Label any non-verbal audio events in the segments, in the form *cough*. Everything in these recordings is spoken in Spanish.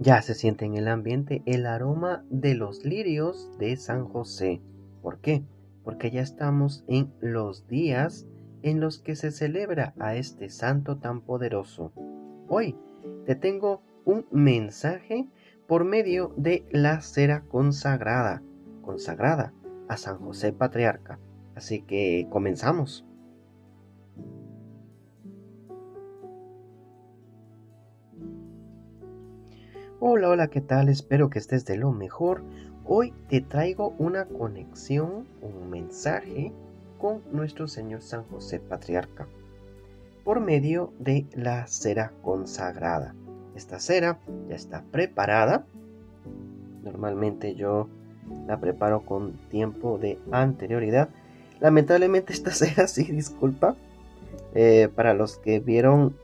Ya se siente en el ambiente el aroma de los lirios de San José. ¿Por qué? Porque ya estamos en los días en los que se celebra a este santo tan poderoso. Hoy te tengo un mensaje por medio de la cera consagrada, consagrada a San José Patriarca. Así que comenzamos. Hola, hola, ¿qué tal? Espero que estés de lo mejor. Hoy te traigo una conexión, un mensaje con nuestro Señor San José Patriarca por medio de la cera consagrada. Esta cera ya está preparada. Normalmente yo la preparo con tiempo de anterioridad. Lamentablemente esta *laughs* cera, sí, disculpa, eh, para los que vieron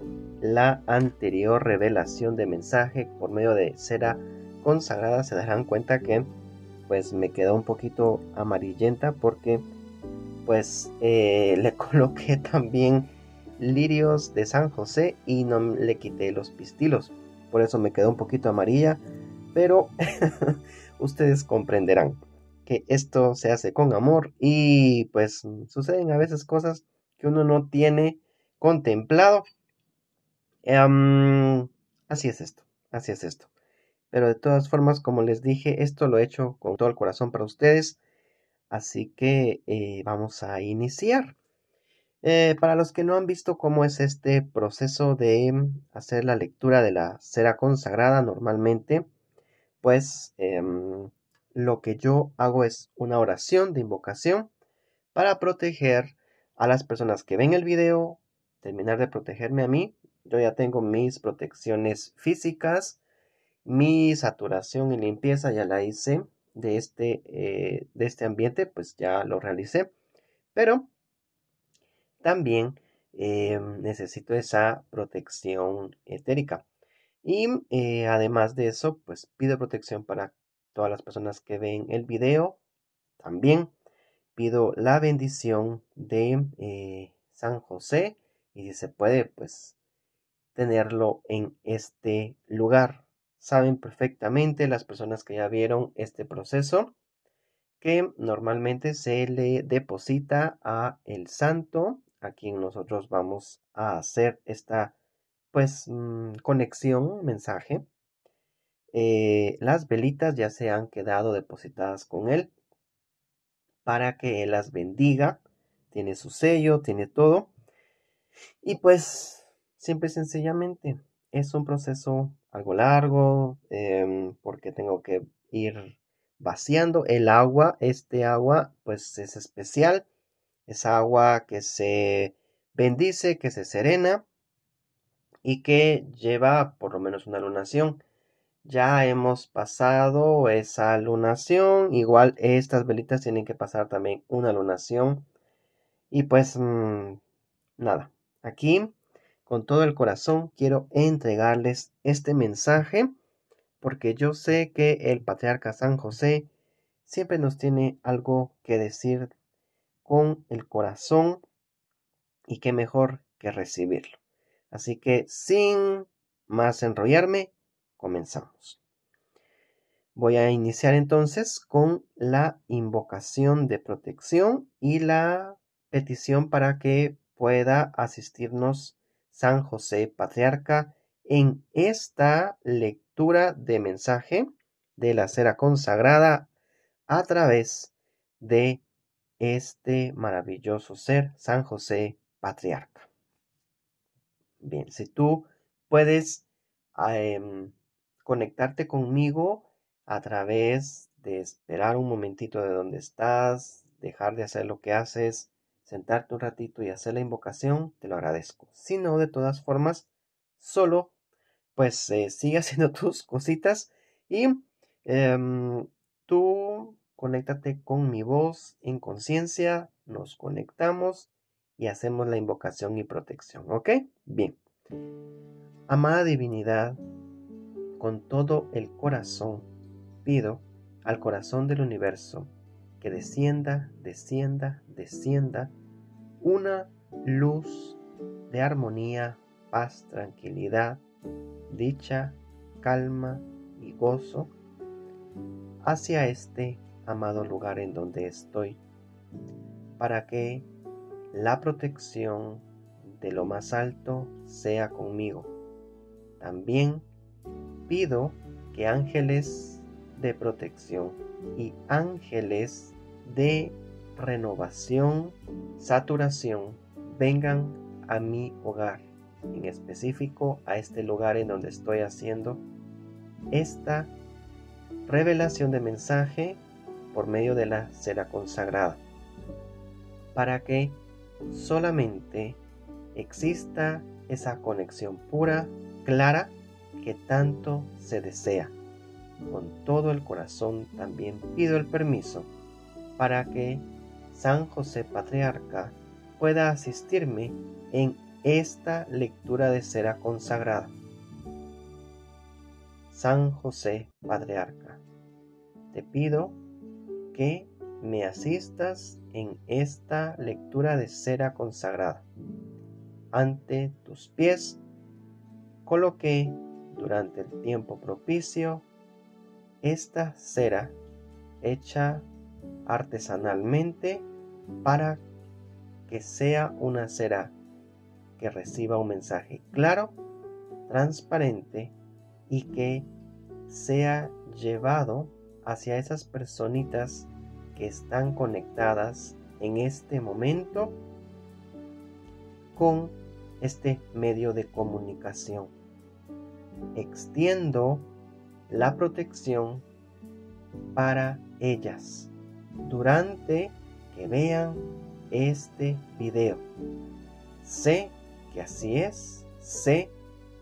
la anterior revelación de mensaje por medio de cera consagrada, se darán cuenta que pues me quedó un poquito amarillenta porque pues eh, *laughs* le coloqué también lirios de San José y no le quité los pistilos. Por eso me quedó un poquito amarilla, pero *laughs* ustedes comprenderán que esto se hace con amor y pues suceden a veces cosas que uno no tiene contemplado. Em, así es esto, así es esto. Pero de todas formas, como les dije, esto lo he hecho con todo el corazón para ustedes. Así que eh, vamos a iniciar. Eh, para los que no han visto cómo es este proceso de hacer la lectura de la cera consagrada normalmente, pues em, lo que yo hago es una oración de invocación para proteger a las personas que ven el video, terminar de protegerme a mí. Yo ya tengo mis protecciones físicas, mi saturación y limpieza ya la hice de este, eh, de este ambiente, pues ya lo realicé. Pero también eh, necesito esa protección etérica. Y eh, además de eso, pues pido protección para todas las personas que ven el video también pido la bendición de eh, San José y se puede, pues tenerlo en este lugar. Saben perfectamente las personas que ya vieron este proceso que normalmente se le deposita a el santo a quien nosotros vamos a hacer esta pues mm, conexión, mensaje. Eh, las velitas ya se han quedado depositadas con él para que Él las bendiga. Tiene su sello, tiene todo. Y pues, siempre sencillamente, es un proceso algo largo, em, porque tengo que ir vaciando el agua. Este agua, pues, es especial. Es agua que se bendice, que se serena y que lleva por lo menos una lunación ya hemos pasado esa lunación. Igual estas velitas tienen que pasar también una lunación. Y pues mm, nada, aquí con todo el corazón quiero entregarles este mensaje porque yo sé que el patriarca San José siempre nos tiene algo que decir con el corazón y qué mejor que recibirlo. Así que sin más enrollarme, comenzamos. Voy a iniciar entonces con la invocación de protección y la petición para que pueda asistirnos San José Patriarca en esta lectura de mensaje de la cera consagrada a través de este maravilloso ser, San José Patriarca. Bien, si tú puedes em, conectarte conmigo a través de esperar un momentito de donde estás, dejar de hacer lo que haces, sentarte un ratito y hacer la invocación, te lo agradezco. Si no, de todas formas, solo, pues eh, sigue *laughs* haciendo tus cositas y em, tú conéctate con mi voz en conciencia, nos conectamos y hacemos la invocación y protección, ¿ok? Bien. Amada divinidad, con todo el corazón pido al corazón del universo que descienda, descienda, descienda una luz de armonía, paz, tranquilidad, dicha, calma y gozo hacia este amado lugar en donde estoy, para que la protección de lo más alto sea conmigo. También pido que ángeles de protección y ángeles de renovación, saturación, vengan a mi hogar, en específico a este lugar en donde estoy haciendo esta revelación de mensaje por medio de la cera consagrada, para que solamente exista esa conexión pura, clara que tanto se desea. Con todo el corazón también pido el permiso para que San José Patriarca pueda asistirme en esta lectura de cera consagrada. San José Patriarca, te pido que me asistas en esta lectura de cera consagrada. Ante tus pies coloqué durante el tiempo propicio, esta cera hecha artesanalmente para que sea una cera que reciba un mensaje claro, transparente y que sea llevado hacia esas personitas que están conectadas en este momento con este medio de comunicación extiendo la protección para ellas durante que vean este video. Sé que así es, sé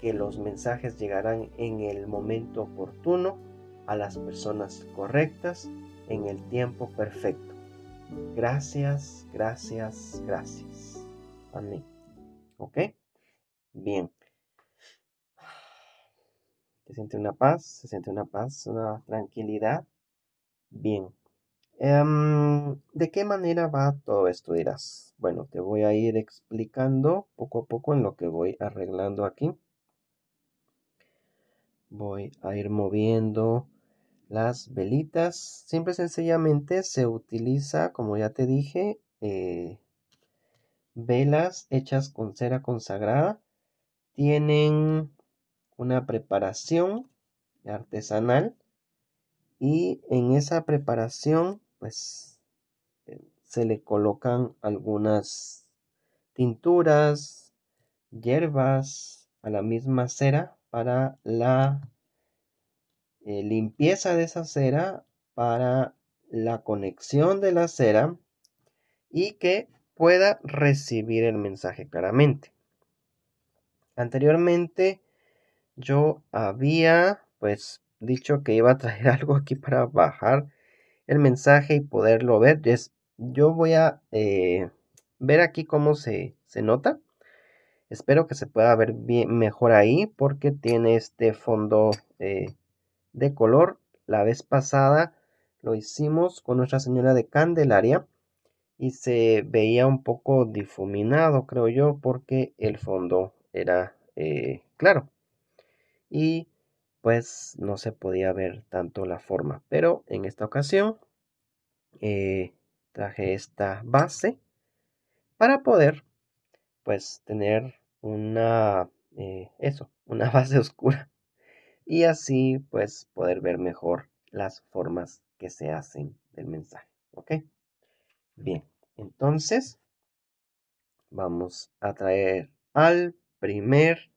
que los mensajes llegarán en el momento oportuno a las personas correctas en el tiempo perfecto. Gracias, gracias, gracias. Amén. ¿Ok? Bien. Se siente una paz, se siente una paz, una tranquilidad. Bien. Em, ¿De qué manera va todo esto? Dirás. Bueno, te voy a ir explicando poco a poco en lo que voy arreglando aquí. Voy a ir moviendo las velitas. Siempre sencillamente se utiliza, como ya te dije, eh, velas hechas con cera consagrada. Tienen una preparación artesanal y en esa preparación pues eh, se le colocan algunas tinturas, hierbas a la misma cera para la eh, limpieza de esa cera, para la conexión de la cera y que pueda recibir el mensaje claramente. Anteriormente yo había pues dicho que iba a traer *laughs* algo aquí para bajar el mensaje y poderlo ver. yo voy a eh, ver aquí cómo se, nota. Espero que se pueda ver bien, mejor ahí porque tiene este fondo eh, de color. La vez pasada lo hicimos con Nuestra Señora de Candelaria y se veía un poco difuminado, creo yo, porque el fondo era eh, claro y pues no se podía ver tanto la forma. Pero en esta ocasión eh, traje esta base para poder pues tener una eh, eso, una *laughs* base oscura y así pues poder ver mejor las formas que se hacen del mensaje. ¿Ok? Bien, entonces vamos a traer al primer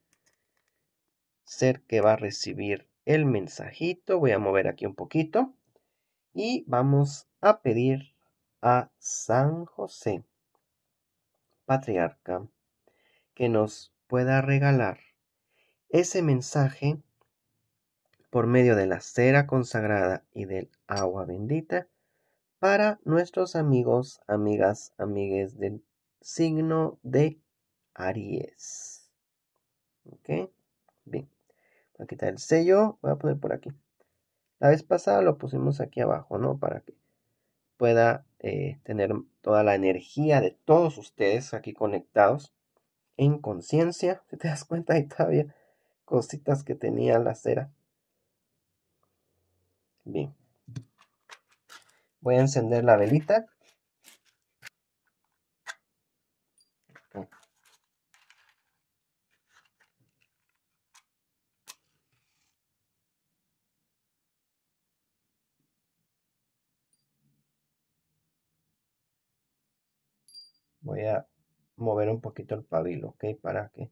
ser que va a recibir el mensajito. Voy a mover aquí un poquito. Y vamos a pedir a San José, patriarca, que nos pueda regalar ese mensaje por medio de la cera consagrada y del agua bendita para nuestros amigos, amigas, amigues del signo de Aries. ¿Ok? Bien a quitar el sello, voy a poner por aquí. La vez pasada lo pusimos aquí abajo, ¿no? Para que pueda eh, tener toda la energía de todos ustedes aquí conectados en conciencia. *laughs* Si te das cuenta, ahí todavía cositas que tenía la cera. Bien. Voy a encender la velita. voy a mover un poquito el pabilo, ok, para que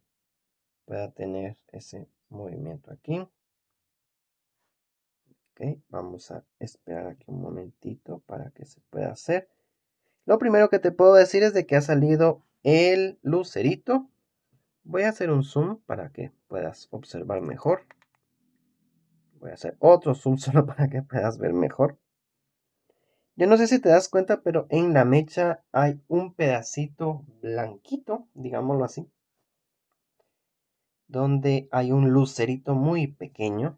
pueda tener ese movimiento aquí. Ok, vamos a esperar aquí un momentito para que se pueda hacer. Lo primero que te puedo decir es de que ha salido el lucerito. Voy a hacer un zoom para que puedas observar mejor. Voy a hacer otro zoom *laughs* solo para que puedas ver mejor. Yo no sé si te das cuenta, pero en la mecha hay un pedacito blanquito, digámoslo así, donde hay un lucerito muy pequeño.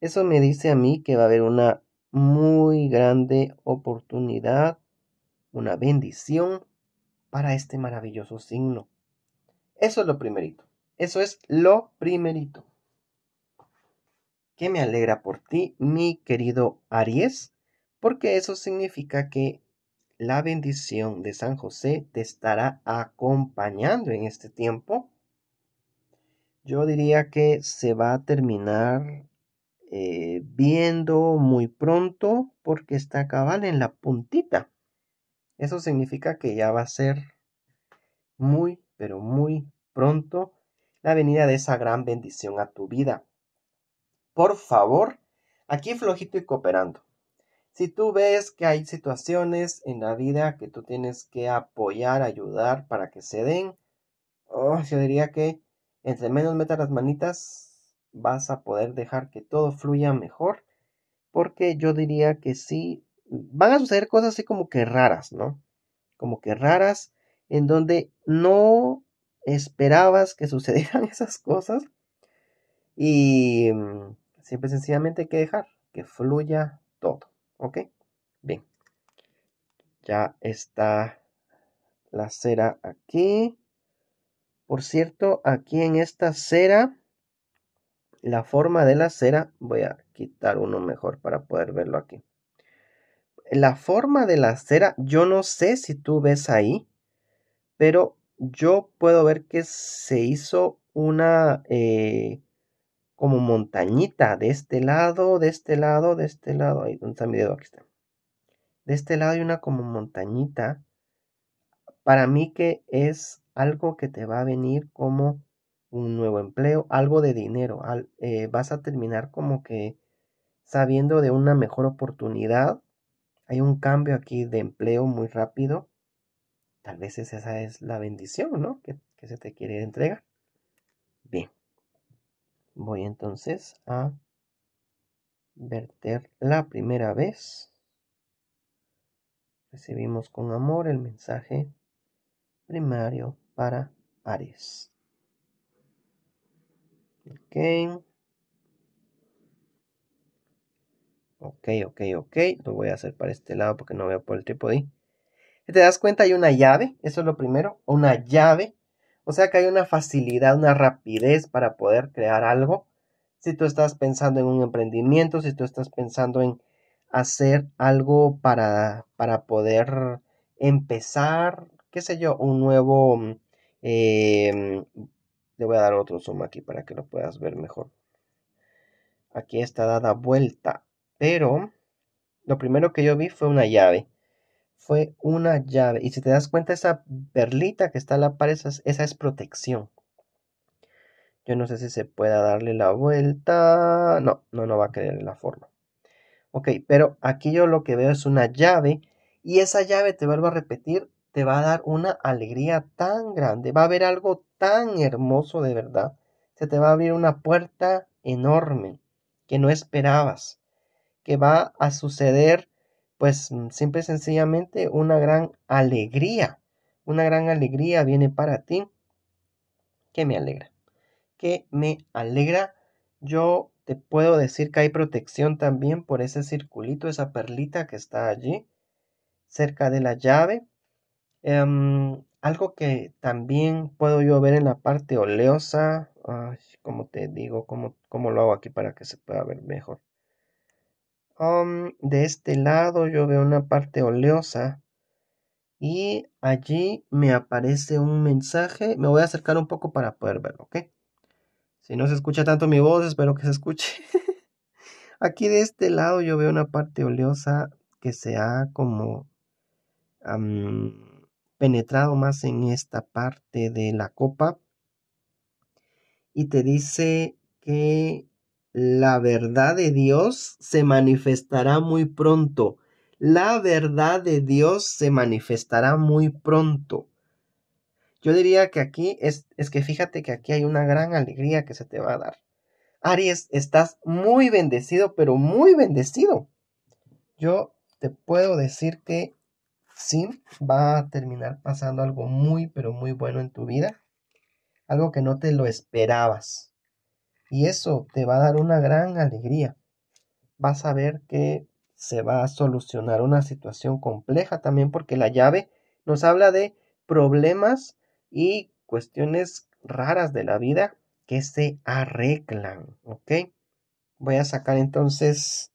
Eso me dice a mí que va a haber una muy grande oportunidad, una bendición para este maravilloso signo. Eso es lo primerito. Eso es lo primerito. Que me alegra por ti, mi querido Aries porque eso significa que la bendición de San José te estará acompañando en este tiempo. Yo diría que se va a terminar eh, viendo muy pronto porque está cabal en la puntita. Eso significa que ya va a ser muy, pero muy pronto la venida de esa gran bendición a tu vida. Por favor, aquí flojito y cooperando. Si tú ves que hay situaciones en la vida que tú tienes que apoyar, ayudar para que se den, oh, yo diría que entre menos metas las manitas, vas a poder dejar que todo fluya mejor. Porque yo diría que sí, van a suceder cosas así como que raras, ¿no? Como que raras, en donde no esperabas que *laughs* sucedieran esas cosas. Y mm, siempre sencillamente hay que dejar que fluya todo. ¿Ok? Bien. Ya está la cera aquí. Por cierto, aquí en esta cera, la forma de la cera, voy a quitar uno mejor para poder verlo aquí. La forma de la cera, yo no sé si tú ves ahí, pero yo puedo ver que se hizo una, eh, como montañita de este lado, de este lado, de este lado. Ahí, donde está mi dedo? Aquí está. De este lado hay una como montañita. Para mí que es algo que te va a venir como un nuevo empleo, algo de dinero. Eh, vas a terminar como que sabiendo de una mejor oportunidad. Hay un cambio aquí de empleo muy rápido. Tal vez esa es la bendición, ¿no? Que, que se te quiere entregar. Bien. Voy entonces a verter la primera vez. Recibimos con amor el mensaje primario para Aries. Ok. Ok, ok, ok. Lo voy a hacer para este lado porque no veo por el trípode. te das cuenta, hay una llave. Eso es lo primero. Una llave o sea que hay una facilidad, una rapidez para poder crear algo. Si tú estás pensando en un emprendimiento, si tú estás pensando en hacer algo para, para poder empezar, qué sé yo, un nuevo... le mm, em, voy a dar otro zoom aquí para que lo puedas ver mejor. Aquí está dada vuelta, pero lo primero que yo vi fue una llave fue una llave. Y si te das cuenta, esa perlita que está a la pared, esa es, protección. Yo no sé si se pueda darle la vuelta. No, no, no va a querer la forma. Ok, pero aquí yo lo que veo es una llave. Y esa llave, te vuelvo a repetir, te va a dar una alegría tan grande. Va a haber algo tan hermoso de verdad. Se te va a abrir una puerta enorme que no esperabas. Que va a suceder pues mm, siempre y sencillamente una gran alegría, una gran alegría viene para ti que me alegra, que me alegra. Yo te puedo decir que hay protección también por ese circulito, esa perlita que está allí, cerca de la llave. Em, algo que también puedo yo ver en la parte oleosa, como te digo, cómo lo hago aquí para que se pueda ver mejor de este lado yo veo una parte oleosa y allí me aparece un mensaje. Me voy a acercar un poco para poder verlo, ¿ok? Si no se escucha tanto mi voz, espero que se escuche. *laughs* Aquí de este lado yo veo una parte oleosa que se ha como penetrado más en esta parte de la copa y te dice que la verdad de Dios se manifestará muy pronto. La verdad de Dios se manifestará muy pronto. Yo diría que aquí es, que fíjate que aquí hay una gran alegría que se te va a dar. Aries, estás muy bendecido, pero muy bendecido. Yo te puedo decir que sí, va a terminar pasando algo muy, pero muy bueno en tu vida. Algo que no te lo esperabas. Y eso te va a dar una gran alegría. Vas a ver que se va a solucionar una situación compleja también porque la llave nos habla de problemas y cuestiones raras de la vida que se arreglan, ¿ok? Voy a sacar entonces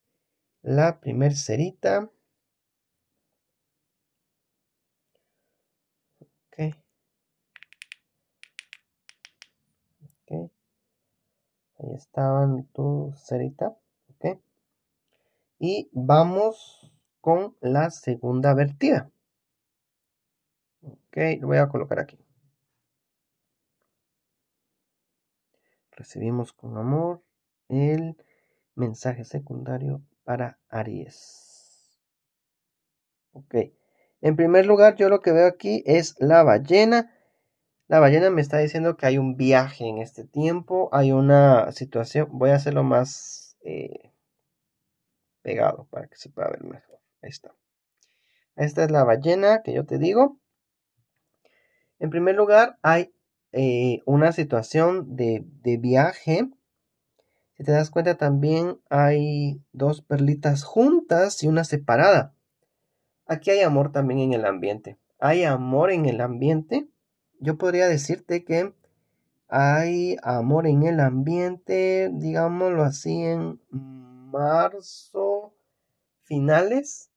la primer cerita. Ahí estaban todos cerita. Y vamos con la segunda vertida. Ok, lo voy a colocar aquí. Recibimos con amor el mensaje secundario para Aries. Ok. En primer lugar, yo lo que veo aquí es la ballena la ballena me está diciendo que hay un viaje en este tiempo, hay una situación. Voy a hacerlo más eh, pegado para que se pueda ver mejor. Ahí está. Esta es la ballena que yo te digo. En primer lugar, hay eh, una situación de, de viaje. Si te das cuenta, también hay dos perlitas juntas y una separada. Aquí hay amor también en el ambiente. Hay amor en el ambiente yo podría decirte que hay amor en el ambiente, digámoslo así, en marzo, finales,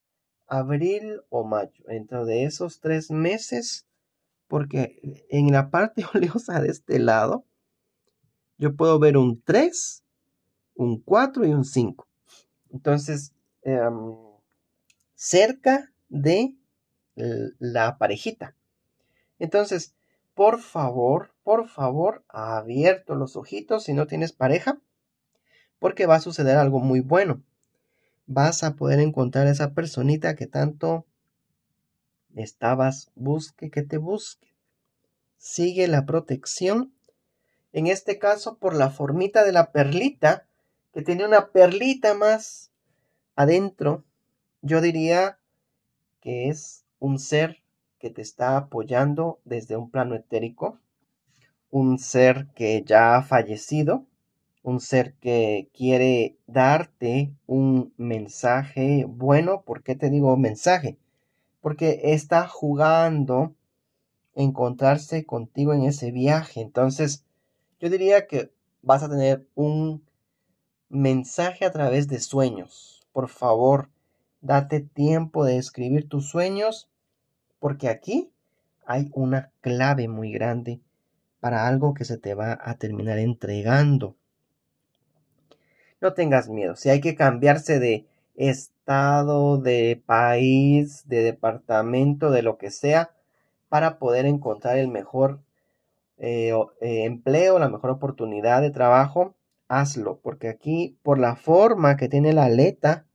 abril o mayo, dentro de esos tres meses, porque en la parte *laughs* oleosa de este lado, yo puedo ver un 3, un 4 y un 5. Entonces, em, cerca de la parejita. Entonces, por favor, por favor, abierto los ojitos si no tienes pareja, porque va a suceder algo muy bueno. Vas a poder encontrar a esa personita que tanto estabas busque que te busque. Sigue la protección, en este caso por la formita de la perlita, que tiene una perlita más adentro, yo diría que es un ser que te está apoyando desde un plano etérico, un ser que ya ha fallecido, un ser que quiere darte un mensaje bueno. ¿Por qué te digo mensaje? Porque está jugando encontrarse contigo en ese viaje. Entonces, yo diría que vas a tener un mensaje a través de sueños. Por favor, date tiempo de escribir tus sueños porque aquí hay una clave muy grande para algo que se te va a terminar entregando. No tengas miedo. Si hay que cambiarse de estado, de país, de departamento, de lo que sea, para poder encontrar el mejor eh, eh, empleo, la mejor oportunidad de trabajo, hazlo. Porque aquí, por la forma que tiene la aleta,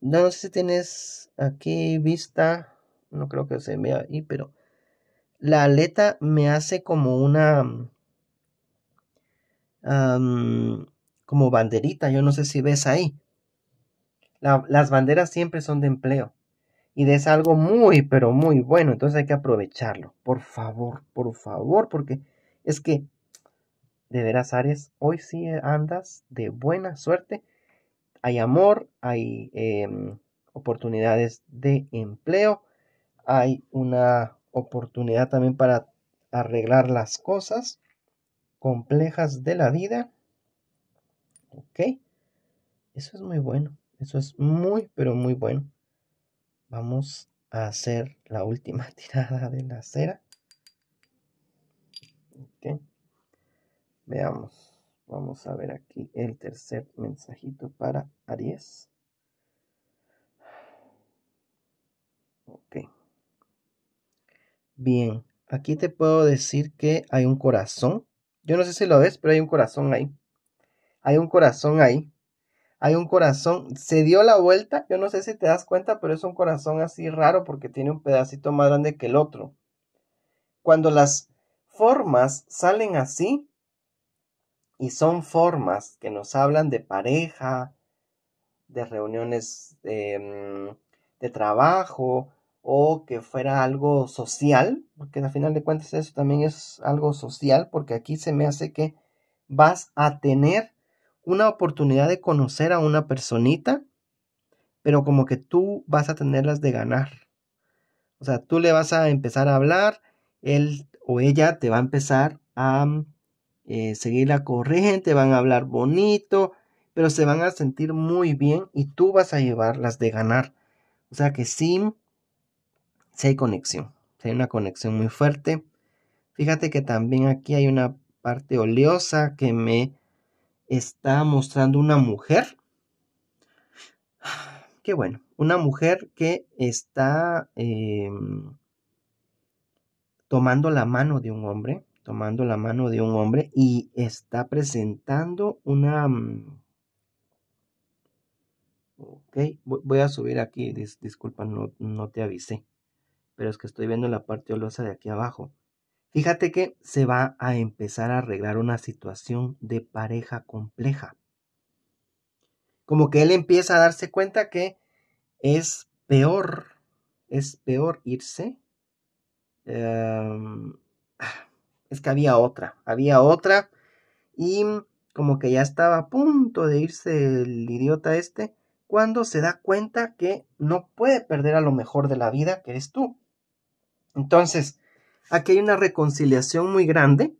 no sé si tienes aquí vista no creo que se vea ahí, pero la aleta me hace como una... como banderita, yo no sé si ves ahí. las banderas siempre son de empleo y es algo muy, pero muy bueno. Entonces hay que aprovecharlo. Por favor, por favor, porque es que, de veras, Aries, hoy sí andas de buena suerte. Hay amor, hay em, oportunidades de empleo, hay una oportunidad también para arreglar las cosas complejas de la vida. ¿Ok? Eso es muy bueno. Eso es muy, pero muy bueno. Vamos a hacer la última *laughs* tirada de la cera. ¿Ok? Veamos. Vamos a ver aquí el tercer mensajito para Aries. Ok. Bien, aquí te puedo decir que hay un corazón. Yo no sé si lo ves, pero hay un corazón ahí. Hay un corazón ahí. Hay un corazón. Se dio la vuelta. Yo no sé si te das cuenta, pero es un corazón así raro porque tiene un pedacito más grande que el otro. Cuando las formas salen así y son formas que nos hablan de pareja, de reuniones em, de trabajo, o que fuera algo social, porque al final de cuentas eso también es algo social, porque aquí se me hace que vas a tener una oportunidad de conocer a una personita, pero como que tú vas a tenerlas de ganar. O sea, tú le vas a empezar a hablar, él o ella te va a empezar a mm, eh, seguir la corriente, van a hablar bonito, pero se van a sentir muy bien y tú vas a llevarlas de ganar. O sea que sí hay conexión, hay una conexión muy fuerte. Fíjate que también aquí hay una parte oleosa que me está mostrando una mujer. *sighs* Qué bueno, una mujer que está em, tomando la mano de un hombre, tomando la mano de un hombre y está presentando una... Mm, ok, voy a subir aquí, disculpa, no, no te avisé pero es que estoy viendo la parte olosa de aquí abajo. Fíjate que se va a empezar a arreglar una situación de pareja compleja. Como que él empieza a darse cuenta que es peor, es peor irse. Em, es que había otra, había otra y como que ya estaba a punto de irse el idiota este, cuando se da cuenta que no puede perder a lo mejor de la vida, que eres tú. Entonces, aquí hay una reconciliación muy grande.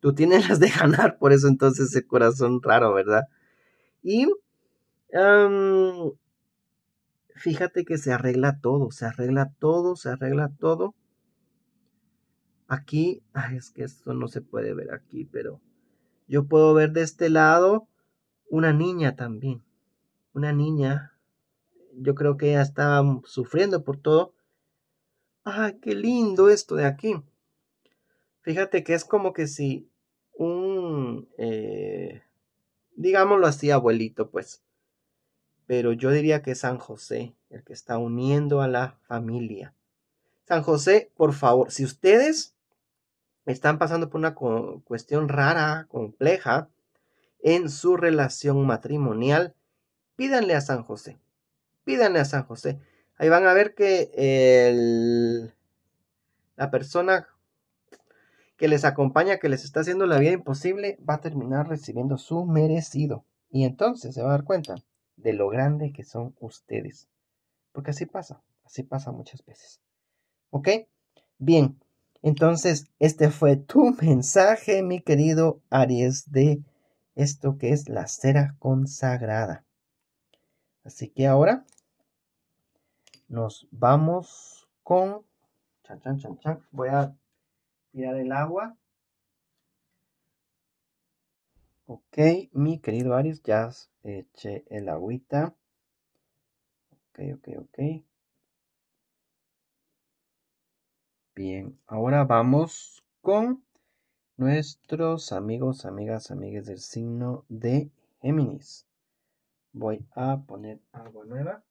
Tú tienes las de ganar, por eso entonces ese corazón raro, ¿verdad? Y fíjate que se arregla todo, se arregla todo, se arregla todo. Aquí, es que esto no se puede ver aquí, pero yo puedo ver de este lado una niña también. Una niña, yo creo que ella estaba sufriendo por todo ¡ay, qué lindo esto de aquí! Fíjate que es como que si un, eh, digámoslo así, abuelito, pues, pero yo diría que es San José, el que está uniendo a la familia. San José, por favor, si ustedes están pasando por una cuestión rara, compleja, en su relación matrimonial, pídanle a San José, pídanle a San José Ahí van a ver que la persona que les acompaña, que les está haciendo la vida imposible, va a terminar recibiendo su merecido. Y entonces se va a dar cuenta de lo grande que son ustedes. Porque así pasa, así pasa muchas veces. ¿Ok? Bien, entonces este fue tu mensaje, mi querido Aries, de esto que es la cera consagrada. Así que ahora nos vamos con. Chan, chan, Voy a tirar el agua. Ok, mi querido Aries, ya eché el agüita. Ok, ok, ok. Bien, ahora vamos con nuestros amigos, amigas, amigues del signo de Géminis. Voy a poner agua nueva.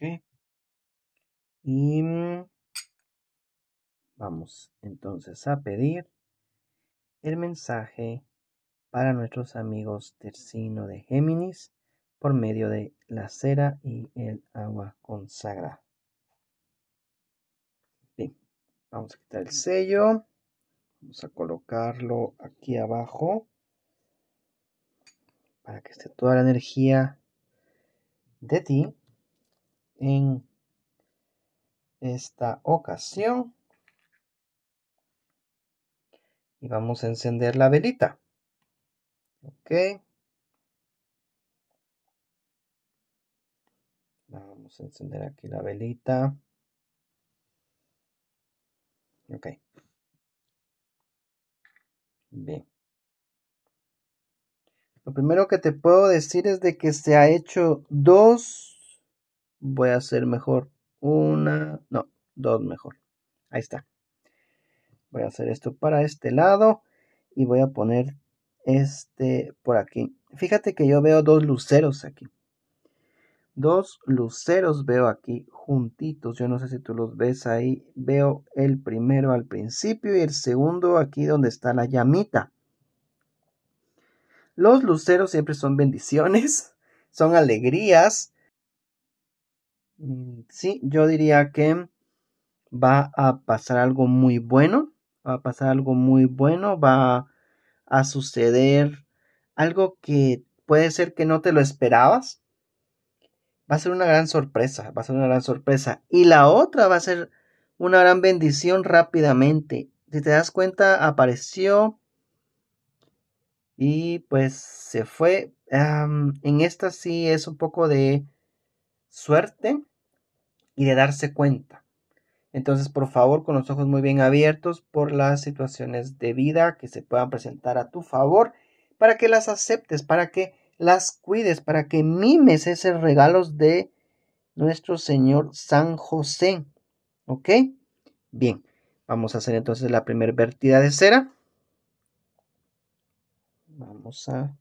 Y mm, vamos entonces a pedir el mensaje para nuestros amigos tercino de Géminis por medio de la cera y el agua consagrada. vamos a quitar el sello. Vamos a colocarlo aquí abajo para que esté toda la energía de ti en esta ocasión. Y vamos a encender la velita. Ok. Vamos a encender aquí la velita. Ok. Bien. Lo primero que te puedo decir es de que se ha hecho dos voy a hacer mejor una, no, dos mejor. Ahí está. Voy a hacer esto para este lado y voy a poner este por aquí. Fíjate que yo veo dos luceros aquí. Dos luceros veo aquí juntitos. Yo no sé si tú los ves ahí. Veo el primero al principio y el segundo aquí donde está la llamita. Los luceros siempre son bendiciones, *laughs* son alegrías, Mm, sí, yo diría que va a pasar algo muy bueno, va a pasar algo muy bueno, va a suceder algo que puede ser que no te lo esperabas. Va a ser una gran sorpresa, va a ser una gran sorpresa. Y la otra va a ser una gran bendición rápidamente. Si te das cuenta, apareció y pues se fue. en esta sí es un poco de suerte, y de darse cuenta. Entonces, por favor, con los ojos muy bien abiertos por las situaciones de vida que se puedan presentar a tu favor, para que las aceptes, para que las cuides, para que mimes esos regalos de nuestro Señor San José. ¿Ok? Bien, vamos a hacer entonces la primera vertida de cera. Vamos a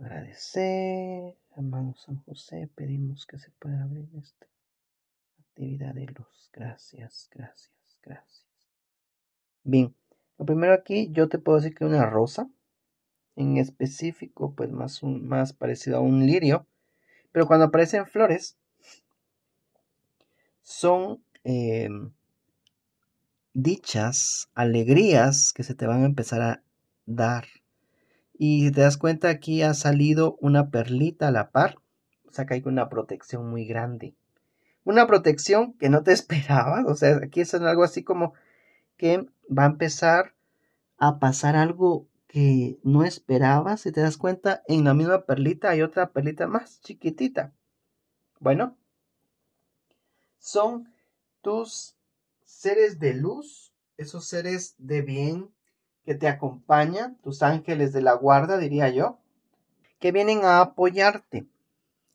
agradecer, amado San José, pedimos que se pueda abrir este de luz. Gracias, gracias, gracias. Bien, lo primero aquí yo te puedo decir que una rosa, en específico, pues más, más parecido a un lirio, pero cuando aparecen flores, son eh, dichas, alegrías que se te van a empezar a dar. Y si te das cuenta, aquí ha salido una perlita a la par, o sea que hay una protección muy grande una protección que no te *laughs* esperabas. O sea, aquí es algo así como que va a empezar a pasar algo que no esperabas. Si te das cuenta, en la misma perlita hay otra perlita más chiquitita. Bueno, son tus seres de luz, esos seres de bien que te acompañan, tus ángeles de la guarda, diría yo, que vienen a apoyarte.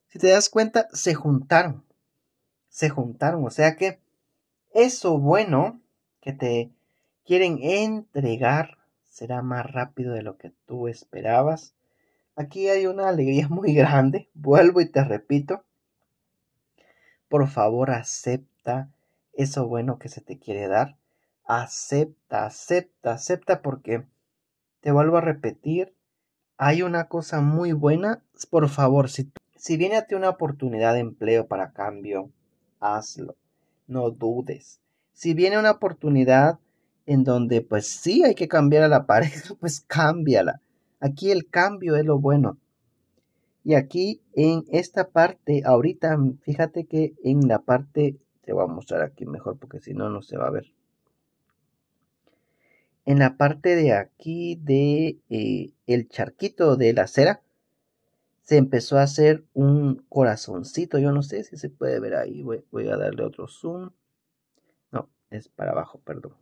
Si te das cuenta, se juntaron se juntaron. O sea que eso bueno que te quieren entregar será más rápido de lo que tú esperabas. Aquí hay una alegría *laughs* muy grande. Vuelvo y te repito. Por favor, acepta eso bueno que se te quiere dar. Acepta, acepta, acepta porque te vuelvo a repetir, hay una cosa muy buena. Por favor, si, si viene a ti una oportunidad de empleo para cambio, hazlo, no dudes. Si viene una oportunidad en donde pues sí hay que cambiar a la *laughs* pareja, pues cámbiala. Aquí el cambio es lo bueno. Y aquí en esta parte, ahorita, fíjate que en la parte, te voy a mostrar aquí mejor porque si no, no se va a ver. En la parte de aquí de eh, el charquito de la cera se empezó a hacer un corazoncito. Yo no sé si se puede ver ahí. Voy, a darle otro zoom. No, es para abajo, perdón.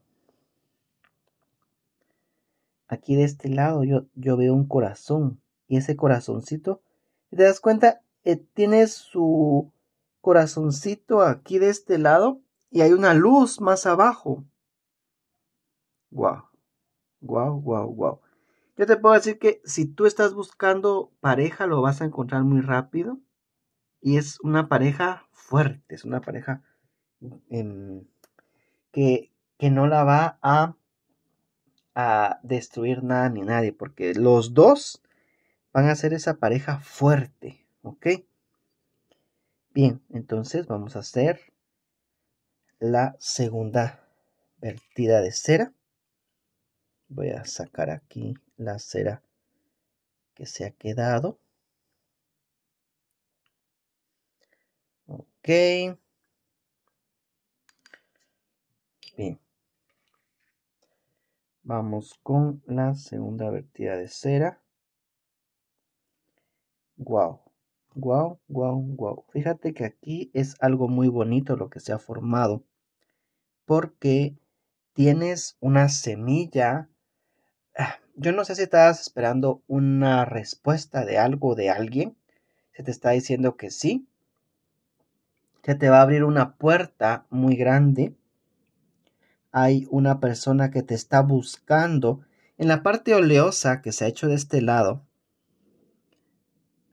Aquí de este lado yo, yo veo un corazón. Y ese corazoncito, ¿te das cuenta? Eh, tiene su corazoncito aquí de este lado. Y hay una luz más abajo. Guau, guau, guau, guau. Yo te puedo decir que si tú estás buscando pareja, lo vas a encontrar muy rápido. Y es una pareja fuerte, es una pareja em, que, que, no la va a, a destruir nada ni nadie, porque los dos van a ser esa pareja fuerte, ¿ok? Bien, entonces vamos a hacer la segunda vertida de cera. Voy a sacar aquí la cera que se ha quedado. Ok. Bien. Vamos con la segunda vertida de cera. Wow. Wow, wow, wow. Fíjate que aquí es algo muy bonito lo que se ha formado. Porque tienes una semilla yo no sé si estás esperando una respuesta de algo de alguien. Se te está diciendo que sí. Se te va a abrir una puerta muy grande. Hay una persona que te está buscando. En la parte oleosa que se ha hecho de este lado,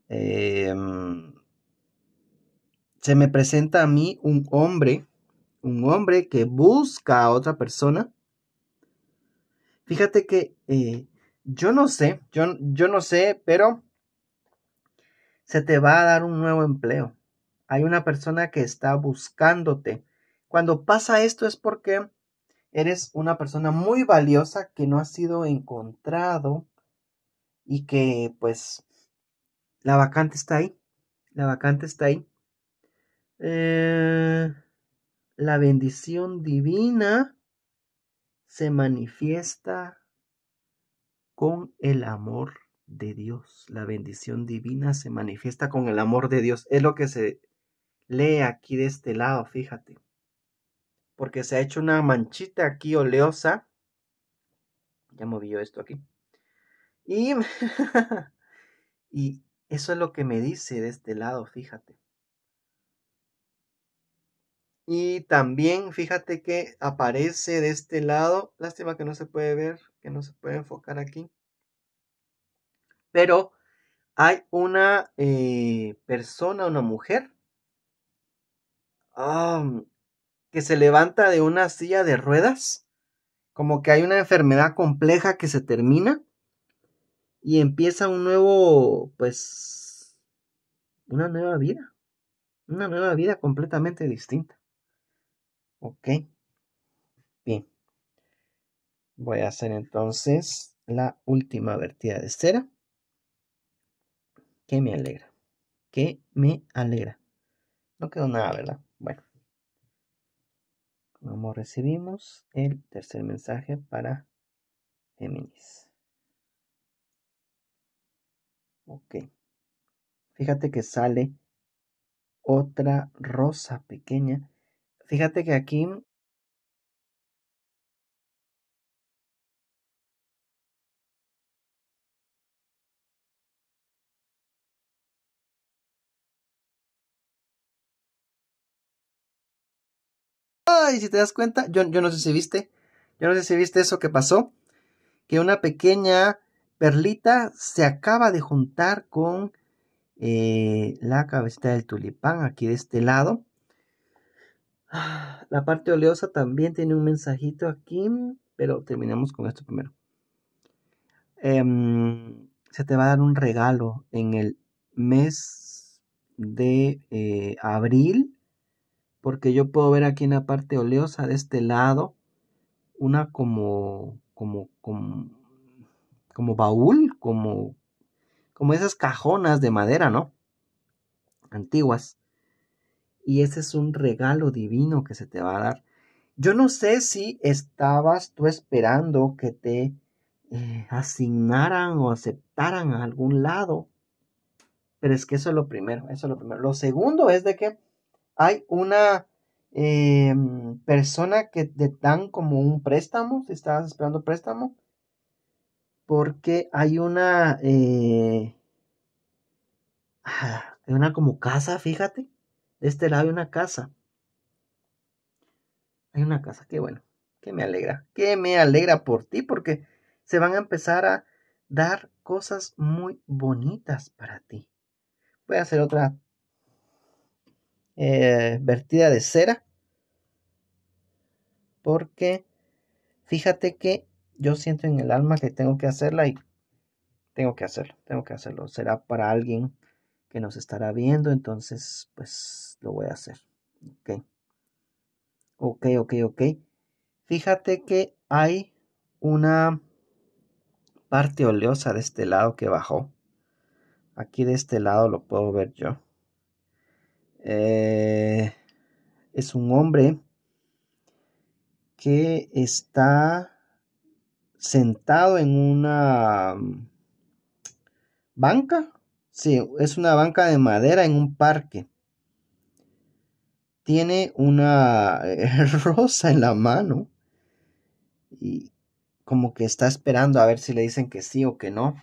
em, se me presenta a mí un hombre, un hombre que busca a otra persona Fíjate que eh, yo no sé, yo, yo no sé, pero se te va a dar un nuevo empleo. Hay una persona que está buscándote. Cuando pasa esto es porque eres una persona muy valiosa que no ha sido encontrado y que pues la vacante está ahí. La vacante está ahí. Eh, la bendición divina se manifiesta con el amor de Dios. La bendición divina se manifiesta con el amor de Dios. Es lo que se lee aquí de este lado, fíjate. Porque se ha hecho una manchita aquí oleosa. Ya moví yo esto aquí. Y, *laughs* y eso es lo que me dice de este lado, fíjate. Y también fíjate que aparece de este lado. Lástima que no se puede ver, que no se puede enfocar aquí. Pero hay una eh, persona, una mujer, que se levanta de una silla de ruedas. Como que hay una enfermedad compleja que se termina. Y empieza un nuevo, pues, una nueva vida. Una nueva vida completamente distinta. Ok. Bien. Voy a hacer entonces la última vertida de cera. Que me alegra. Que me alegra. No quedó nada, ¿verdad? Bueno. Como recibimos el tercer mensaje para Géminis. Ok. Fíjate que sale otra rosa pequeña Fíjate que aquí Ay, si te das cuenta, yo, no sé si viste, yo no sé si viste eso que pasó, que una pequeña perlita se acaba de juntar con eh, la cabecita del tulipán aquí de este lado. Ah, la parte oleosa también tiene un mensajito aquí, pero terminamos con esto primero. Em, se te va a dar un regalo en el mes de eh, abril, porque yo puedo ver aquí en la parte oleosa de este lado una como, como, como, como baúl, como, como esas cajonas de madera, ¿no? Antiguas y ese es un regalo divino que se te va a dar. Yo no sé si estabas tú esperando que te eh, asignaran o aceptaran a algún lado, pero es que eso es lo primero, eso es lo primero. Lo segundo es de que hay una eh, persona que te dan como un préstamo, si estabas esperando préstamo, porque hay una, Hay eh, ah, una como casa, fíjate, de este lado hay una casa. Hay una casa, qué bueno, Qué me alegra, Qué me alegra por ti, porque se van a empezar a dar cosas muy bonitas para ti. Voy a hacer otra eh, vertida de cera, porque fíjate que yo siento en el alma que tengo que hacerla y tengo que hacerlo, tengo que hacerlo. Será para alguien que nos estará viendo, entonces pues lo voy a hacer. Ok, ok, ok, ok. Fíjate que hay una parte oleosa de este lado que bajó. Aquí de este lado lo puedo ver yo. Eh, es un hombre que está sentado en una banca Sí, es una banca de madera en un parque. Tiene una *laughs* rosa en la mano y como que está esperando a ver si le dicen que sí o que no.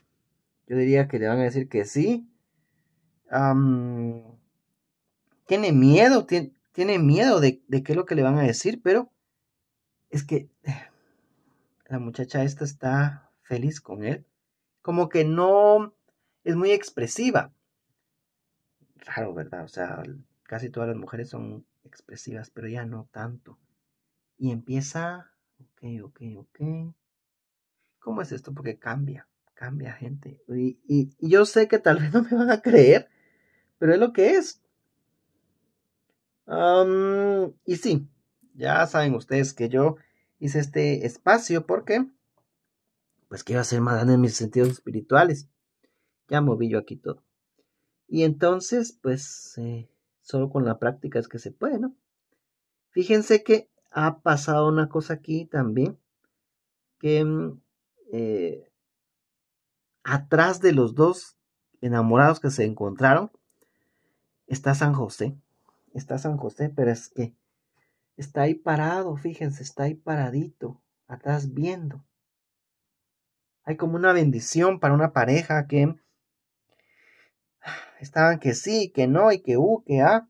Yo diría que le van a decir que sí. tiene miedo, tiene, tiene miedo de, de qué es lo que le van a decir, pero es que *sighs* la muchacha esta está feliz con él. Como que no es muy expresiva. Raro, ¿verdad? O sea, casi todas las mujeres son expresivas, pero ya no tanto. Y empieza, ok, ok, ok. ¿Cómo es esto? Porque cambia, cambia gente. Y, yo sé que tal *laughs* vez no me van a creer, pero es lo que es. y sí, ya saben ustedes que yo hice este espacio porque pues quiero hacer más en mis sentidos espirituales ya moví yo aquí todo. Y entonces, pues, eh, solo con la práctica es que se puede, ¿no? Fíjense que ha pasado una cosa aquí también, que mm, eh, atrás de los dos enamorados que se encontraron, está San José, está San José, pero es que está ahí parado, fíjense, está ahí paradito, atrás viendo. Hay como una bendición para una pareja que estaban que sí, que no, y que U, uh, que A, ah.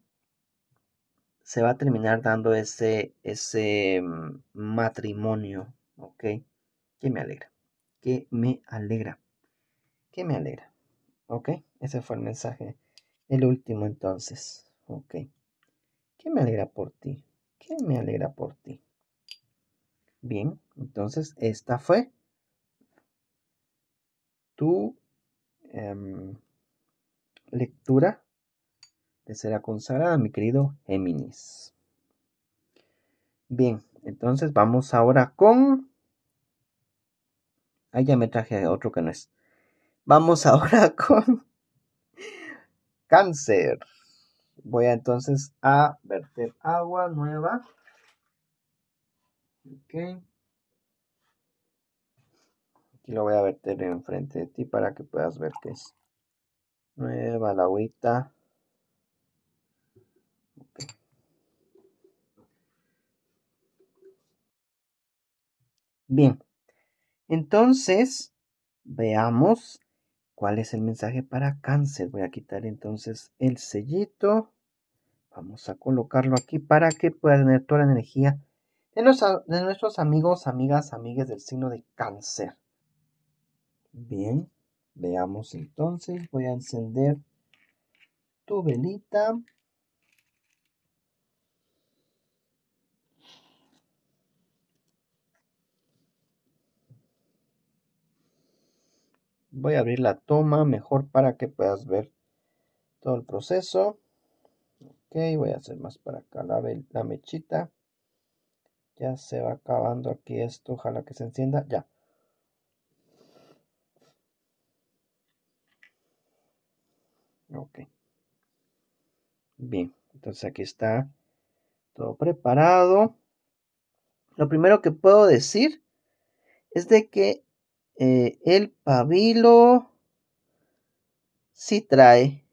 se va a terminar dando ese, ese mm, matrimonio, ¿ok? Que me alegra, que me alegra, que me alegra, ¿ok? Ese fue el mensaje, el último entonces, ¿ok? Que me alegra por ti, que me alegra por ti. Bien, entonces esta fue tu lectura de será consagrada, mi querido Géminis. Bien, entonces vamos ahora con... ay ya me traje otro que no es. Vamos *laughs* ahora con cáncer. Voy a, entonces a verter agua nueva. Ok. Aquí lo voy a verter enfrente de ti para que puedas ver qué es nueva la agüita bien entonces veamos cuál es el mensaje para cáncer voy a quitar entonces el sellito vamos a colocarlo aquí para que pueda tener toda la energía de, de nuestros amigos amigas amigas del signo de cáncer bien Veamos entonces, voy a encender tu velita. Voy a abrir la toma mejor para que puedas ver todo el proceso. Ok, voy a hacer más para acá la, la mechita. Ya se va acabando aquí esto, ojalá que se encienda. Ya. Ok. Bien, entonces aquí está todo preparado. Lo primero que puedo decir es de que eh, el pabilo sí trae,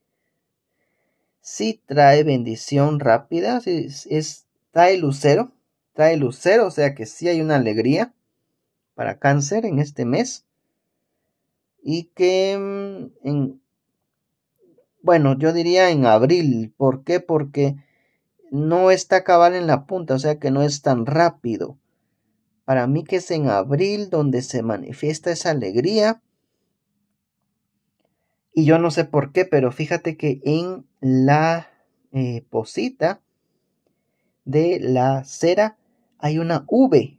sí trae bendición rápida, trae lucero, trae lucero, o sea que sí hay una alegría para cáncer en este mes y que mm, en, bueno, yo diría en abril. ¿Por qué? Porque no está cabal en la punta, o sea que no es tan rápido. Para mí que es en abril donde se manifiesta esa alegría. Y yo no sé por qué, pero fíjate que en la eh, posita de la cera hay una V.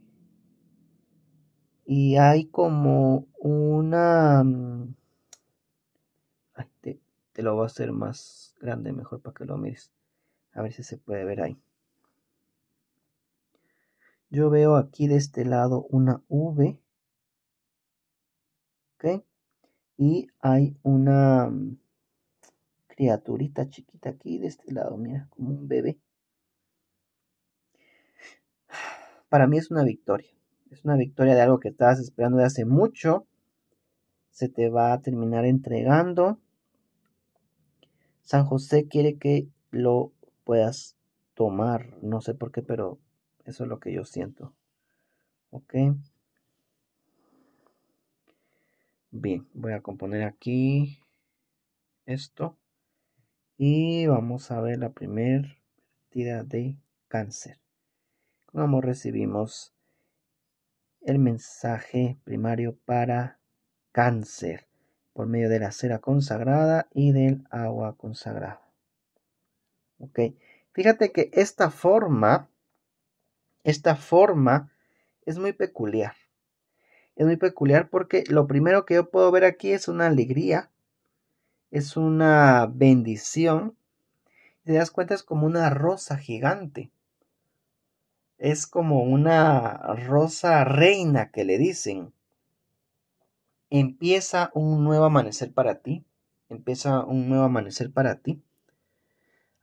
Y hay como una... Mm, te lo voy a hacer más grande, mejor para que lo mires. A ver si se puede ver ahí. Yo veo aquí de este lado una V. ¿Ok? Y hay una mm, criaturita chiquita aquí de este lado, mira, como un bebé. Para mí es una victoria. Es una victoria de algo que estabas esperando de hace mucho. Se te va a terminar entregando. San José quiere que lo puedas tomar. No sé por qué, pero eso es lo que yo siento. Ok. Bien, voy a componer aquí esto. Y vamos a ver la primera partida de cáncer. Como recibimos el mensaje primario para cáncer por medio de la cera consagrada y del agua consagrada. ¿Ok? Fíjate que esta forma, esta forma es muy peculiar. Es muy peculiar porque lo primero que yo puedo ver aquí es una alegría, es una bendición. Te das cuenta es como una rosa gigante. Es como una rosa reina que le dicen empieza un nuevo amanecer para ti. Empieza un nuevo amanecer para ti.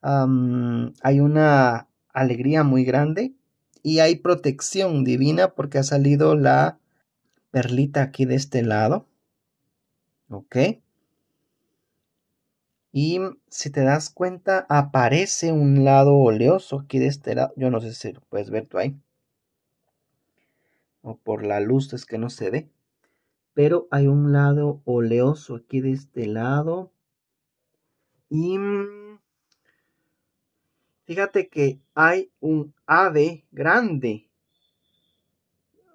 hay una alegría muy grande y hay protección divina porque ha salido la perlita aquí de este lado. ¿Ok? Y si te das cuenta, aparece un lado oleoso aquí de este lado. Yo no sé si lo puedes ver tú ahí. O por la luz es que no se ve pero hay un lado oleoso aquí de este lado. Y mm, fíjate que hay un ave grande.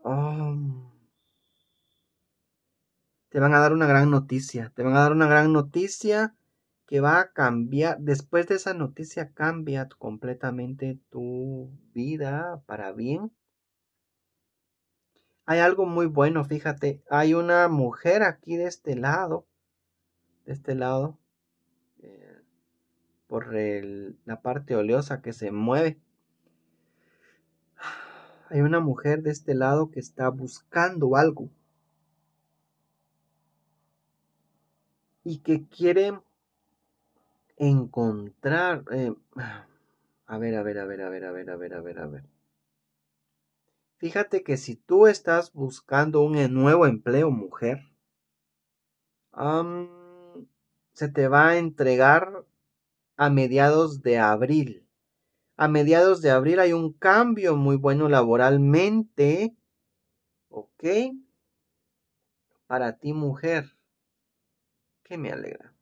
Oh, mm. Te van a dar una gran noticia. Te van a dar una gran noticia que va a cambiar. Después de esa noticia cambia completamente tu vida para bien hay algo muy bueno, fíjate. Hay una mujer aquí de este lado. De este lado. Eh, por la parte oleosa que se mueve. Hay una mujer de este lado que está buscando algo. Y que quiere encontrar... Eh, a ver, a ver, a ver, a ver, a ver, a ver, a ver, a ver. Fíjate que si tú estás buscando un nuevo empleo, mujer, se te va a entregar a mediados de abril. A mediados de abril hay un cambio muy bueno laboralmente. ¿Ok? Para ti, mujer. ¿qué me alegra.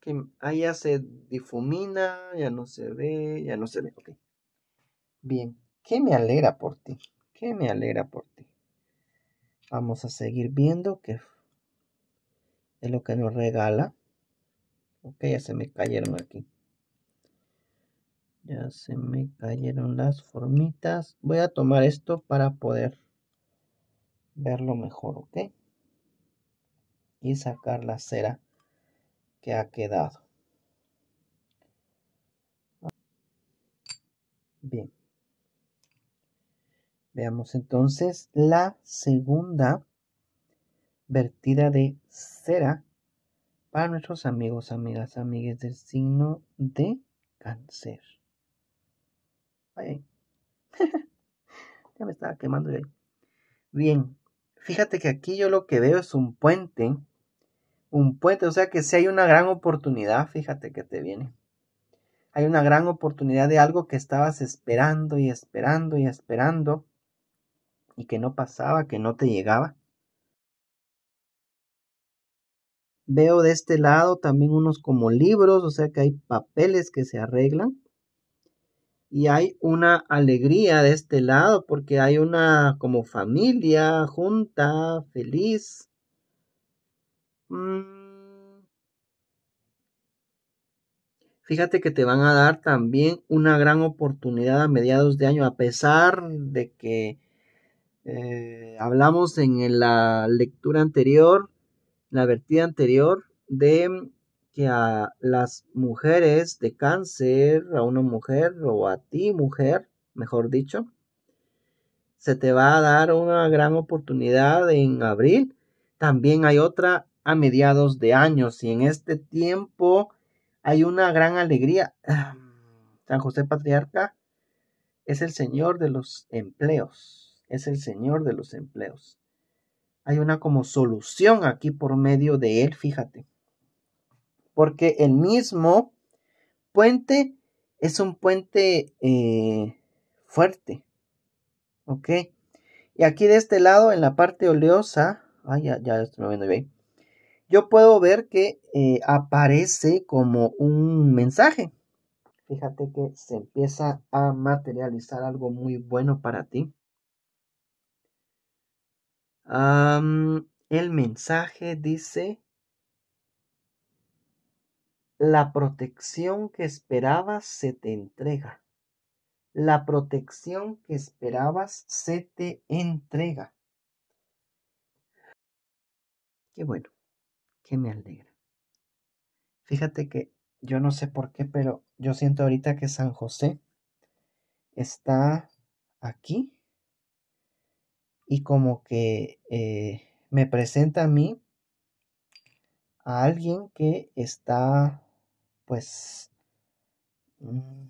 Que ahí ya se difumina, ya no se ve, ya no se ve. Ok. Bien. ¿Qué me alegra por ti? que me alegra por ti. Vamos a seguir viendo que es lo que nos regala. Ok, ya se me cayeron aquí. Ya se me cayeron las formitas. Voy a tomar esto para poder verlo mejor, ok. Y sacar la cera que ha quedado. Bien. Veamos entonces la segunda vertida de cera para nuestros amigos, amigas, amigues del signo de cáncer. Ahí. *laughs* ya me estaba quemando yo. Bien, fíjate que aquí yo lo que veo es un puente. Un puente, o sea que si hay una gran oportunidad, fíjate que te viene. Hay una gran oportunidad de algo que estabas esperando y esperando y esperando y que no pasaba, que no te llegaba. Veo de este lado también unos como libros, o sea que hay papeles que se arreglan. Y hay una alegría de este lado porque hay una como familia junta, feliz. Mm. Fíjate que te van a dar también una gran oportunidad a mediados de año, a pesar de que eh, hablamos en la lectura anterior, la vertida anterior, de que a las mujeres de cáncer, a una mujer o a ti mujer, mejor dicho, se te va a dar una gran oportunidad en abril. También hay otra a mediados de años y en este tiempo hay una gran alegría. Ah, San José Patriarca es el Señor de los empleos es el Señor de los empleos. Hay una como solución aquí por medio de Él, fíjate. Porque el mismo puente es un puente eh, fuerte. ¿Ok? Y aquí de este lado, en la parte oleosa, ah, ya, ya estoy bien. Yo puedo ver que eh, aparece como un mensaje. Fíjate que se empieza a materializar algo muy bueno para ti el mensaje dice, la protección que esperabas se te entrega. La protección que esperabas se te entrega. Qué bueno, qué me alegra. Fíjate que yo no sé por qué, pero yo siento ahorita que San José está aquí y como que eh, me presenta a mí a alguien que está pues mm,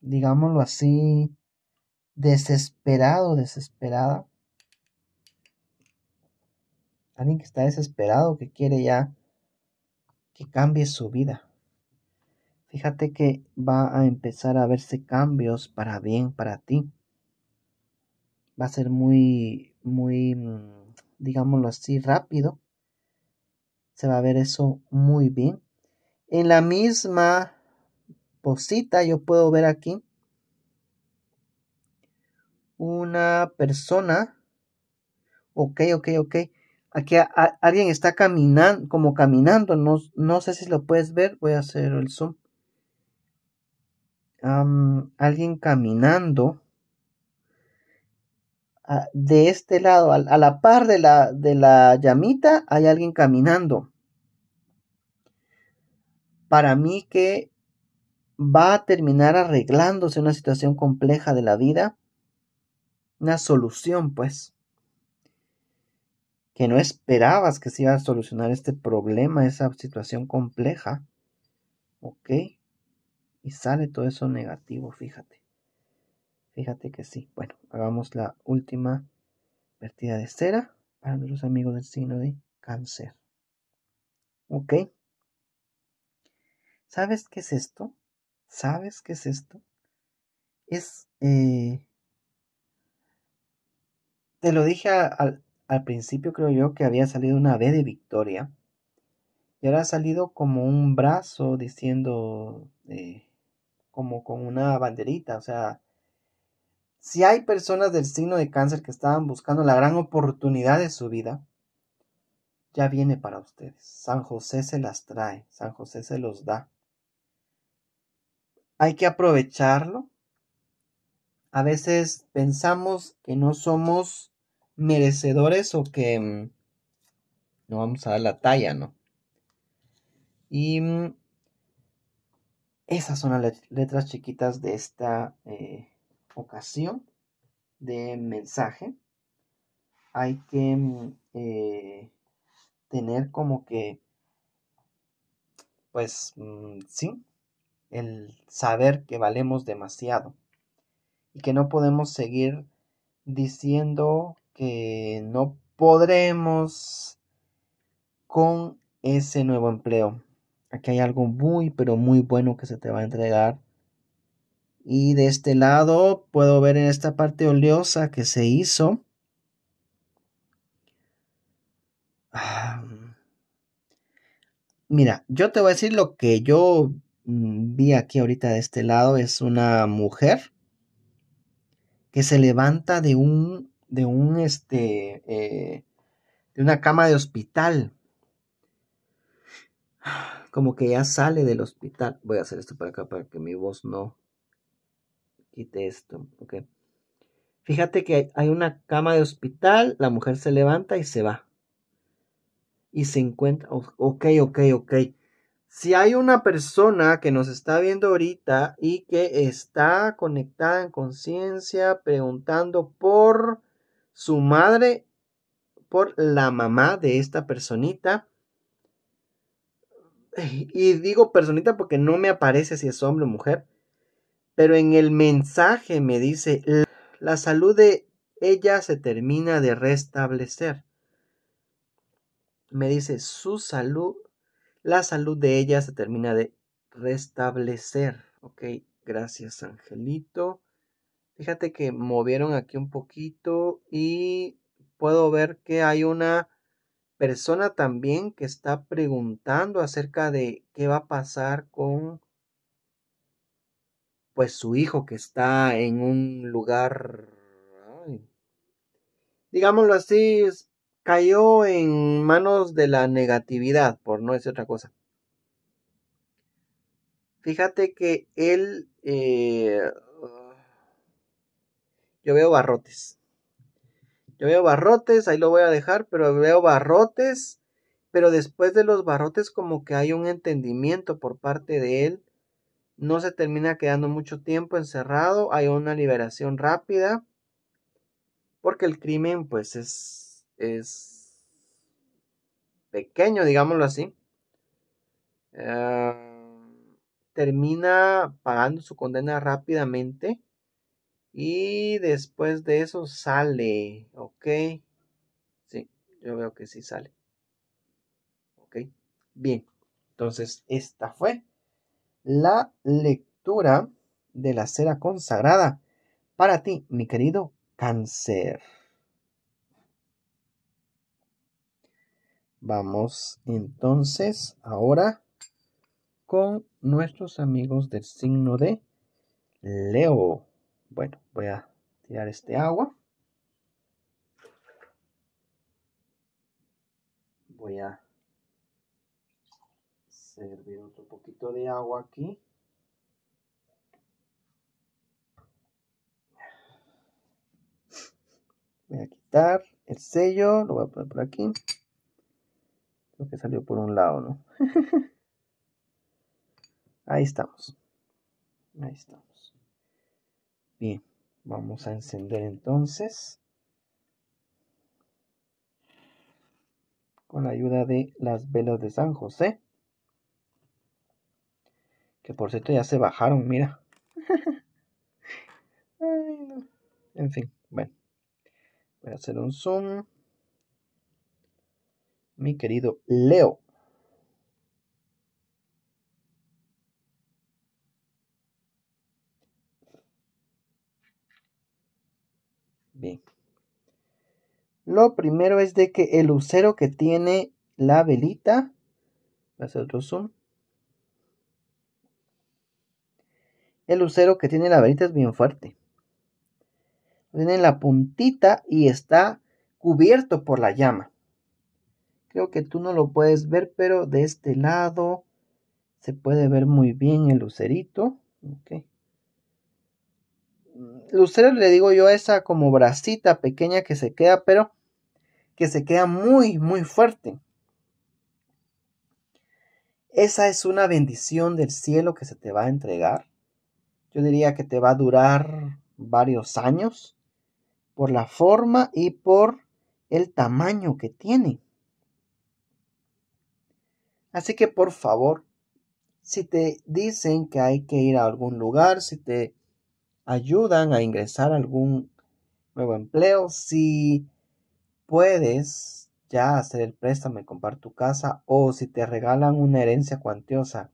digámoslo así desesperado desesperada alguien que está desesperado que quiere ya que cambie su vida fíjate que va a empezar a verse cambios para bien para ti va a ser muy muy, mm, digámoslo así, rápido. Se va a ver eso muy bien. En la misma posita yo puedo ver aquí una persona. Ok, ok, ok. Aquí alguien está caminando, como caminando. No, no, sé si lo puedes ver. Voy a hacer el zoom. alguien caminando de este lado, a, la par de la, de la llamita, hay alguien caminando. Para mí que va a terminar arreglándose una situación compleja de la vida, una solución, pues, que no esperabas que se iba a solucionar este problema, esa situación compleja, ¿ok? Y sale todo eso negativo, fíjate. Fíjate que sí. Bueno, hagamos la última vertida de cera para nuestros amigos del signo de cáncer. ¿Ok? ¿Sabes qué es esto? ¿Sabes qué es esto? Es... Eh, te lo dije al, principio, creo yo, que había salido una B de victoria. Y ahora ha salido como un brazo diciendo, eh, como con una banderita, o sea, si hay personas del signo de cáncer que estaban buscando la gran oportunidad de su vida, ya viene para ustedes. San José se las trae, San José se los da. Hay que aprovecharlo. A veces pensamos que no somos merecedores o que mm, no vamos a dar la talla, ¿no? Y mm, esas son las letras chiquitas de esta... Eh, ocasión de mensaje hay que mm, eh, tener como que, pues mm, sí, el saber que valemos demasiado y que no podemos seguir diciendo que no podremos con ese nuevo empleo. Aquí hay algo muy, pero muy bueno que se te va a entregar y de este lado puedo ver en esta parte oleosa que se hizo. Ah, mira, yo te voy a decir lo que yo mm, vi aquí ahorita de este lado. Es una mujer que se levanta de un, de un, este, eh, de una cama de hospital. Ah, como que ya sale del hospital. Voy a hacer esto para acá para que mi voz no quite esto. Okay. Fíjate que hay una cama de hospital, la mujer se levanta y se va. Y se encuentra, ok, ok, ok. Si hay una persona que nos está viendo ahorita y que está conectada en conciencia, preguntando por su madre, por la mamá de esta personita, y digo personita porque no me aparece si es hombre o mujer, pero en el mensaje me dice, la salud de ella se termina de restablecer. Me dice, su salud, la salud de ella se termina de restablecer. Ok, gracias Angelito. Fíjate que movieron aquí un poquito y puedo ver que hay una persona también que está preguntando acerca de qué va a pasar con pues su hijo que está en un lugar, digámoslo así, cayó en manos de la negatividad, por no decir otra cosa. Fíjate que él, eh, yo veo barrotes. Yo veo barrotes, ahí lo voy a dejar, pero veo barrotes, pero después de los barrotes como que hay un entendimiento por parte de él no se termina quedando mucho tiempo encerrado, hay una liberación rápida, porque el crimen pues es, es pequeño, digámoslo así. Ah, termina pagando su condena rápidamente y después de eso sale, ¿ok? Sí, yo veo que sí sale. ¿Ok? Bien, entonces esta fue la lectura de la cera consagrada para ti, mi querido cáncer. Vamos entonces ahora con nuestros amigos del signo de Leo. Bueno, voy a tirar este agua. Voy a Servir otro poquito de agua aquí. Voy a quitar el sello, lo voy a poner por aquí. Creo que salió por un lado, ¿no? *laughs* Ahí estamos. Ahí estamos. Bien, vamos a encender entonces. Con la ayuda de las velas de San José. Que por cierto ya se bajaron, mira. *laughs* En fin, bueno. Voy a hacer un zoom. Mi querido Leo. Bien. Lo primero es de que el lucero que tiene la velita, voy a hacer otro zoom, El lucero que tiene la varita es bien fuerte. Tiene la puntita y está cubierto por la llama. Creo que tú no lo puedes ver, pero de este lado se puede ver muy bien el lucerito. Lucero le digo yo esa como bracita pequeña que se queda, pero que se queda muy, muy fuerte. Esa es una bendición del cielo que se te va a entregar. Yo diría que te va a durar varios años por la forma y por el tamaño que tiene. Así que por favor, si te dicen que hay que ir a algún lugar, si te ayudan a ingresar a algún nuevo empleo, si puedes ya hacer el préstamo y comprar tu casa o si te regalan una herencia cuantiosa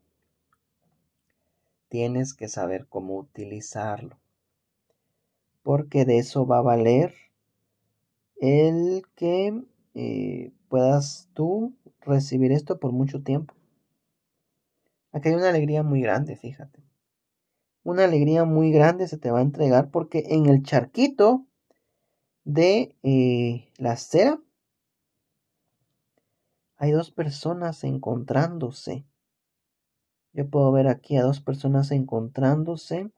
tienes que saber cómo utilizarlo. Porque de eso va a valer el que eh, puedas tú recibir esto por mucho tiempo. Aquí hay una alegría muy grande, fíjate. Una alegría muy grande se te va a entregar porque en el charquito de eh, la cera hay dos personas encontrándose yo puedo ver aquí a dos personas encontrándose.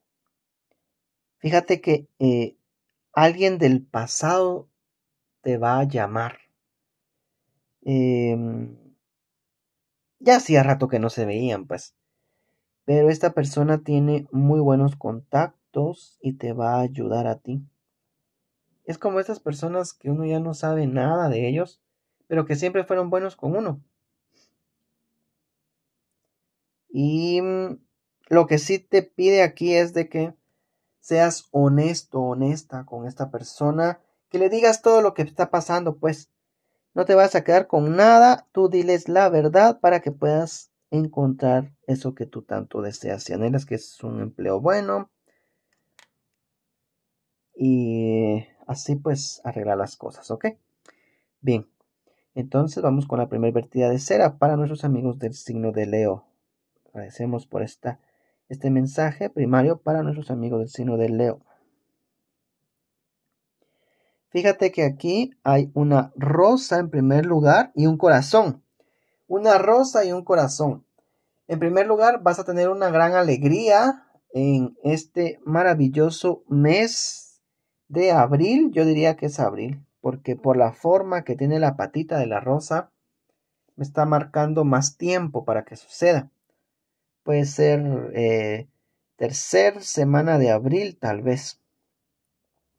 Fíjate que eh, alguien del pasado te va a llamar. Em, ya hacía rato que no se veían, pues. Pero esta persona tiene muy buenos contactos y te va a ayudar a ti. Es como estas personas que uno ya no sabe nada de ellos, pero que siempre fueron buenos con uno. Y mm, lo que sí te pide aquí es de que seas honesto, honesta con esta persona, que le digas todo lo que está pasando, pues no te vas a quedar con nada, tú diles la verdad para que puedas encontrar eso que tú tanto deseas y anhelas, que es un empleo bueno. Y así pues arreglar las cosas, ¿ok? Bien, entonces vamos con la primera vertida de cera para nuestros amigos del signo de Leo. Agradecemos por esta, este mensaje primario para nuestros amigos del signo de Leo. Fíjate que aquí hay una rosa en primer lugar y un corazón. Una rosa y un corazón. En primer lugar, vas a tener una gran alegría en este maravilloso mes de abril. Yo diría que es abril, porque por la forma que tiene la patita de la rosa, me está marcando más tiempo para que suceda puede ser tercera eh, tercer semana de abril tal vez.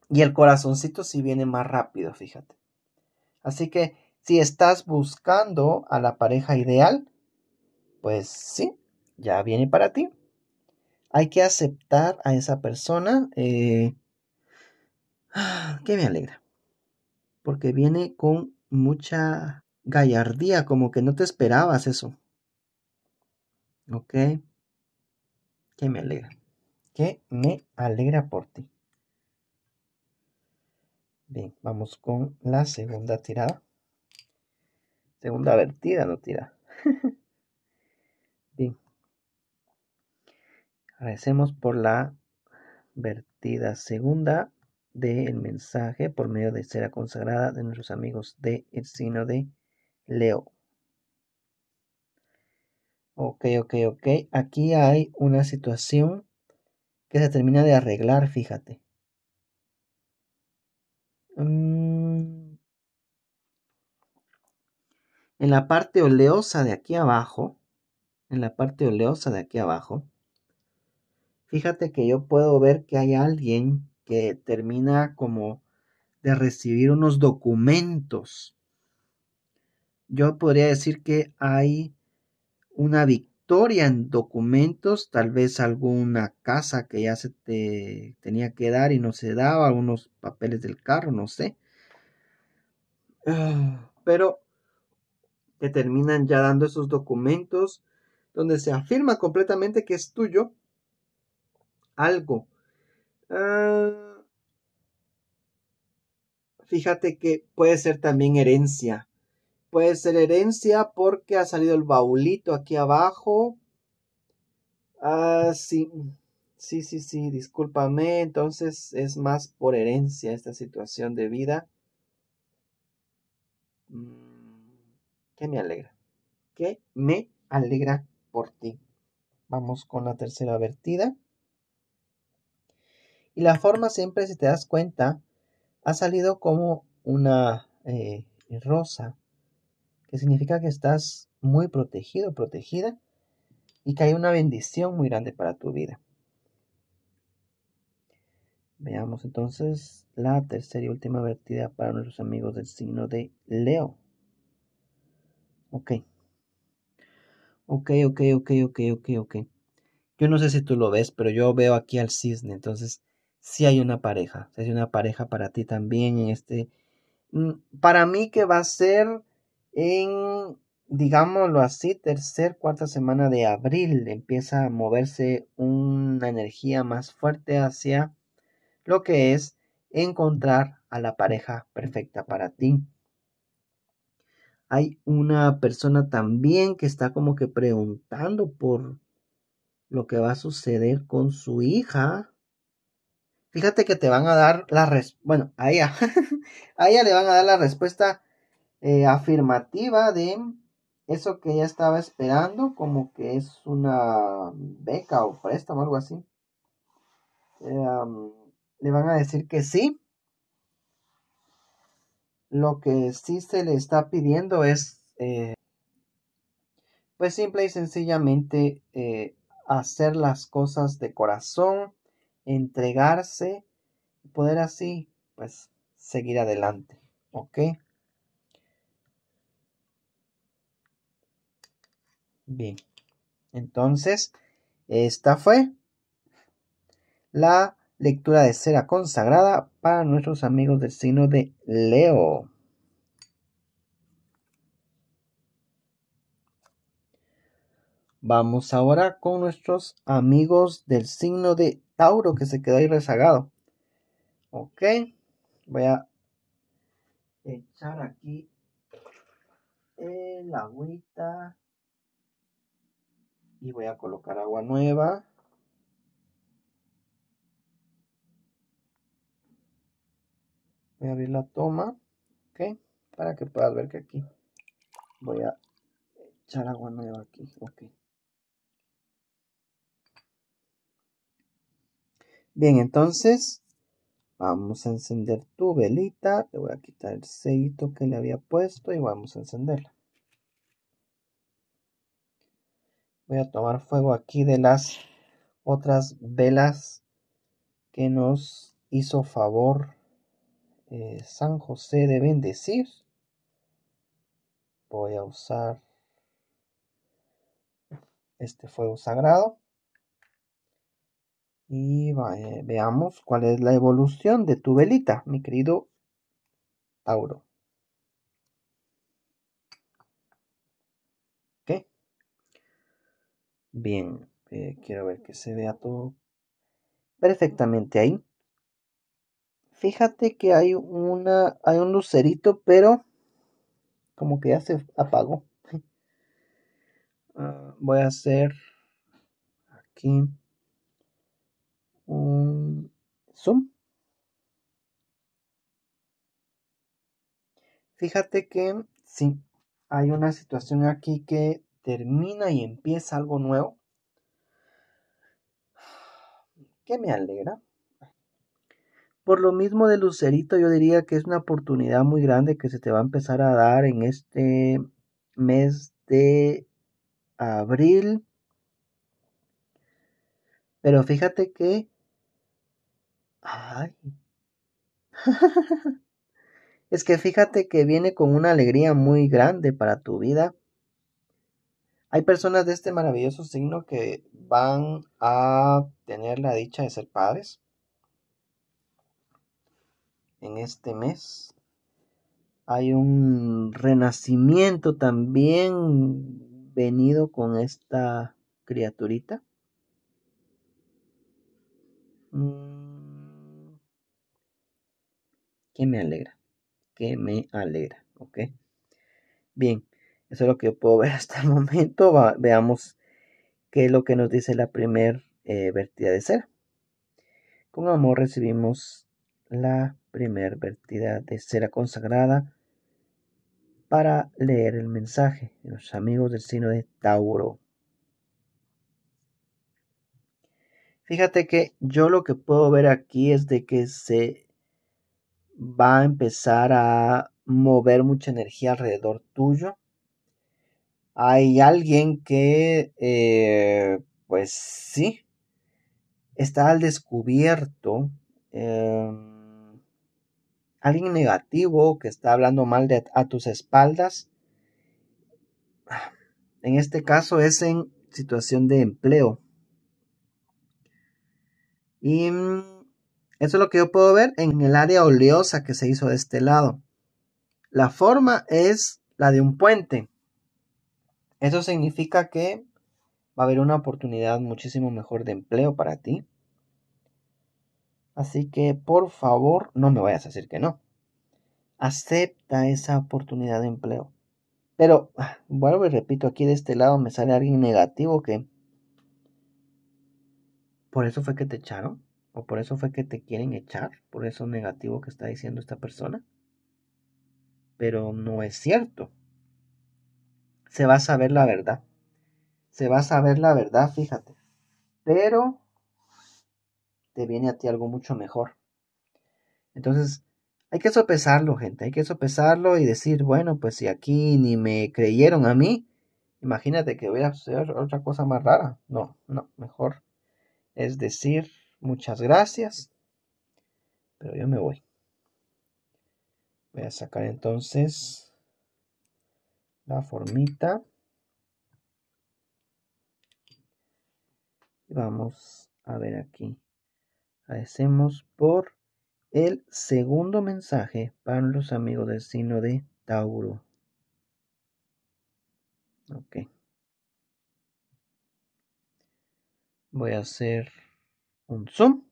Y el corazoncito sí viene más rápido, fíjate. Así que si estás buscando a la pareja ideal, pues sí, ya viene para ti. Hay que aceptar a esa persona. Eh, *sighs* que me alegra. Porque viene con mucha gallardía, como que no te esperabas eso. ¿Ok? Que me alegra. Que me alegra por ti. Bien, vamos con la segunda tirada. Segunda vertida, no tirada. *laughs* Bien. Agradecemos por la vertida segunda del mensaje por medio de cera consagrada de nuestros amigos de signo de Leo. Ok, ok, ok. Aquí hay una situación que se termina de arreglar, fíjate. Mm. En la parte oleosa de aquí abajo, en la parte oleosa de aquí abajo, fíjate que yo puedo ver que hay alguien que termina como de recibir unos documentos. Yo podría decir que hay una victoria en documentos, tal vez alguna casa que ya se te tenía que dar y no se daba, algunos papeles del carro, no sé. Ah, pero te terminan ya dando esos documentos donde se afirma completamente que es tuyo algo. Ah, fíjate que puede ser también herencia. Puede ser herencia porque ha salido el baulito aquí abajo. Ah, sí. Sí, sí, discúlpame. Entonces es más por herencia esta situación de vida. Mm, que me alegra. Que me alegra por ti. Vamos con la tercera vertida. Y la forma siempre, si te das cuenta, ha salido como una eh, rosa que significa que estás muy protegido, protegida, y que hay una bendición muy grande para tu vida. Veamos entonces la tercera y última vertida para nuestros amigos del signo de Leo. Ok. Ok, ok, ok, ok, ok, ok. Yo no sé si tú lo ves, pero yo veo aquí al cisne. Entonces, si sí hay una pareja. Si hay una pareja para ti también en este. Mm, para mí que va a ser en, digámoslo así, tercer, cuarta semana de abril empieza a moverse una energía más fuerte hacia lo que es encontrar a la pareja perfecta para ti. Hay una persona también que está como que preguntando por lo que va a suceder con su hija. Fíjate que te van a dar la respuesta. Bueno, a *laughs* a ella le van a dar la respuesta eh, afirmativa de eso que ella estaba esperando, como que es una beca o préstamo, algo así. Eh, le van a decir que sí. Lo que sí se le está pidiendo es, eh, pues simple y sencillamente, hacer las cosas de corazón, entregarse y poder así, pues, seguir adelante. ¿Ok? Bien, entonces, esta fue la lectura de cera consagrada para nuestros amigos del signo de Leo. Vamos ahora con nuestros amigos del signo de Tauro que se quedó ahí rezagado. Ok, voy a echar aquí el agüita y voy a colocar agua nueva voy a abrir la toma ok para que puedas ver que aquí voy a echar agua nueva aquí ok bien entonces vamos a encender tu velita le voy a quitar el sellito que le había puesto y vamos a encenderla voy a tomar fuego aquí de las otras velas que nos hizo favor eh, San José de bendecir. Voy a usar este fuego sagrado y eh, veamos cuál es la evolución de tu velita, mi querido Tauro. Bien, eh, quiero ver que se vea todo perfectamente ahí. Fíjate que hay una hay un lucerito, pero como que ya se apagó. Ah, voy a hacer aquí un zoom. Fíjate que sí, hay una situación aquí que termina y empieza algo nuevo, que me alegra. Por lo mismo de Lucerito, yo diría que es una oportunidad muy grande que se te va a empezar a dar en este mes de abril. Pero fíjate que... Ay. *laughs* es que fíjate que viene con una alegría muy grande para tu vida hay personas de este maravilloso signo que van a tener la dicha de ser padres en este mes. Hay un renacimiento también venido con esta criaturita. Mm. Que me alegra, que me alegra, ¿ok? Bien, eso es lo que yo puedo ver *laughs* hasta el momento. veamos qué es lo que nos dice la primer eh, vertida de cera. Con amor recibimos la primer vertida de cera consagrada para leer el mensaje de los amigos del signo de Tauro. Fíjate que yo lo que puedo ver aquí es de que se va a empezar a mover mucha energía alrededor tuyo hay alguien que, eh, pues sí, está al descubierto, em, alguien negativo que está hablando mal de, a tus espaldas. En este caso es en situación de empleo. Y mm, eso es lo que yo puedo ver en el área oleosa que se hizo de este lado. La forma es la de un puente eso significa que va a haber una oportunidad muchísimo mejor de empleo para ti. Así que por favor no me vayas a decir que no. Acepta esa oportunidad de empleo. Pero vuelvo y repito, aquí de este lado me sale alguien negativo que... Por eso fue que te echaron. O por eso fue que te quieren echar. Por eso negativo que está diciendo esta persona. Pero no es cierto se va a saber la verdad. Se va a saber la verdad, fíjate. Pero te viene a ti algo mucho mejor. Entonces, hay que sopesarlo, gente. Hay que sopesarlo y decir, bueno, pues si aquí ni me creyeron a mí, imagínate que voy a hacer otra cosa más rara. No, no, mejor es decir muchas gracias, pero yo me voy. Voy a sacar entonces la formita. Y vamos a ver aquí. Agradecemos por el segundo mensaje para los amigos del signo de Tauro. Ok. Voy a hacer un zoom.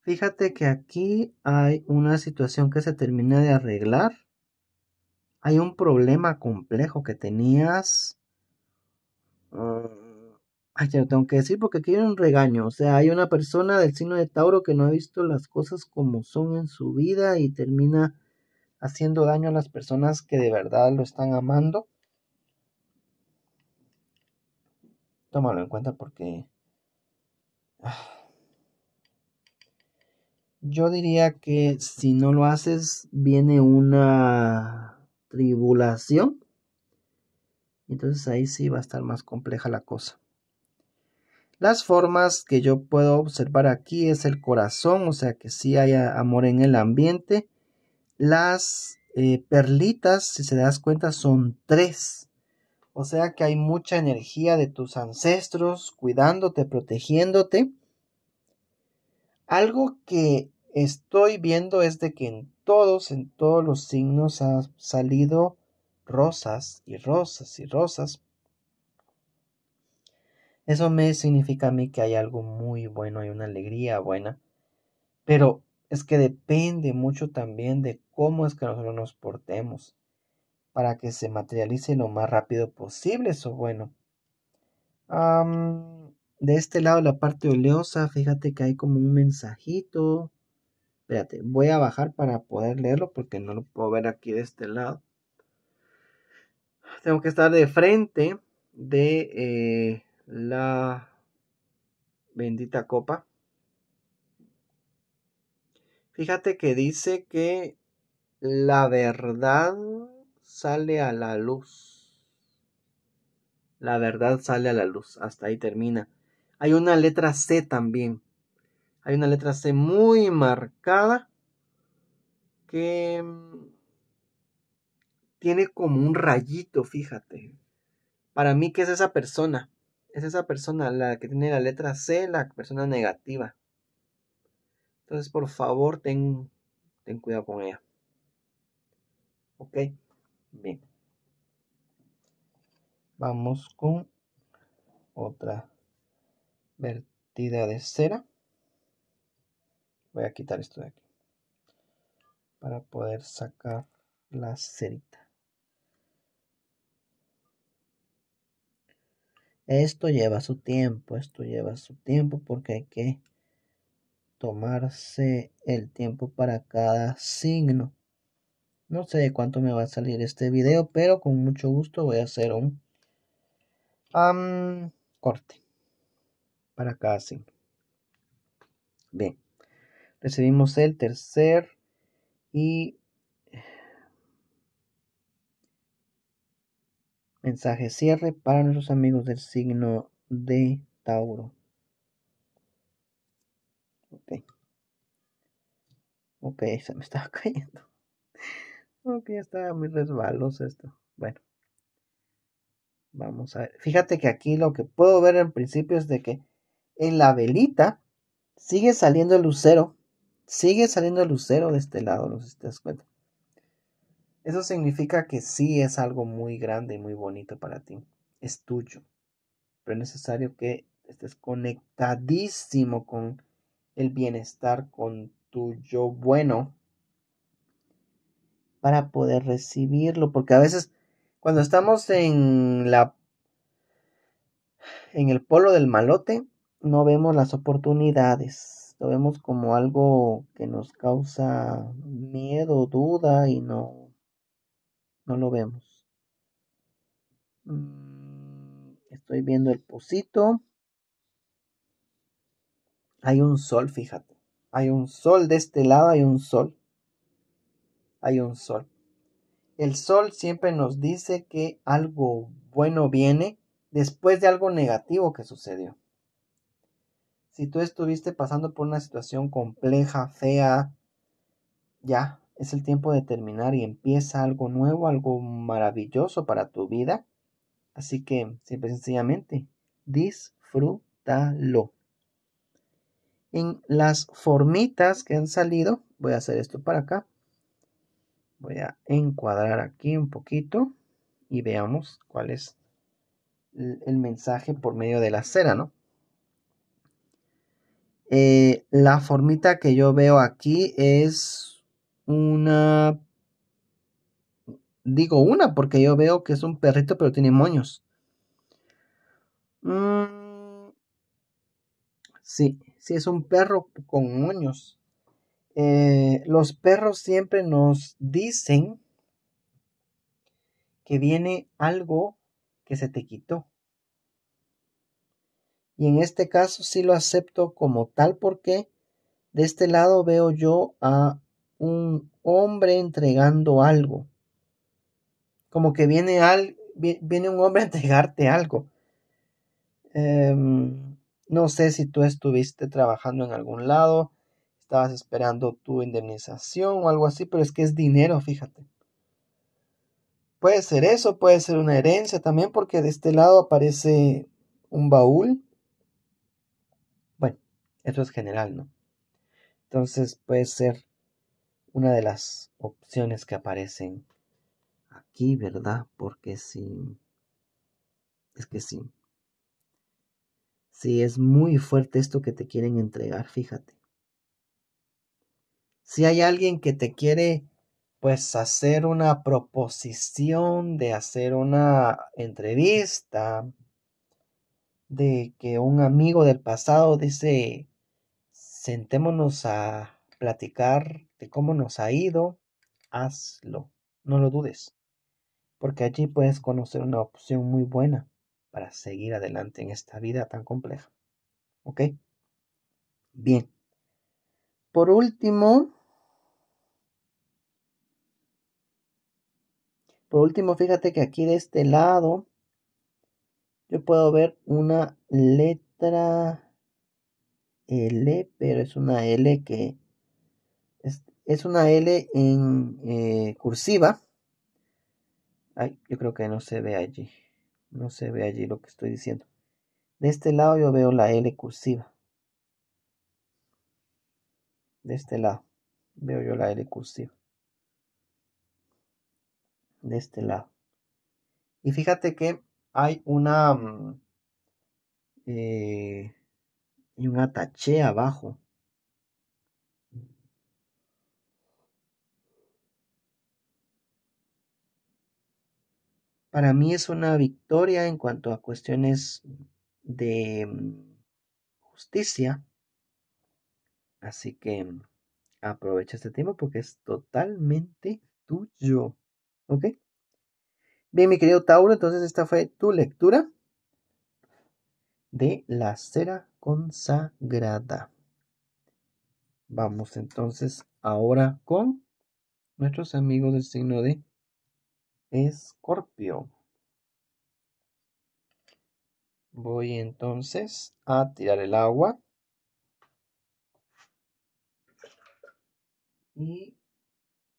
Fíjate que aquí hay una situación que se termina de arreglar hay un problema complejo que tenías. Mm, ay, te lo tengo que decir porque aquí hay un regaño. O sea, hay una persona del signo de Tauro que no ha visto las cosas como son en su vida y termina haciendo daño a las personas que de verdad lo están amando. Tómalo en cuenta porque. *sighs* yo diría que si no lo haces, viene una tribulación. Entonces ahí sí va a estar más compleja la cosa. Las formas que yo puedo observar aquí es el corazón, o sea que sí hay amor en el ambiente. Las eh, perlitas, si se das cuenta, son tres. O sea que hay mucha energía de tus ancestros cuidándote, protegiéndote. Algo que estoy viendo es de que en todos, en todos los signos ha salido rosas y rosas y rosas. Eso me significa a mí que hay algo muy bueno, hay una alegría buena. Pero es que depende mucho también de cómo es que nosotros nos portemos para que se materialice lo más rápido posible eso bueno. de este lado, la parte oleosa, fíjate que hay como un mensajito Espérate, voy a bajar para poder leerlo porque no lo puedo ver aquí de este lado. Tengo que estar de frente de eh, la bendita copa. Fíjate que dice que la verdad sale a la luz. La verdad sale a la luz. Hasta ahí termina. Hay una letra C también. Hay una letra C muy marcada que mm, tiene como un rayito, fíjate. Para mí, ¿qué es esa persona? Es esa persona, la que tiene la letra C, la persona negativa. Entonces, por favor, ten, ten cuidado con ella. ¿Ok? Bien. Vamos con otra vertida de cera voy a quitar esto de aquí para poder sacar la cerita esto lleva su tiempo esto lleva su tiempo porque hay que tomarse el tiempo para cada signo no sé de cuánto me va a salir este video pero con mucho gusto voy a hacer un corte para cada signo bien recibimos el tercer y mensaje cierre para nuestros amigos del signo de Tauro. Ok. Ok, se me estaba *laughs* cayendo. Ok, Estaba muy resbaloso esto. Bueno. Vamos a ver. Fíjate que aquí lo que puedo ver en principio es de que en la velita sigue saliendo el lucero Sigue saliendo el lucero de este lado, no sé si te das cuenta. Eso significa que sí es algo muy grande y muy bonito para ti. Es tuyo. Pero es necesario que estés conectadísimo con el bienestar, con tu yo bueno, para poder recibirlo. Porque a veces cuando estamos en la en el polo del malote, no vemos las oportunidades lo vemos como algo que nos causa miedo, duda y no, no lo vemos. Mm, estoy viendo el pocito. Hay un sol, fíjate. Hay un sol de este lado, hay un sol. Hay un sol. El sol siempre nos dice que algo bueno viene después de algo negativo que sucedió. Si tú estuviste pasando por una situación compleja, fea, ya es el tiempo de terminar y empieza algo nuevo, algo maravilloso para tu vida. Así que, simple y sencillamente, disfrútalo. En las formitas que han salido, voy a hacer esto para acá. Voy a encuadrar aquí un poquito y veamos cuál es el mensaje por medio de la cera, ¿no? Eh, la formita que yo veo aquí es una... Digo una porque yo veo que es un perrito pero tiene moños. Mm, sí, sí es un perro con moños. Eh, los perros siempre nos dicen que viene algo que se te quitó y en este caso sí lo acepto como tal porque de este lado veo yo a un hombre entregando algo. Como que viene, al, viene un hombre a entregarte algo. Em, no sé si tú estuviste trabajando en algún lado, estabas esperando tu indemnización o algo así, pero es que es dinero, fíjate. Puede ser eso, puede ser una herencia también, porque de este lado aparece un baúl esto es general, ¿no? Entonces puede ser una de las opciones que aparecen aquí, ¿verdad? Porque si... Es que sí. Si es muy fuerte esto que te quieren entregar, fíjate. Si hay alguien que te quiere, pues, hacer una proposición de hacer una entrevista, de que un amigo del pasado dice, sentémonos a platicar de cómo nos ha ido, hazlo, no lo dudes, porque allí puedes conocer una opción muy buena para seguir adelante en esta vida tan compleja. ¿Ok? Bien. Por último, por último, fíjate que aquí de este lado yo puedo ver una letra L, pero es una L que es, una L en eh, cursiva. Ay, yo creo que no se ve allí. No se ve allí lo que estoy diciendo. De este lado yo veo la L cursiva. De este lado veo yo la L cursiva. De este lado. Y fíjate que hay una... Mm, eh, y un ataché abajo. Para mí es una victoria en cuanto a cuestiones de mm, justicia. Así que mm, aprovecha este tiempo porque es totalmente tuyo. ¿Ok? Bien, mi querido Tauro, entonces esta fue tu lectura de la cera consagrada. Vamos entonces ahora con nuestros amigos del signo de Escorpio. Voy entonces a tirar el agua. Y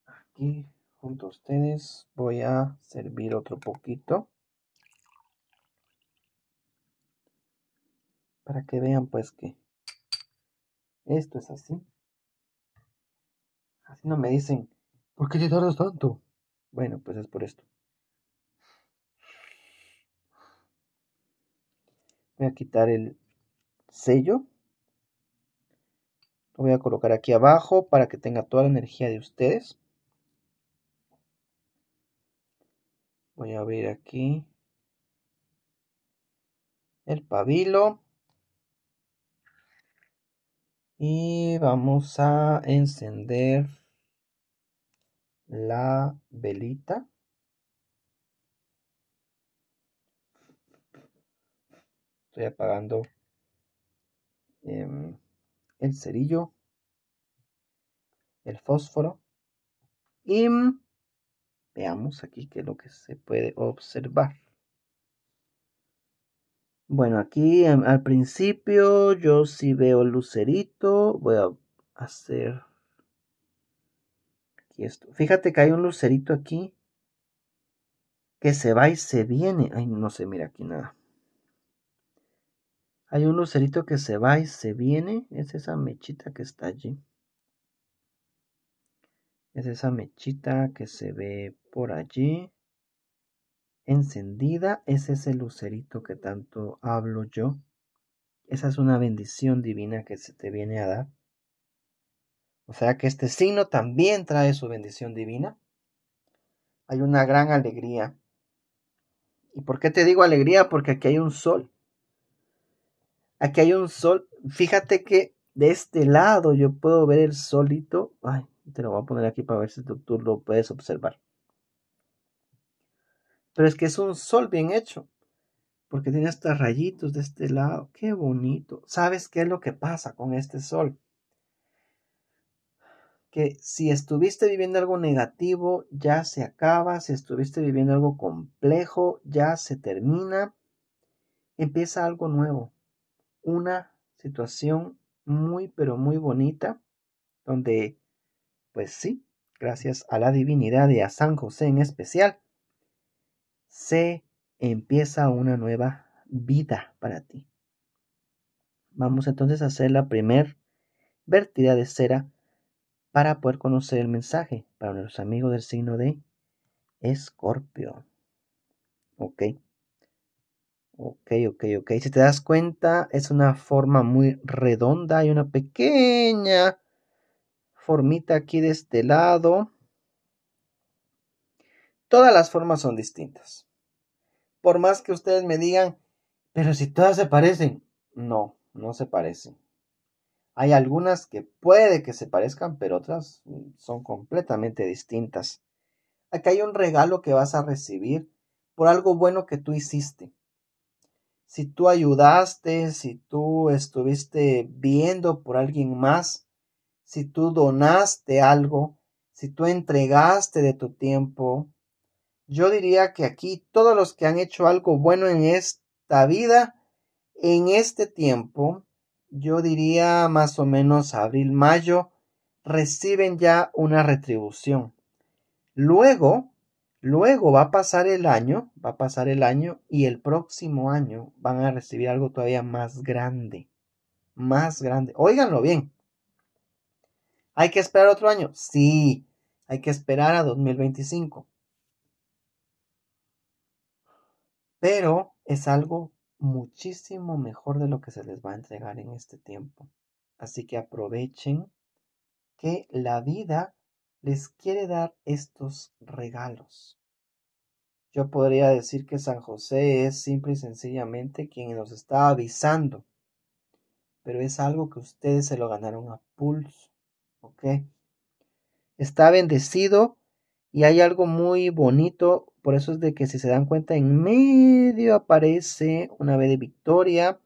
aquí junto a ustedes voy a servir otro poquito. para que vean pues que esto es así. Así no me dicen, ¿por qué te tardas tanto? Bueno, pues es por esto. Voy a quitar el sello. Lo voy a colocar aquí abajo para que tenga toda la energía de ustedes. Voy a abrir aquí el pabilo y vamos a encender la velita. Estoy apagando em, el cerillo, el fósforo y veamos aquí qué es lo que se puede observar. Bueno, aquí em, al principio yo sí veo lucerito. Voy a hacer aquí esto. Fíjate que hay un lucerito aquí que se va y se viene. Ay, no se mira aquí nada. Hay un lucerito que se va y se viene. Es esa mechita que está allí. Es esa mechita que se ve por allí encendida es ese lucerito que tanto hablo yo. Esa es una bendición divina que se te viene a dar. O sea que este signo también trae su bendición divina. Hay una gran alegría. ¿Y por qué te digo alegría? Porque aquí hay un sol. Aquí hay un sol. Fíjate que de este lado yo puedo ver el solito. te lo voy a poner aquí para ver si tú lo puedes observar. Pero es que es un sol bien hecho, porque tiene estos rayitos de este lado. Qué bonito. ¿Sabes qué es lo que pasa con este sol? Que si estuviste viviendo algo negativo, ya se acaba. Si estuviste viviendo algo complejo, ya se termina. Empieza algo nuevo. Una situación muy, pero muy bonita, donde, pues sí, gracias a la divinidad y a San José en especial, se empieza una nueva vida para ti. Vamos entonces a hacer la primera vertida de cera para poder conocer el mensaje para los amigos del signo de Escorpio. Ok. Ok, ok, ok. Si te das cuenta, es una forma muy redonda. y una pequeña formita aquí de este lado. Todas las formas son distintas. Por más que ustedes me digan, pero si todas se parecen, no, no se parecen. Hay algunas que puede que se parezcan, pero otras son completamente distintas. Acá hay un regalo que vas a recibir por algo bueno que tú hiciste. Si tú ayudaste, si tú estuviste viendo por alguien más, si tú donaste algo, si tú entregaste de tu tiempo, yo diría que aquí todos los que han hecho algo bueno en esta vida, en este tiempo, yo diría más o menos abril, mayo, reciben ya una retribución. Luego, luego va a pasar el año, va a pasar el año y el próximo año van a recibir algo todavía más grande, más grande. Óiganlo bien. ¿Hay que esperar otro año? Sí, hay que esperar a 2025. pero es algo muchísimo mejor de lo que se les va a entregar en este tiempo. Así que aprovechen que la vida les quiere dar estos regalos. Yo podría decir que San José es simple y sencillamente quien nos está avisando, pero es algo que ustedes se lo ganaron a pulso, ¿ok? Está bendecido y hay algo muy bonito por eso es de que si se dan cuenta, en medio aparece una B de victoria,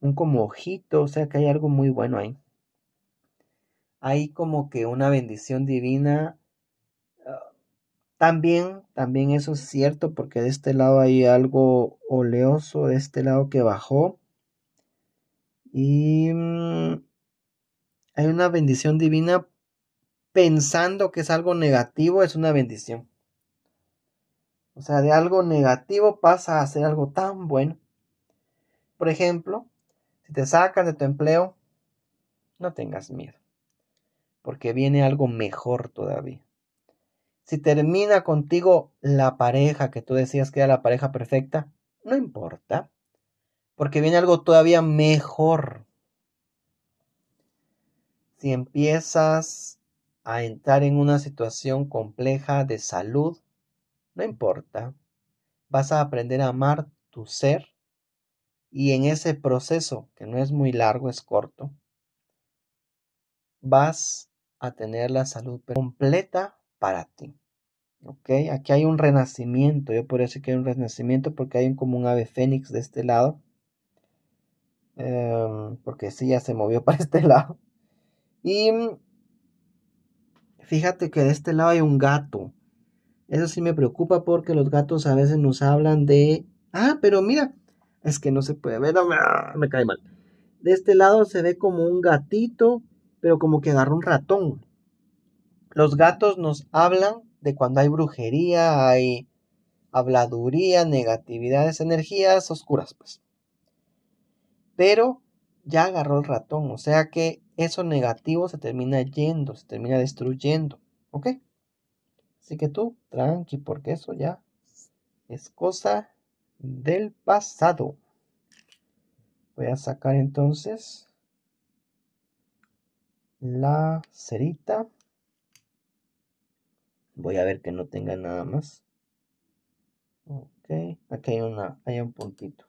un como ojito, o sea que hay algo muy bueno ahí. Hay como que una bendición divina. Ah, también, también eso es cierto, porque de este lado hay algo oleoso, de este lado que bajó. Y mm, hay una bendición divina pensando que es algo negativo, es una bendición. O sea, de algo negativo pasa a ser algo tan bueno. Por ejemplo, si te sacan de tu empleo, no tengas miedo, porque viene algo mejor todavía. Si termina contigo la pareja que tú decías que era la pareja perfecta, no importa, porque viene algo todavía mejor. Si empiezas a entrar en una situación compleja de salud, no importa. Vas a aprender a amar tu ser y en ese proceso, que no es muy largo, es corto, vas a tener la salud completa para ti. ¿Ok? Aquí hay un renacimiento. Yo por eso que hay un renacimiento porque hay como un ave fénix de este lado. Em, porque si ya se movió *laughs* para este lado. Y fíjate que de este lado hay un gato. Eso sí me preocupa porque los gatos a veces nos hablan de... Ah, pero mira, es que no se puede ver, me cae mal. De este lado se ve como un gatito, pero como que agarró un ratón. Los gatos nos hablan de cuando hay brujería, hay habladuría, negatividades, energías oscuras, pues. Pero ya agarró el ratón, o sea que eso negativo se termina yendo, se termina destruyendo, ¿ok? Así que tú, tranqui, porque eso ya es cosa del pasado. Voy a sacar entonces la cerita. Voy a ver que no tenga nada más. Ok, aquí hay, una, hay un puntito.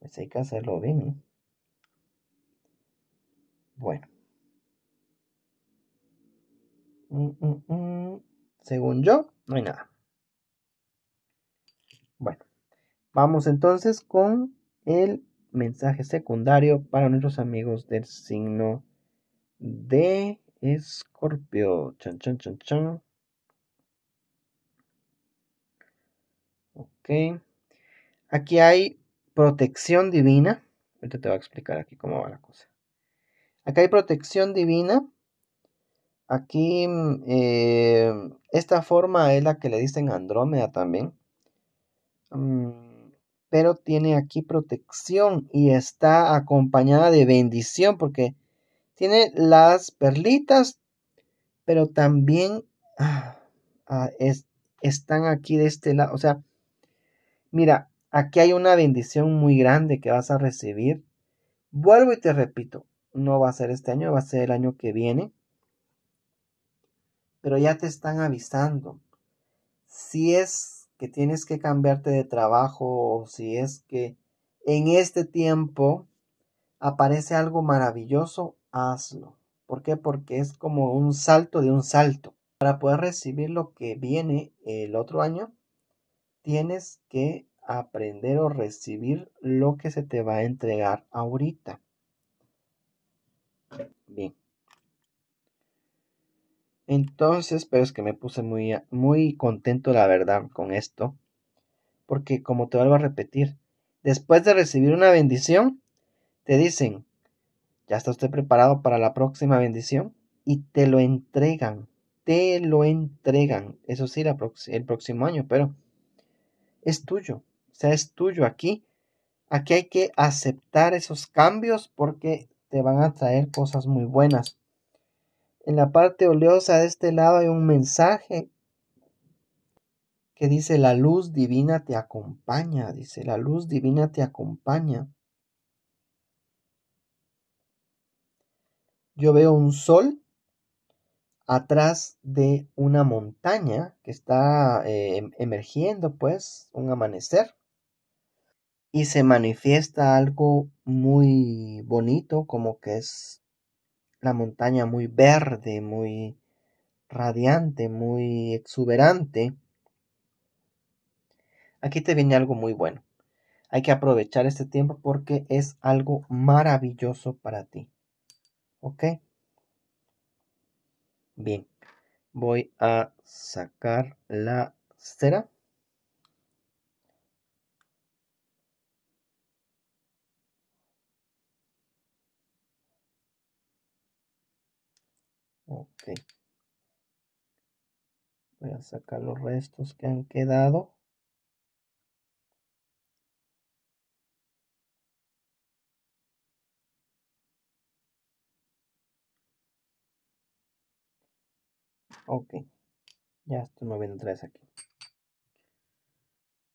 Pues hay que hacerlo bien. Bueno. Mm, mm, mm. Según yo, no hay nada. Bueno, vamos entonces con el mensaje secundario para nuestros amigos del signo de Escorpio. Chan, chan, Ok. Aquí hay protección divina. Ahorita te voy a explicar aquí cómo va la cosa. Acá hay protección divina Aquí mm, eh, esta forma es la que le dicen Andrómeda también. Mm, pero tiene aquí protección y está acompañada de bendición porque tiene las perlitas, pero también ah, ah, están aquí de este lado. O sea, mira, aquí hay una bendición muy grande que vas a recibir. Vuelvo y te repito, no va a ser este año, va a ser el año que viene pero ya te están avisando. Si es que tienes que cambiarte de trabajo o si es que en este tiempo aparece algo maravilloso, hazlo. ¿Por qué? Porque es como un salto de un salto. Para poder recibir lo que viene el otro año, tienes que aprender o recibir lo que se te va a entregar ahorita. Bien. Entonces, pero es que me puse muy, muy contento, la verdad, con esto. Porque, como te vuelvo a repetir, después de recibir una bendición, te dicen, ¿ya está usted preparado para la próxima bendición? Y te lo entregan, te lo entregan. Eso sí, el próximo año, pero es tuyo. O sea, es tuyo aquí. Aquí hay que aceptar esos cambios porque te van a traer cosas muy buenas. En la parte oleosa de este lado hay un mensaje que dice, la luz divina te acompaña, dice, la luz divina te acompaña. Yo veo un sol atrás de una montaña que está eh, em, emergiendo, pues, un amanecer. Y se manifiesta algo muy bonito, como que es la montaña muy verde, muy radiante, muy exuberante, aquí te viene algo muy bueno. Hay que aprovechar este tiempo porque es algo maravilloso para ti. ¿Ok? Bien. Voy a sacar la cera. Este, voy a sacar los restos que han quedado ok ya estoy moviendo otra vez aquí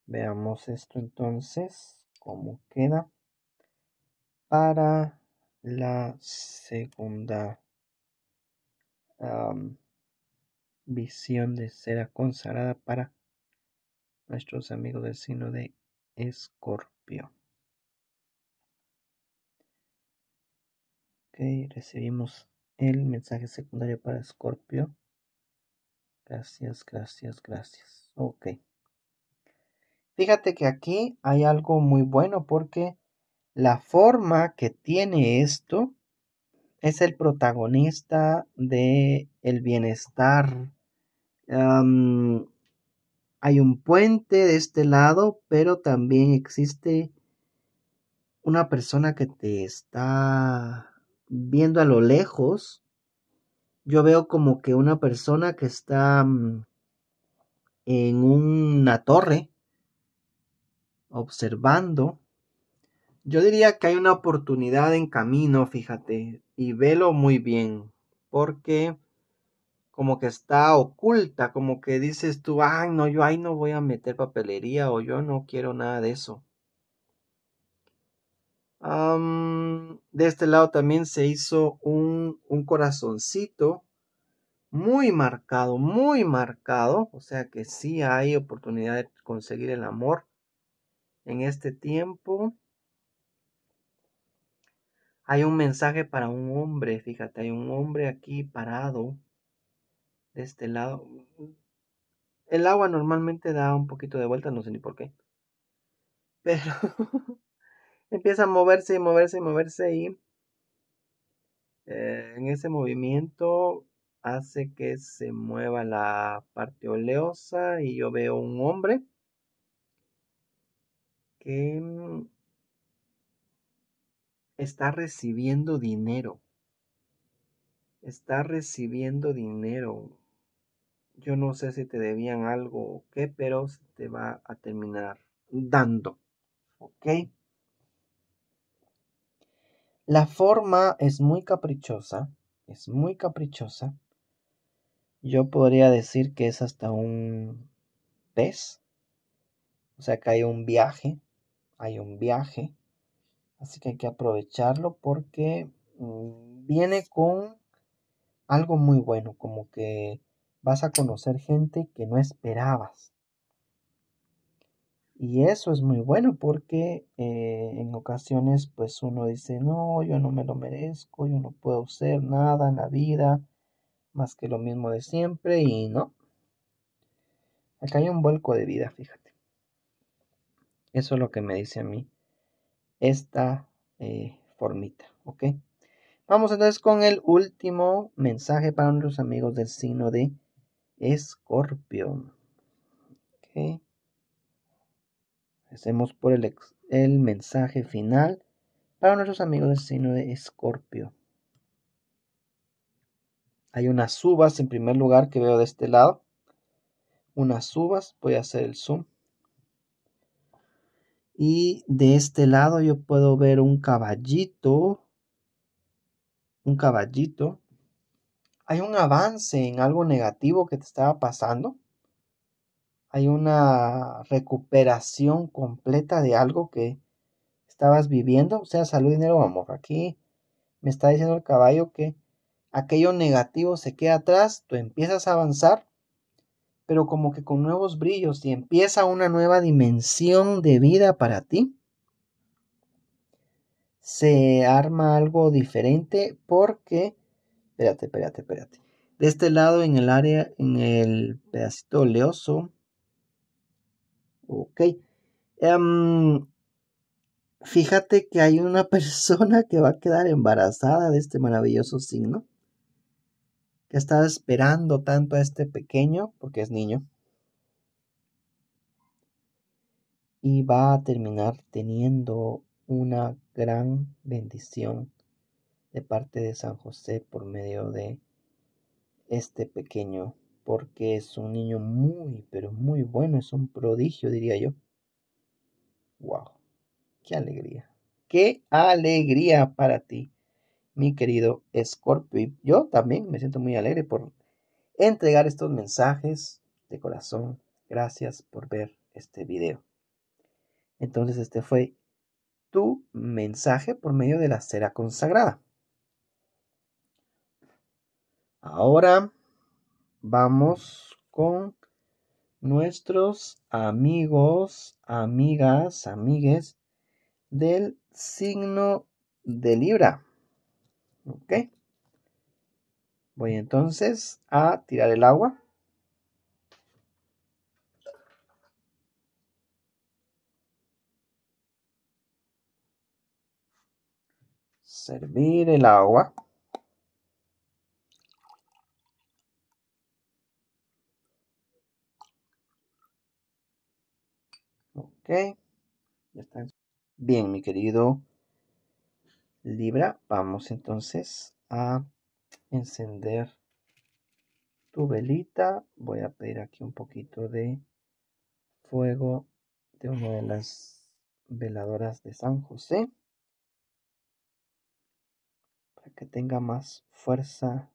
veamos esto entonces cómo queda para la segunda visión de cera consagrada para nuestros amigos del signo de escorpio. Ok, recibimos el mensaje secundario para escorpio. Gracias, gracias, gracias. Ok. Fíjate que aquí hay algo muy bueno porque la forma que tiene esto es el protagonista de el bienestar. hay un puente de este lado, pero también existe una persona que te está viendo a lo lejos. Yo veo como que una persona que está mm, en una torre observando yo diría que hay una oportunidad en camino, fíjate, y velo muy bien, porque como que está oculta, como que dices tú, ay, no, yo ahí no voy a meter papelería o yo no quiero nada de eso. de este lado también se hizo un, un corazoncito muy marcado, muy marcado, o sea que sí hay oportunidad de conseguir el amor en este tiempo. Hay un mensaje para un hombre, fíjate, hay un hombre aquí parado de este lado. El agua normalmente da un poquito de vuelta, no sé ni por qué. Pero *laughs* empieza a moverse y moverse y moverse y eh, en ese movimiento hace que se mueva la parte oleosa y yo veo un hombre que mm, está recibiendo dinero. Está recibiendo dinero. Yo no sé si te debían algo o qué, pero se te va a terminar dando. ¿Ok? La forma es muy caprichosa, es muy caprichosa. Yo podría decir que es hasta un pez. O sea que hay un viaje, hay un viaje Así que hay que aprovecharlo porque mm, viene con algo muy bueno, como que vas a conocer gente que no esperabas. Y eso es muy bueno porque eh, en ocasiones pues uno dice, no, yo no me lo merezco, yo no puedo ser nada en la vida más que lo mismo de siempre y no. Acá hay un vuelco de vida, fíjate. Eso es lo que me dice a mí esta eh, formita, ¿ok? Vamos entonces con el último mensaje para nuestros amigos del signo de Escorpio. Ok. Hacemos por el, el mensaje final para nuestros amigos del signo de Escorpio. Hay unas uvas en primer lugar que veo de este lado. Unas uvas, voy a hacer el zoom. Y de este lado yo puedo ver un caballito. Un caballito. Hay un avance en algo negativo que te estaba pasando. Hay una recuperación completa de algo que estabas viviendo. O sea, salud, dinero, amor. Aquí me está diciendo el caballo que aquello negativo se queda atrás. Tú empiezas a avanzar pero como que con nuevos brillos y empieza una nueva dimensión de vida para ti, se arma algo diferente porque, espérate, espérate, espérate. De este lado, en el área, en el pedacito oleoso, ok. Em, fíjate que hay una *laughs* persona que va a quedar embarazada de este maravilloso signo que esperando tanto a este pequeño, porque es niño, y va a terminar teniendo una gran bendición de parte de San José por medio de este pequeño, porque es un niño muy, pero muy bueno, es un prodigio, diría yo. ¡Wow! ¡Qué alegría! ¡Qué alegría para ti! mi querido Scorpio. Yo también me siento muy alegre por entregar estos mensajes de corazón. Gracias por ver este video. Entonces este fue tu mensaje por medio de la cera consagrada. Ahora vamos con nuestros amigos, amigas, amigues del signo de Libra. Okay, Voy entonces a tirar el agua. Servir el agua. Okay, Ya está. Bien, mi querido Libra, vamos entonces a encender tu velita. Voy a pedir aquí un poquito de fuego de una de las veladoras de San José para que tenga más fuerza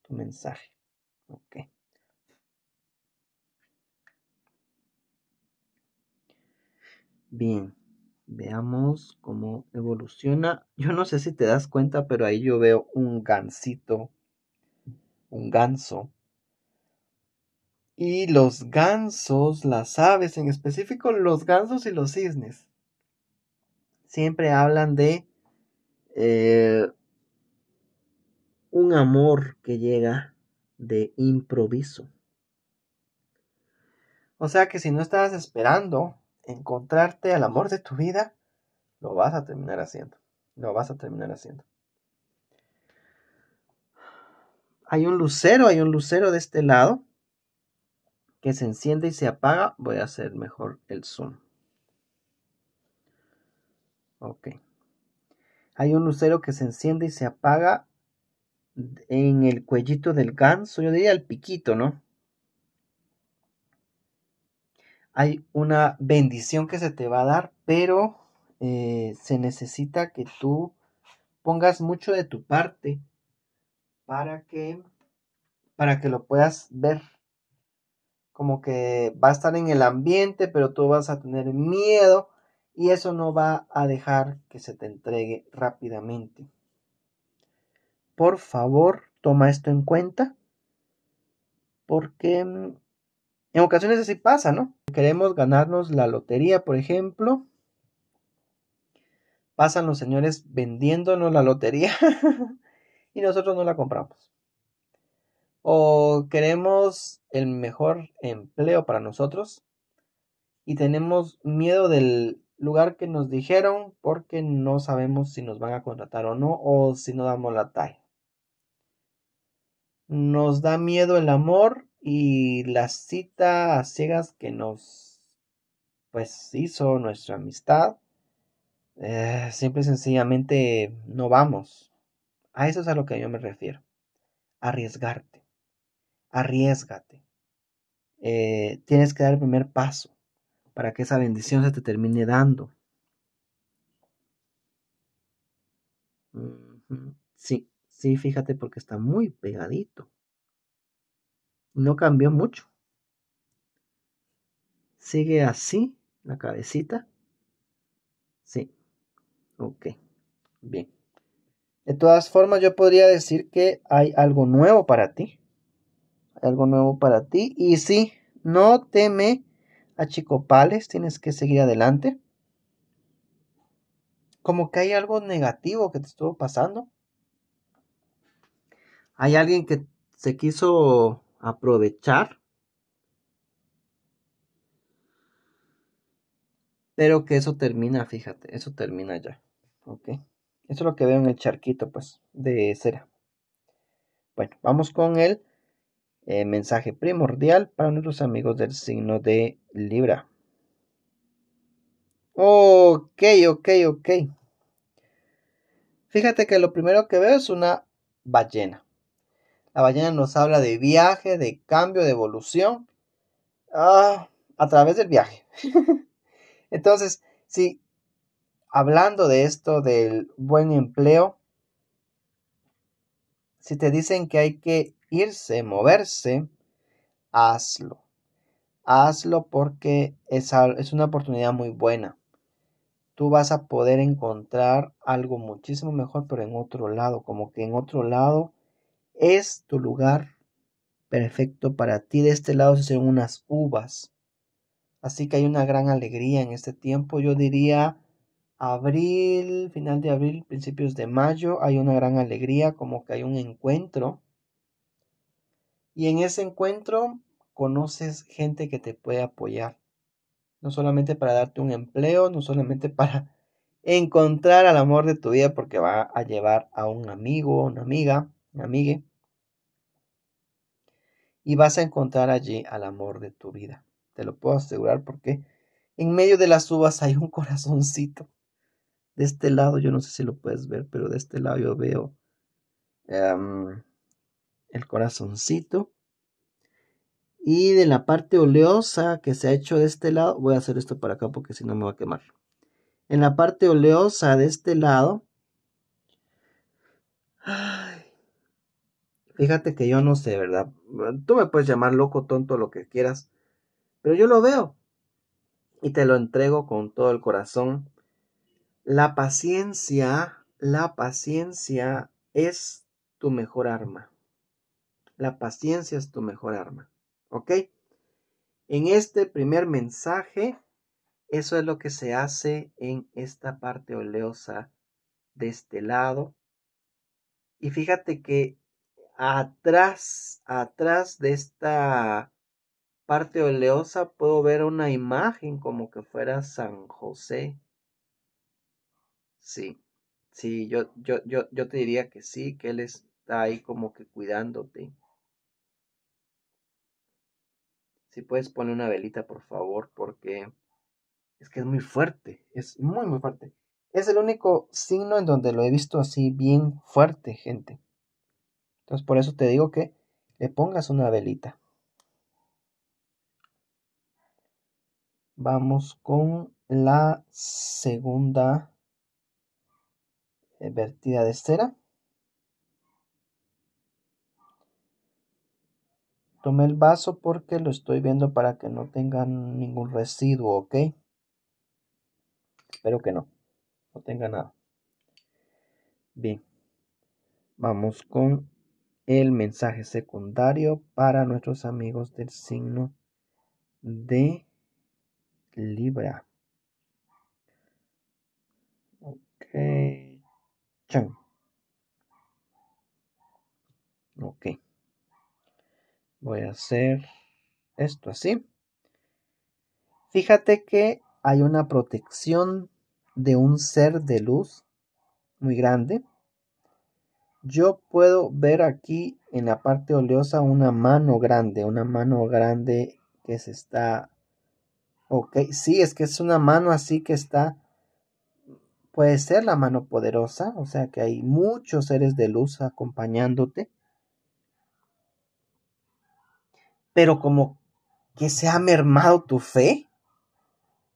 tu mensaje. Ok. Bien. Veamos cómo evoluciona. Yo no sé si te das cuenta, pero ahí yo veo un gansito. Un ganso. Y los gansos, las aves en específico, los gansos y los cisnes. Siempre hablan de eh, un amor que llega de improviso. O sea que si no estabas esperando encontrarte al amor de tu vida, lo vas a terminar haciendo. Lo vas a terminar haciendo. Hay un lucero, hay un lucero de este lado que se enciende y se apaga. Voy a hacer mejor el zoom. Ok. Hay un lucero que se enciende y se apaga en el cuellito del ganso. Yo diría el piquito, ¿no? hay una bendición que se te va a dar, pero eh, se necesita que tú pongas mucho de tu parte para que, para que lo puedas ver. Como que va a estar en el ambiente, pero tú vas a tener miedo y eso no va a dejar que se te entregue rápidamente. Por favor, toma esto en cuenta porque mm, en ocasiones así pasa, ¿no? queremos ganarnos la lotería, por ejemplo, pasan los señores vendiéndonos la lotería *laughs* y nosotros no la compramos. O queremos el mejor empleo para nosotros y tenemos miedo del lugar que nos dijeron porque no sabemos si nos van a contratar o no o si no damos la talla. Nos da miedo el amor y las cita a ciegas que nos pues hizo nuestra amistad siempre eh, simple y sencillamente no vamos a eso es a lo que yo me refiero arriesgarte arriesgate eh, tienes que dar el primer paso para que esa bendición se te termine dando sí sí fíjate porque está muy pegadito no cambió mucho. Sigue así la cabecita. Sí. Ok. Bien. De todas formas, yo podría decir que hay algo nuevo para ti. Hay algo nuevo para ti. Y sí, no teme a chicopales. Tienes que seguir adelante. Como que hay algo negativo que te estuvo pasando. Hay alguien que se quiso aprovechar, pero que eso termina, fíjate, eso termina ya, ¿ok? Eso es lo que veo en el charquito, pues, de cera. Bueno, vamos con el eh, mensaje primordial para nuestros amigos del signo de Libra. Ok, ok, ok. Fíjate que lo primero que veo es una ballena. La ballena nos habla de viaje, de cambio, de evolución, ah, a través del viaje. *laughs* Entonces, si hablando de esto, del buen empleo, si te dicen que hay que irse, moverse, hazlo. Hazlo porque es una oportunidad muy buena tú vas a poder encontrar algo muchísimo mejor, pero en otro lado, como que en otro lado es tu lugar perfecto para ti. De este lado se hacen unas uvas. Así que hay una gran alegría en este tiempo. Yo diría abril, final de abril, principios de mayo, hay una gran alegría, como que hay un encuentro. Y en ese encuentro conoces gente que te puede apoyar. No solamente para darte un empleo, no solamente *laughs* para encontrar al amor de tu vida porque va a llevar a un amigo o una amiga, amigue, y vas a encontrar allí al amor de tu vida. Te lo puedo asegurar porque en medio de las uvas hay un corazoncito. De este lado, yo no sé si lo puedes ver, pero de este lado yo veo em, el corazoncito. Y de la parte oleosa que se ha hecho de este lado, voy a hacer esto para acá porque si no me va a quemar. En la parte oleosa de este lado Fíjate que yo no sé, ¿verdad? Tú me puedes llamar loco, tonto, lo que quieras, pero yo lo veo y te lo entrego con todo el corazón. La paciencia, la paciencia es tu mejor arma. La paciencia es tu mejor arma. ¿Ok? En este primer mensaje, eso es lo que se hace en esta parte oleosa de este lado. Y fíjate que atrás, atrás de esta parte oleosa puedo ver una imagen como que fuera San José. Sí, sí, yo, yo, yo, yo te diría que sí, que él está ahí como que cuidándote. Si puedes poner una velita, por favor, porque es que es muy fuerte, es muy, muy fuerte. Es el único signo en donde lo he visto así bien fuerte, gente. Entonces por eso te digo que le pongas una velita. Vamos con la segunda eh, vertida de cera. Tomé el vaso porque lo estoy viendo para que no tenga ningún residuo, ¿ok? Espero que no, no tenga nada. Bien, vamos con el mensaje secundario para nuestros amigos del signo de Libra. Ok. Ok. Voy a hacer esto así. Fíjate que hay una protección de un ser de luz muy grande yo puedo ver aquí en la parte oleosa una mano grande, una mano grande que se está... Ok, sí, es que es una mano así que está... Puede ser la mano poderosa, o sea que hay muchos seres de luz acompañándote. Pero como que se ha mermado tu fe,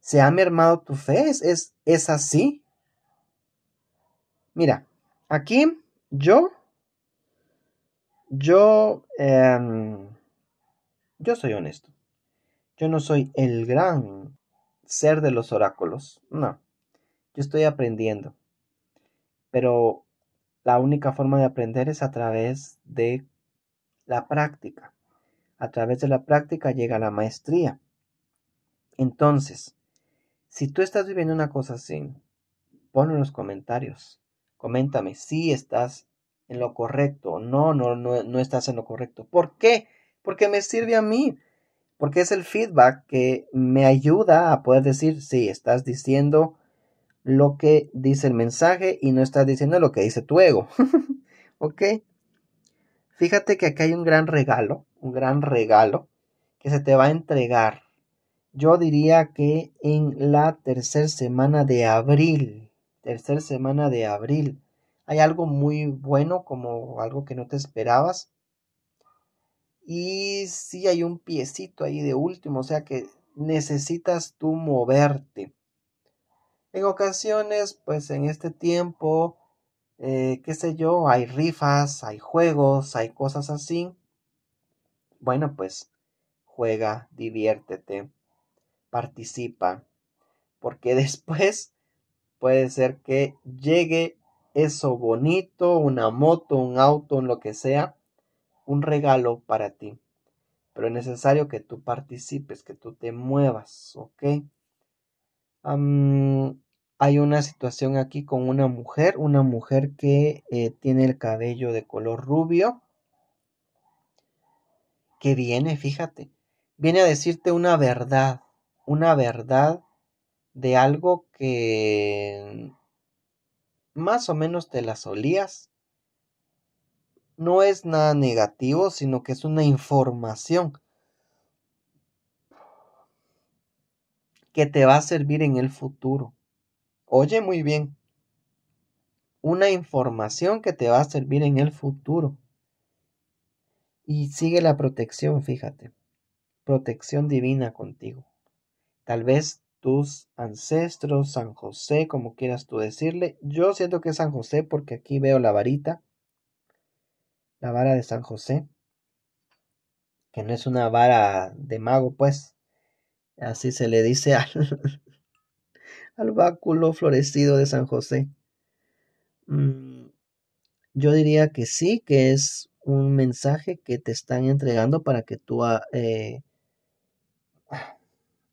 se ha mermado tu fe, es, es, es así. Mira, aquí yo, yo, em, yo soy honesto. Yo no soy el gran ser de los oráculos, no. Yo estoy aprendiendo. Pero la única forma de aprender es a través de la práctica. A través de la práctica llega la maestría. Entonces, si tú estás viviendo una cosa así, ponlo en los comentarios. Coméntame si estás en lo correcto. No, no, no, estás en lo correcto. ¿Por qué? Porque me sirve a mí. Porque es el feedback que me ayuda a poder decir, Si estás diciendo lo que dice el mensaje y no estás diciendo lo que dice tu ego. *laughs* ¿Ok? Fíjate que aquí hay un gran regalo, un gran regalo que se te va a entregar. Yo diría que en la tercera semana de abril, tercera semana de abril. Hay algo muy bueno, como algo que no te esperabas. Y sí hay un piecito ahí de último, o sea que necesitas tú moverte. En ocasiones, pues en este tiempo, eh, qué sé yo, hay rifas, hay juegos, hay cosas así. Bueno, pues juega, diviértete, participa, porque *laughs* después puede ser que llegue eso bonito, una moto, un auto, lo que sea, un regalo para ti. Pero es necesario que tú participes, que tú te muevas, ¿ok? hay una situación aquí con una mujer, una mujer que eh, tiene el cabello de color rubio, que viene, fíjate, viene a decirte una verdad, una verdad de algo que más o menos te las olías. No es nada negativo, sino que es una información que te va a servir en el futuro. Oye muy bien, una información que te va a servir en el futuro. Y sigue la protección, fíjate, protección divina contigo. Tal vez tus ancestros, San José, como quieras tú decirle. Yo siento que es San José porque aquí veo la varita, la vara de San José, que no es una vara de mago, pues, así se le dice *laughs* al, al báculo florecido de San José. Mm, yo diría que sí, que es un mensaje que te están entregando para que tú ah, eh,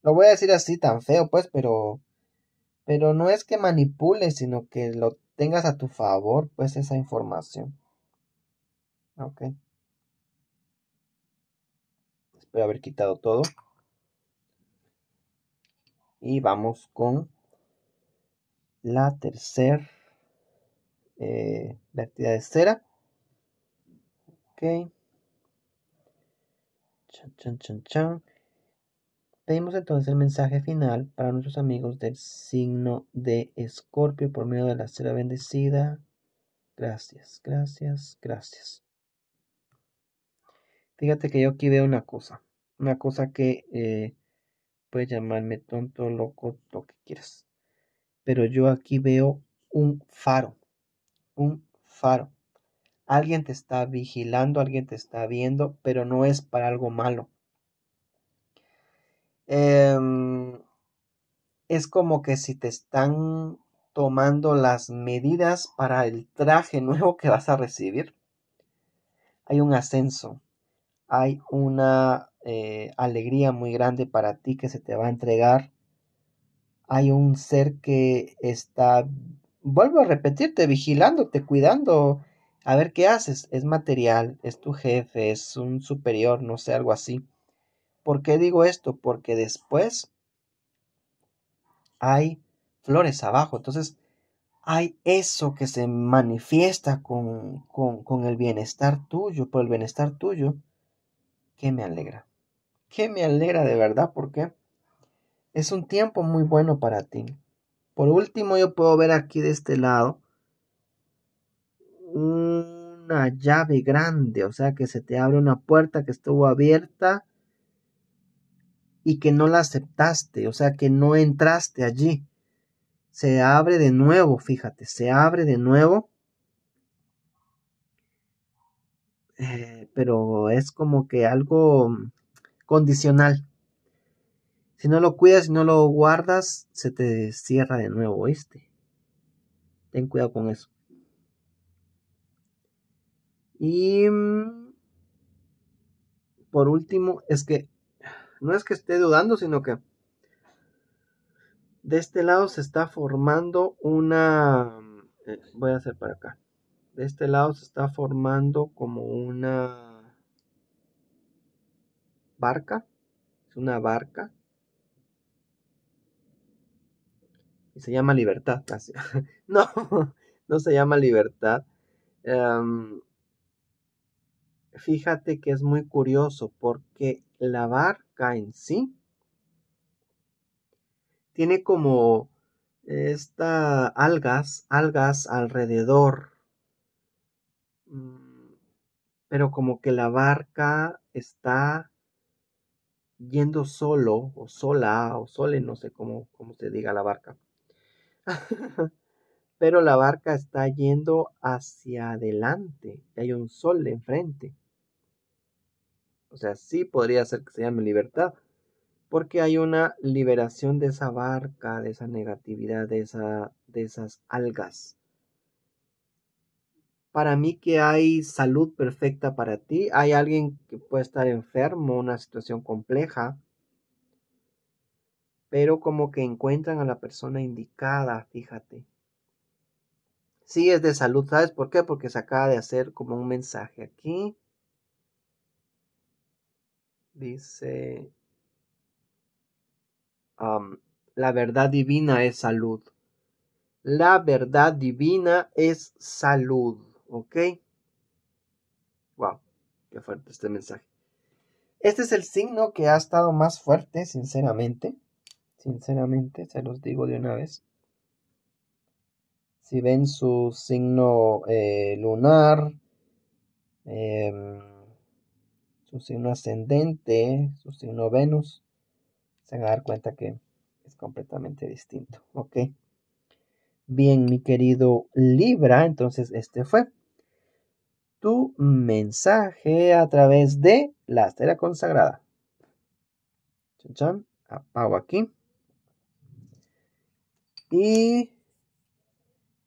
lo voy a decir así tan feo, pues, pero. Pero no es que manipules, sino que lo tengas a tu favor, pues, esa información. Ok. Espero haber quitado todo. Y vamos con la tercera eh, la actividad de cera. Ok. Chan, chan, chan, chan. Pedimos entonces el mensaje final para nuestros amigos del signo de Escorpio por medio de la cera bendecida. Gracias, gracias, gracias. Fíjate que yo aquí veo una cosa, una cosa que eh, puedes llamarme tonto, loco, lo que quieras. Pero yo aquí veo un faro, un faro. Alguien te está vigilando, alguien te está viendo, pero no es para algo malo Em, es como que si te están tomando las medidas para el traje *laughs* nuevo que vas a recibir, hay un ascenso, hay una eh, alegría muy grande para ti que se te va a entregar, hay un ser que está, vuelvo a repetirte, vigilándote, cuidando, a ver qué haces, es material, es tu jefe, es un superior, no sé, algo así ¿Por qué digo esto? Porque después hay flores abajo. Entonces, hay eso que se manifiesta con, con, con, el bienestar tuyo, por el bienestar tuyo, que me alegra. Que me alegra de verdad porque es un tiempo muy bueno para ti. Por último, yo puedo ver aquí de este lado una llave grande, o sea que se te abre una puerta que estuvo abierta y que no la aceptaste, o sea, que no entraste allí. Se abre de nuevo, fíjate, se abre de nuevo. Eh, pero es como que algo condicional. Si no lo cuidas, si no lo guardas, se te cierra de nuevo, este Ten cuidado con eso. Y mm, por último, es que no es que esté dudando, sino que de este lado se está formando una... Eh, voy a hacer para acá. De este lado se está formando como una barca. Es una barca. Y se llama libertad *laughs* no, *laughs* no se llama libertad. Em, fíjate que es muy curioso porque la barca en sí. Tiene como esta algas, algas alrededor. Mm, pero como que la barca está yendo solo o sola o sole, no sé cómo, cómo se diga la barca. *laughs* Pero la barca está yendo hacia adelante. Y hay un sol enfrente. O sea, sí podría ser que se llame libertad, porque hay una liberación de esa barca, de esa negatividad, de, de esas algas. Para mí que hay salud perfecta para ti, hay alguien que puede estar enfermo, una situación compleja, pero como que encuentran a la persona indicada, fíjate. Sí es de salud, ¿sabes por qué? Porque se acaba de hacer como un mensaje aquí dice, la verdad divina es salud. La verdad divina es salud, ¿ok? Wow, qué fuerte este mensaje. Este es el signo que ha estado más fuerte, sinceramente. Sinceramente, se los digo de una vez. Si ven su signo eh, lunar, em, su signo ascendente, su signo Venus, se van a dar cuenta que es completamente distinto, ¿ok? Bien, mi querido Libra, entonces este fue tu mensaje a través de la estela consagrada. Chan, chan, apago aquí. Y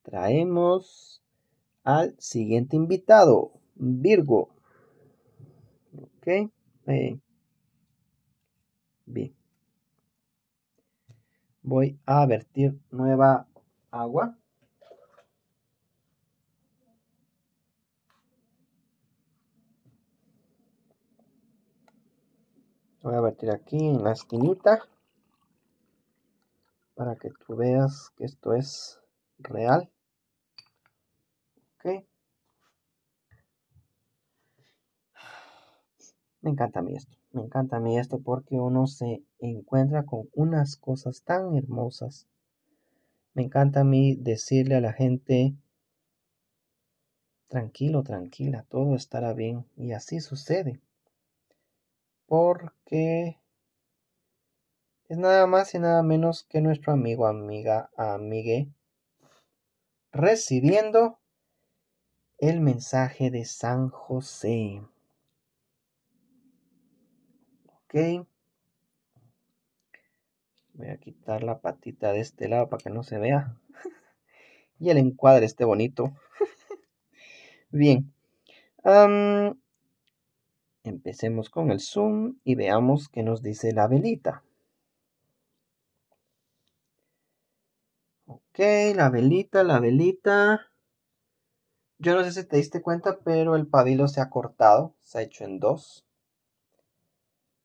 traemos al siguiente invitado, Virgo. Okay, eh, Voy a vertir nueva agua. Voy a vertir aquí en la esquinita para que tú veas que esto es real. Okay. Me encanta a mí esto, me encanta a mí esto porque uno se encuentra con unas cosas tan hermosas. Me encanta a mí decirle a la gente, tranquilo, tranquila, todo estará bien. Y así sucede. Porque es nada más y nada menos que nuestro amigo, amiga, amigue, recibiendo el mensaje de San José ok voy a quitar la patita de este lado para que no se vea y el encuadre esté bonito bien empecemos con el zoom y veamos qué nos dice la velita ok la velita la velita yo no sé si te diste cuenta pero el pabilo se ha cortado se ha hecho en dos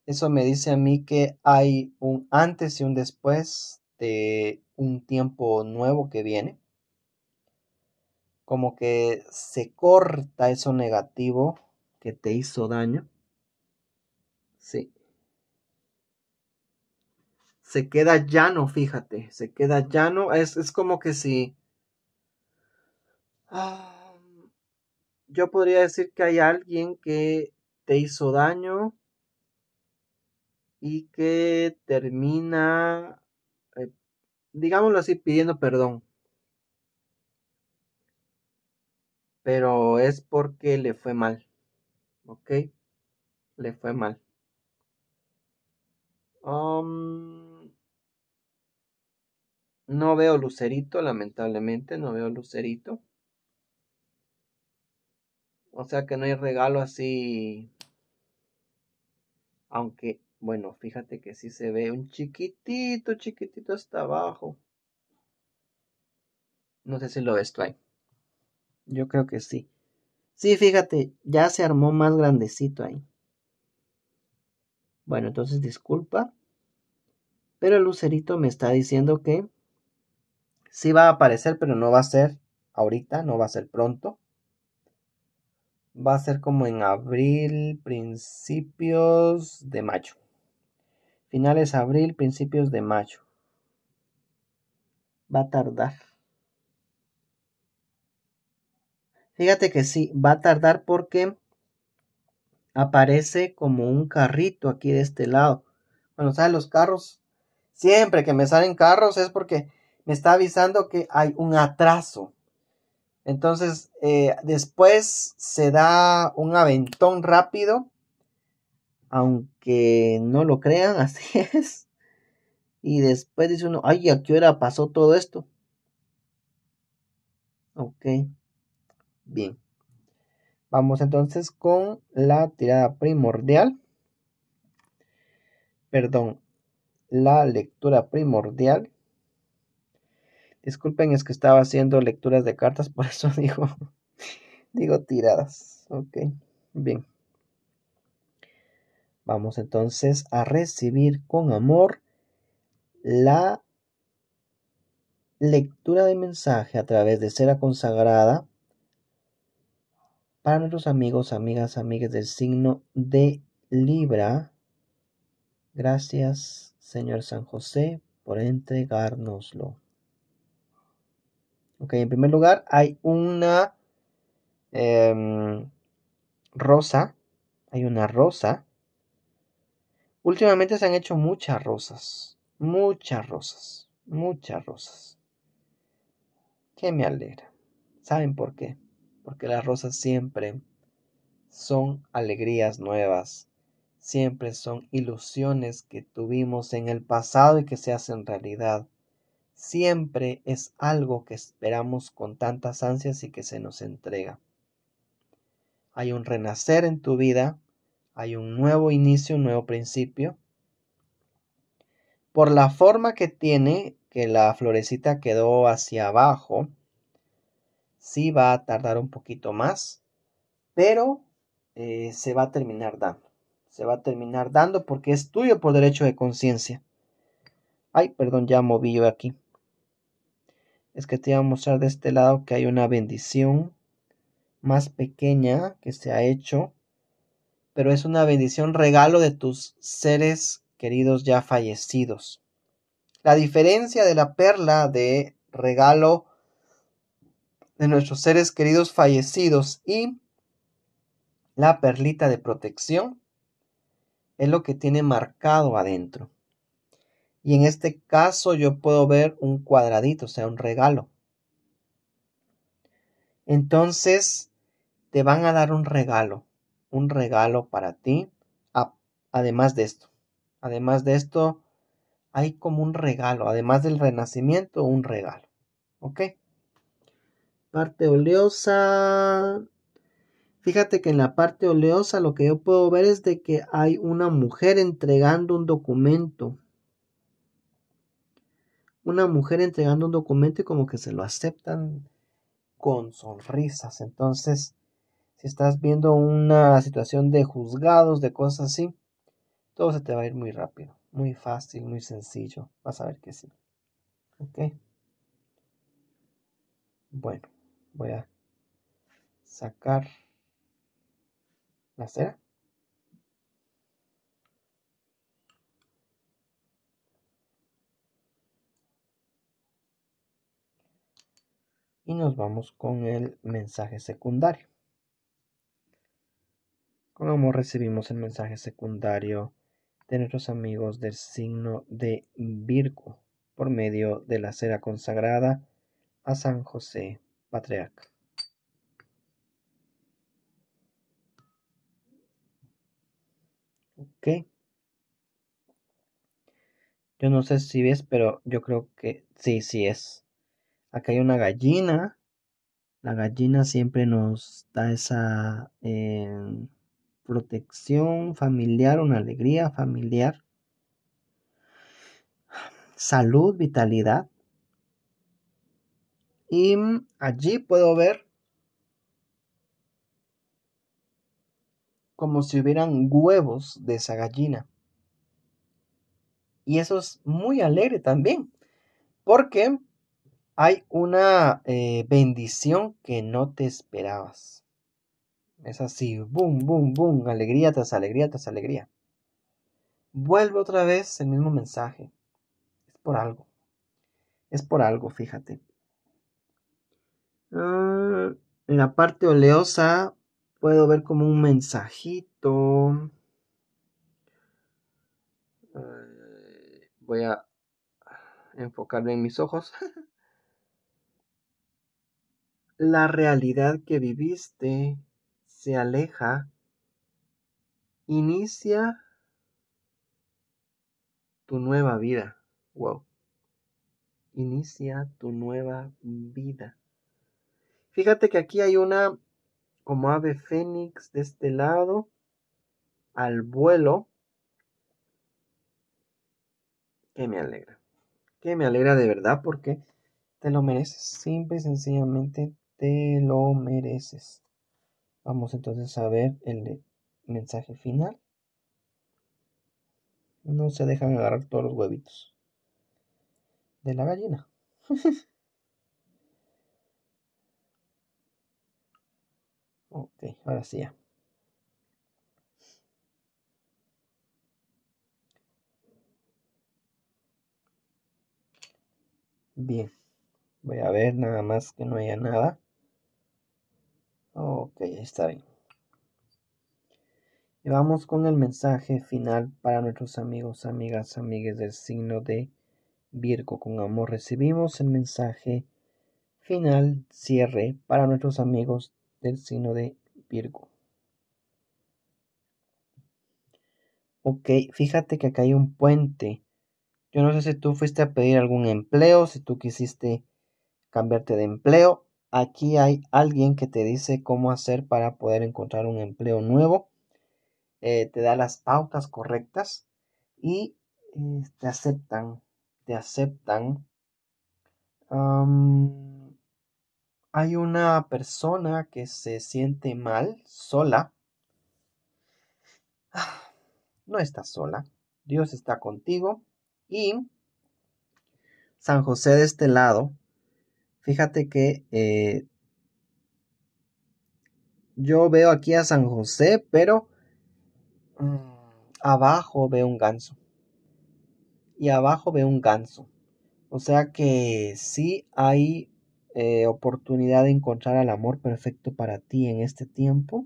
eso me dice a mí que hay un antes y un después de un tiempo nuevo que viene. Como que se corta eso negativo que te hizo daño. Sí. Se queda llano, fíjate. Se queda llano. Es, es como que si... Ah, yo podría decir que hay alguien que te hizo daño y que termina, eh, digámoslo así, pidiendo perdón. Pero es porque le fue mal. ¿Ok? Le fue mal. Um, no veo lucerito, lamentablemente, no veo lucerito. O sea que no hay regalo así. Aunque bueno, fíjate que sí se ve un chiquitito, chiquitito hasta abajo. No sé si lo ves tú ahí. Yo creo que sí. Sí, fíjate, ya se armó más grandecito ahí. Bueno, entonces disculpa. Pero el lucerito me está diciendo que sí va a aparecer, pero no va a ser ahorita, no va a ser pronto. Va a ser como en abril, principios de mayo. Finales de abril, principios de mayo. Va a tardar. Fíjate que sí, va a tardar porque aparece como un carrito aquí de este lado. Bueno, salen los carros, siempre que me salen carros es porque me está avisando que hay un atraso. Entonces, eh, después se da un aventón rápido aunque no lo crean, *laughs* así es. Y después dice uno, ay, ¿a qué hora pasó todo esto? Ok, bien. Vamos entonces con la tirada primordial. Perdón, la lectura primordial. Disculpen, es que estaba haciendo lecturas de cartas, *laughs* por eso digo, digo tiradas. Ok, bien. Vamos entonces a recibir con amor la lectura de mensaje a través de Cera Consagrada para nuestros amigos, amigas, amigues del signo de Libra. Gracias, Señor San José, por entregárnoslo. Ok, en primer lugar hay una em, rosa, hay una rosa Últimamente se han hecho muchas rosas, muchas rosas, muchas rosas. Qué me alegra. ¿Saben por qué? Porque las rosas siempre son alegrías nuevas, siempre son ilusiones que tuvimos en el pasado y que se hacen realidad. Siempre es algo que esperamos con tantas ansias y que se nos entrega. Hay un renacer en tu vida hay un nuevo inicio, un nuevo principio. Por la forma que tiene, que la florecita quedó hacia abajo, sí va a tardar un poquito más, pero eh, se va a terminar dando. Se va a terminar dando porque es tuyo por derecho de conciencia. Ay, perdón, ya moví yo aquí. Es que te iba a mostrar de este lado que hay una bendición más pequeña que se ha hecho pero es una bendición regalo de tus seres queridos ya fallecidos. La diferencia de la perla de regalo de nuestros seres queridos fallecidos y la perlita de protección es lo que tiene marcado adentro. Y en este caso yo puedo ver un cuadradito, o sea, un regalo. Entonces, te van a dar un regalo un regalo para ti. además de esto, además de esto, hay como un regalo, además del renacimiento, un regalo. ¿Ok? Parte oleosa. Fíjate que en la parte oleosa lo que yo puedo ver es de que hay una mujer entregando un documento. Una mujer entregando un documento y como que se lo aceptan con sonrisas. Entonces, si estás viendo una situación de juzgados, de cosas así, todo se te va a ir muy rápido, muy fácil, muy sencillo. Vas a ver que sí. Ok. Bueno, voy a sacar la cera. Y nos vamos con el mensaje secundario con amor recibimos el mensaje secundario de nuestros amigos del signo de Virgo por medio de la cera consagrada a San José, patriarca. Ok. Yo no sé si ves, pero yo creo que sí, sí es. Acá hay una gallina. La gallina siempre nos da esa... Eh, protección familiar, una alegría familiar, salud, vitalidad. Y allí puedo ver como si hubieran huevos de esa gallina. Y eso es muy alegre también, porque hay una eh, bendición que no te esperabas. Es así, boom, boom, boom, alegría tras alegría tras alegría. Vuelve otra vez el mismo mensaje. Es por algo. Es por algo, fíjate. Ah, en la parte oleosa puedo ver como un mensajito. Ah, voy a enfocarme en mis ojos. *laughs* la realidad que viviste se aleja, inicia tu nueva vida. Wow. Inicia tu nueva vida. Fíjate que aquí hay una como ave fénix de este lado al vuelo que me alegra. Que me alegra de verdad porque te lo mereces. Simple y sencillamente te lo mereces. Vamos entonces a ver el mensaje final. No se dejan agarrar todos los huevitos de la gallina. *laughs* ok, ahora sí ya. Bien, voy a ver nada más que no haya nada. Ok, está bien. Y vamos con el mensaje final para nuestros amigos, amigas, amigues del signo de Virgo. Con amor recibimos el mensaje final, cierre para nuestros amigos del signo de Virgo. Ok, fíjate que acá hay un puente. Yo no sé si tú fuiste a pedir algún empleo, si tú quisiste cambiarte de empleo Aquí hay alguien que te dice cómo hacer para poder encontrar un empleo nuevo. Eh, te da las pautas correctas y eh, te aceptan. Te aceptan. hay una persona que se siente mal, sola. *sighs* No está sola. Dios está contigo. Y San José de este lado Fíjate que eh, yo veo aquí a San José, pero mm, abajo veo un ganso. Y abajo veo un ganso. O sea que sí hay eh, oportunidad de encontrar al amor perfecto para ti en este tiempo.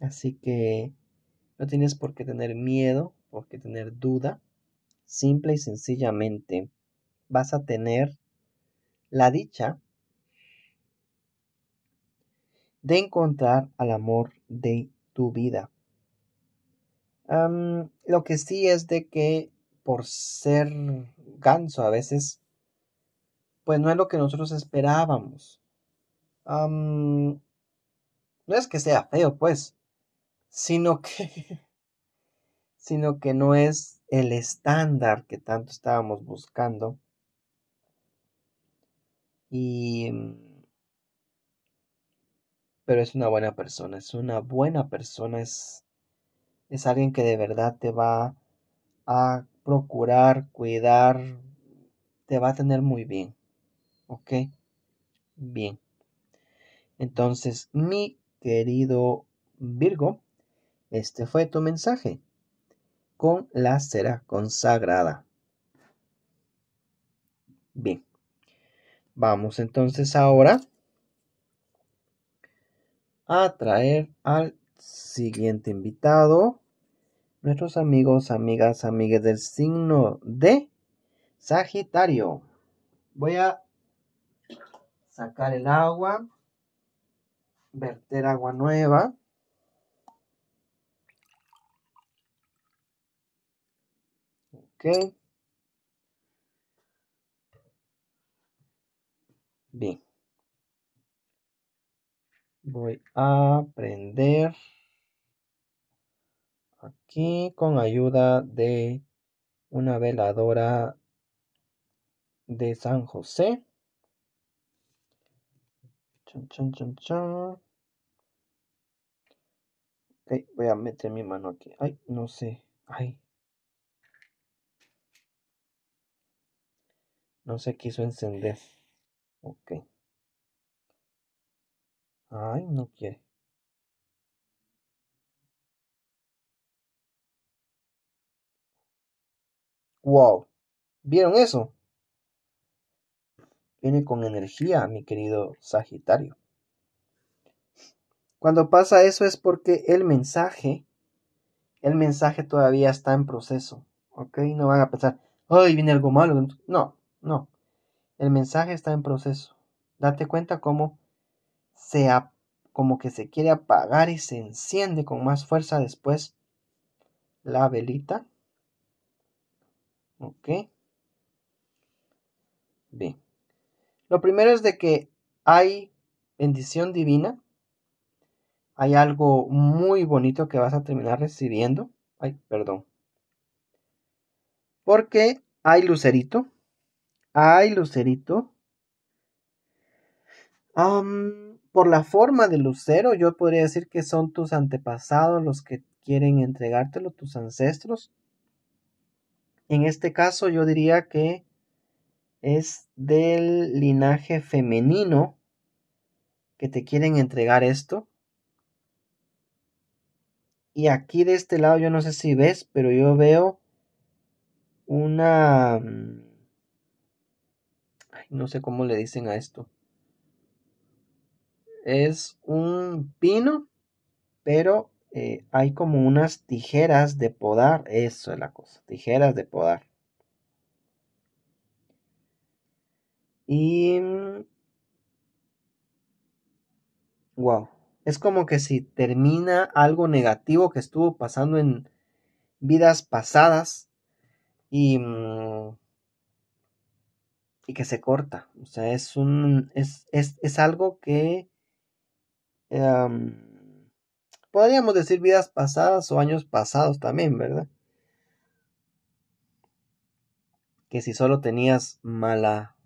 Así que no tienes por qué tener miedo, por qué tener duda. Simple y sencillamente vas a tener la dicha de encontrar al amor de tu vida. lo que sí es de que por ser ganso a veces, pues no es lo que nosotros esperábamos. no es que sea feo, pues, sino que, *laughs* sino que no es el estándar que tanto estábamos buscando y... Mm, pero es una buena persona, es una buena persona, es, es alguien que de verdad te va a procurar, cuidar, te va a tener muy bien. ¿Ok? Bien. Entonces, mi querido Virgo, este fue tu mensaje con la cera consagrada. Bien. Vamos entonces ahora a traer al siguiente invitado. Nuestros amigos, amigas, amigues del signo de Sagitario. Voy a sacar el agua, verter agua nueva. Ok. Bien. Voy a prender aquí con ayuda de una veladora de San José. Chan chan chan chan. Ok, voy a meter mi mano aquí. Ay, no sé. Ay. No se quiso encender. Ok. Ay, no quiere. Wow. ¿Vieron eso? Viene con energía, mi querido Sagitario. Cuando pasa eso es porque el mensaje, el mensaje todavía está en proceso. ¿Ok? No van a pensar, ay, viene algo malo. No, no. El mensaje está en proceso. Date cuenta cómo se como que se quiere apagar y se enciende con más fuerza después la velita. Ok. Bien. Lo primero es de que hay bendición divina. Hay algo muy bonito que vas a terminar recibiendo. Ay, perdón. Porque hay lucerito. Ay, Lucerito. por la forma de Lucero, yo podría decir que son tus antepasados los que quieren entregártelo, tus ancestros. En este caso, yo diría que es del linaje femenino que te quieren entregar esto. Y aquí de este lado, yo no sé si ves, pero yo veo una mm, no sé cómo le dicen a esto. Es un pino, pero eh, hay como unas tijeras de podar, eso es la cosa, tijeras de podar. Y... Wow, es como que si termina algo negativo que estuvo pasando en vidas pasadas y mm, y que se corta. O sea, es un. es, algo que. Em, podríamos decir vidas pasadas o años pasados también, ¿verdad? Que si solo tenías mala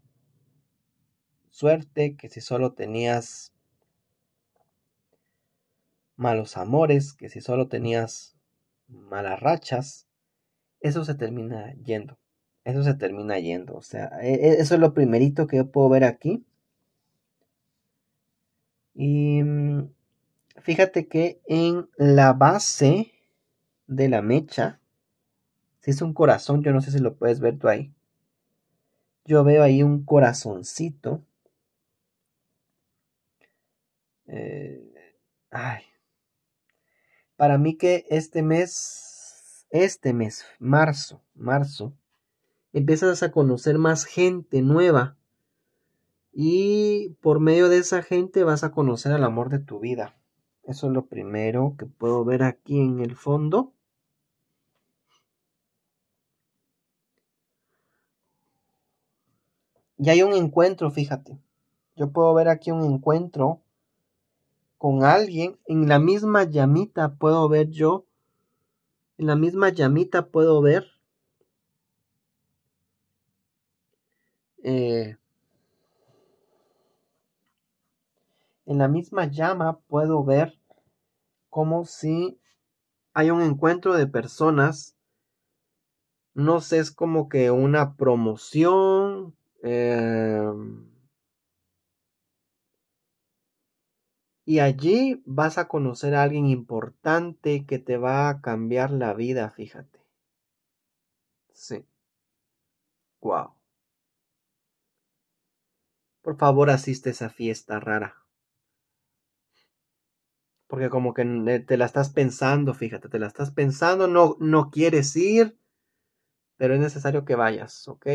suerte, que si solo tenías malos amores, que si solo tenías malas rachas, eso se termina yendo eso se termina yendo. O sea, e, e, eso es lo primerito que yo puedo ver aquí. Y mm, fíjate que en la base de la mecha, si es un corazón, yo no sé si lo puedes ver tú ahí. Yo veo ahí un corazoncito. Eh, ay. Para mí que este mes, este mes, marzo, marzo, empiezas a conocer más gente nueva y por medio de esa gente vas a conocer el amor de tu vida. Eso es lo primero que puedo ver aquí en el fondo. Y hay un encuentro, fíjate. Yo puedo ver aquí un encuentro con alguien. En la misma llamita puedo ver yo. En la misma llamita puedo ver Eh, en la misma llama puedo ver como si hay un encuentro de personas. No sé, es como que una promoción. Em, y allí vas a conocer a alguien importante que te va a cambiar la vida, fíjate. Sí. Wow por favor asiste a esa fiesta rara. Porque como que eh, te la estás pensando, fíjate, te la estás pensando, no, no quieres ir, pero es necesario que vayas, ¿ok?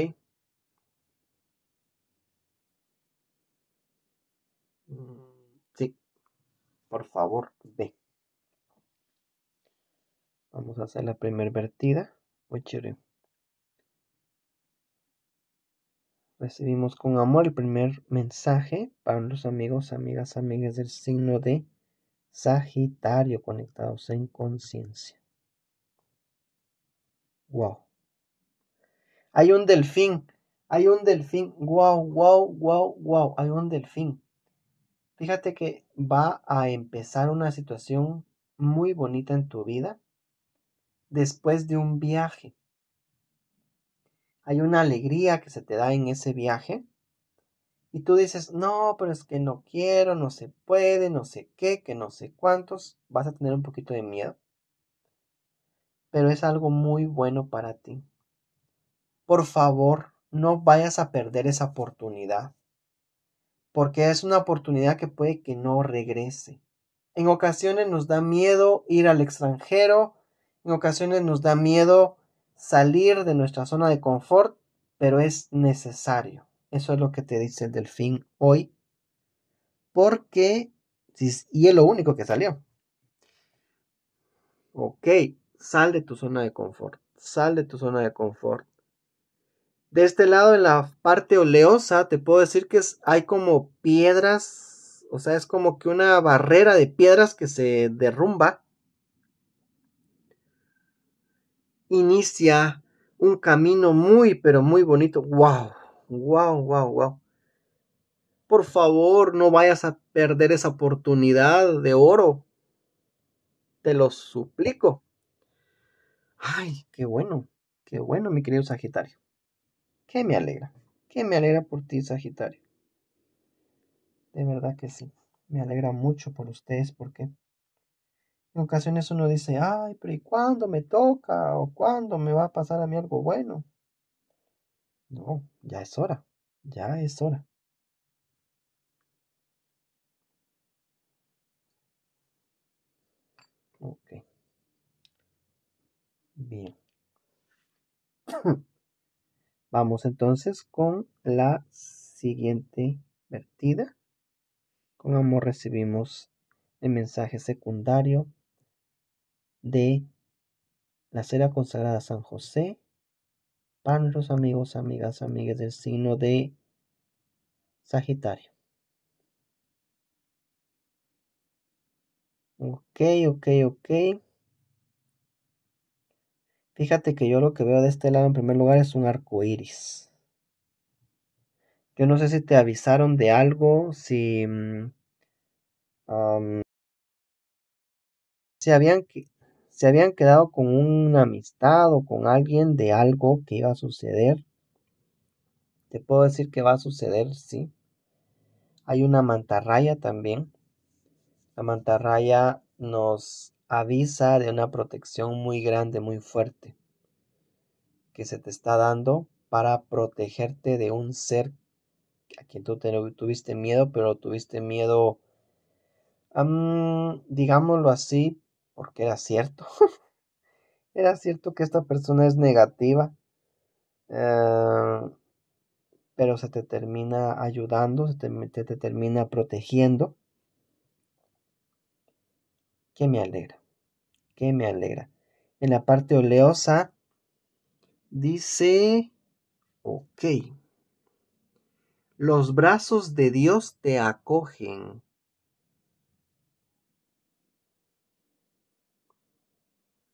Mm, sí, por favor, ve. Vamos a hacer la primer vertida. Muy chévere. Recibimos con amor el primer mensaje para los amigos, amigas, amigas del signo de Sagitario conectados en conciencia. Wow. Hay un delfín. Hay un delfín. Wow, wow, wow, wow. Hay un delfín. Fíjate que va a empezar una situación muy bonita en tu vida después de un viaje hay una alegría que se te da en ese viaje y tú dices, no, pero es que no quiero, no se puede, no sé qué, que no sé cuántos, vas a tener un poquito de miedo. Pero es algo muy bueno para ti. Por favor, no vayas a perder esa oportunidad, porque es una oportunidad que puede que no regrese. En ocasiones nos da miedo ir al extranjero, en ocasiones nos da miedo salir de nuestra zona de confort, pero es necesario. Eso es lo que te dice el delfín hoy. Porque, y es lo único que salió. Ok, sal de tu zona de confort. Sal de tu zona de confort. De este lado, en la parte oleosa, te puedo decir que hay como piedras, o sea, es como que una barrera de piedras que se derrumba inicia un camino muy, pero muy bonito. ¡Wow! ¡Wow, wow, wow! Por favor, no vayas a perder esa oportunidad de oro. Te lo suplico. Ay, qué bueno, qué bueno, mi querido Sagitario. Qué me alegra, qué me alegra por ti, Sagitario. De verdad que sí, me alegra mucho por ustedes porque en ocasiones uno dice, ay, pero ¿y cuándo me toca? ¿O cuándo me va a pasar a mí algo bueno? No, ya es hora, ya es hora. Ok. Bien. *coughs* Vamos entonces con la siguiente vertida. Con amor recibimos el mensaje secundario de la cera consagrada a San José para nuestros amigos, amigas, amigas del signo de Sagitario. Ok, ok, ok. Fíjate que yo lo que veo de este lado en primer lugar es un arco iris. Yo no sé si te avisaron de algo, si. Mm, si habían se habían quedado con una amistad o con alguien de algo que iba a suceder. Te puedo decir que va a suceder, sí. Hay una mantarraya también. La mantarraya nos avisa de una protección muy grande, muy fuerte, que se te está dando para protegerte de un ser a quien tú tuviste miedo, pero tuviste miedo, digámoslo así, porque era cierto. *laughs* era cierto que esta persona es negativa, eh, pero se te termina ayudando, se te, te termina protegiendo. Que me alegra, que me alegra. En la parte oleosa dice, ok, los brazos de Dios te acogen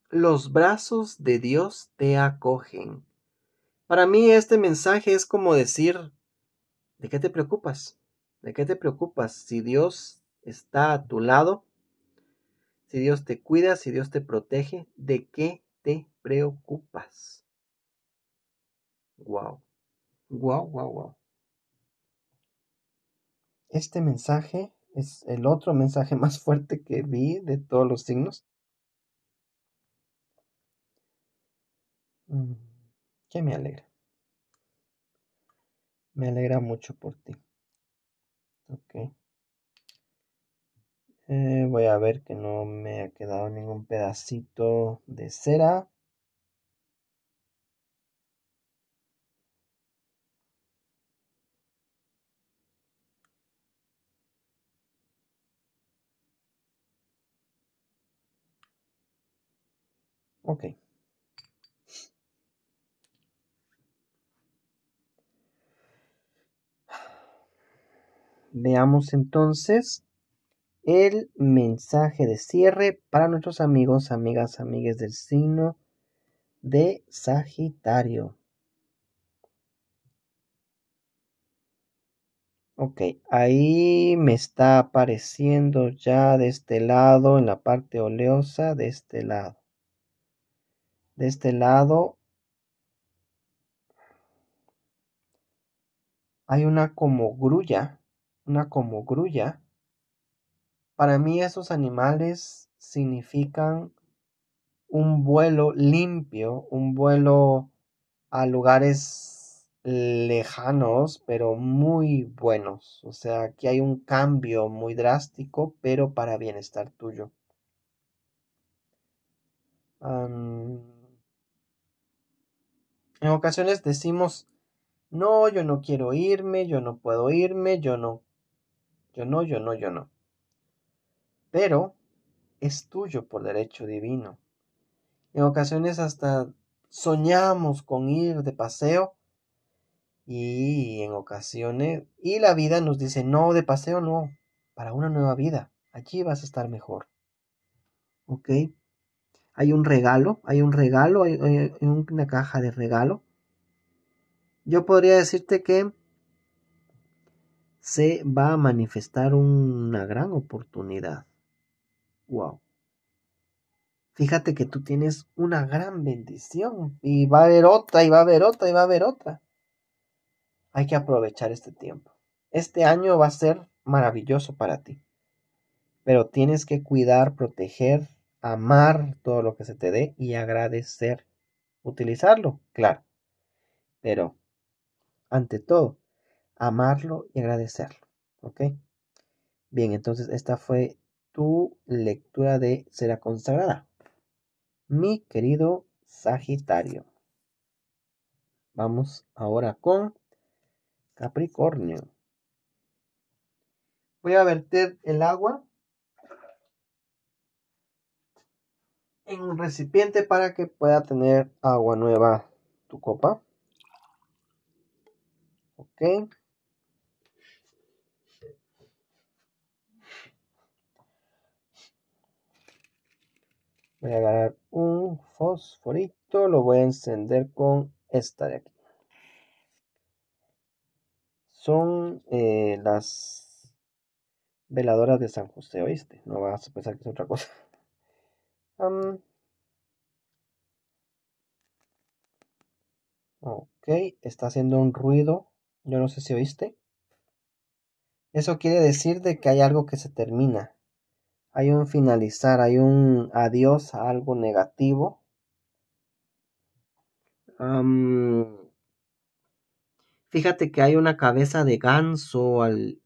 los brazos de Dios te acogen. Para mí este mensaje es como decir, ¿de qué te preocupas? ¿De qué te preocupas si Dios está a tu lado? Si Dios te cuida, si Dios te protege, ¿de qué te preocupas? Wow. Wow, wow, wow. Este mensaje es el otro mensaje *laughs* más fuerte que vi de todos los signos. que mm, me alegra. Me alegra mucho por ti. Ok. Eh, voy a ver que no me ha quedado ningún pedacito de cera. Ok. Veamos entonces el mensaje de cierre para nuestros amigos, amigas, amigues del signo de Sagitario. Ok, ahí me está apareciendo ya de este lado, en la parte oleosa, de este lado. De este lado hay una como grulla una como grulla. Para mí esos animales significan un vuelo limpio, un vuelo a lugares lejanos, pero muy buenos. O sea, aquí hay un cambio muy drástico, pero para bienestar tuyo. en ocasiones decimos, no, yo no quiero irme, yo no puedo irme, yo no yo no, yo no, yo no. Pero es tuyo por derecho divino. En ocasiones hasta soñamos con ir de paseo y en ocasiones y la vida nos dice no, de paseo no, para una nueva vida, allí vas a estar mejor. ¿Ok? Hay un regalo, hay un regalo, hay, hay una caja de regalo. Yo podría decirte que se va a manifestar una gran oportunidad. Wow. Fíjate que tú tienes una gran bendición y va a haber otra y va a haber otra y va a haber otra. Hay que aprovechar este tiempo. Este año va a ser maravilloso para ti. Pero tienes que cuidar, proteger, amar todo lo que se te dé y agradecer. Utilizarlo, claro. Pero, ante todo, amarlo y agradecerlo. ¿Ok? Bien, entonces esta fue tu lectura de Será Consagrada. Mi querido Sagitario. Vamos ahora con Capricornio. Voy a verter el agua en un recipiente para que pueda tener agua nueva tu copa. Ok. Voy a agarrar un fosforito, lo voy a encender con esta de aquí. Son eh, las veladoras de San José, ¿oíste? No vas a pensar que es otra cosa. *laughs* ok, está haciendo un ruido. Yo no sé si oíste. Eso quiere decir de que hay algo que se termina hay un finalizar, hay un adiós a algo negativo. fíjate que hay una cabeza de ganso al...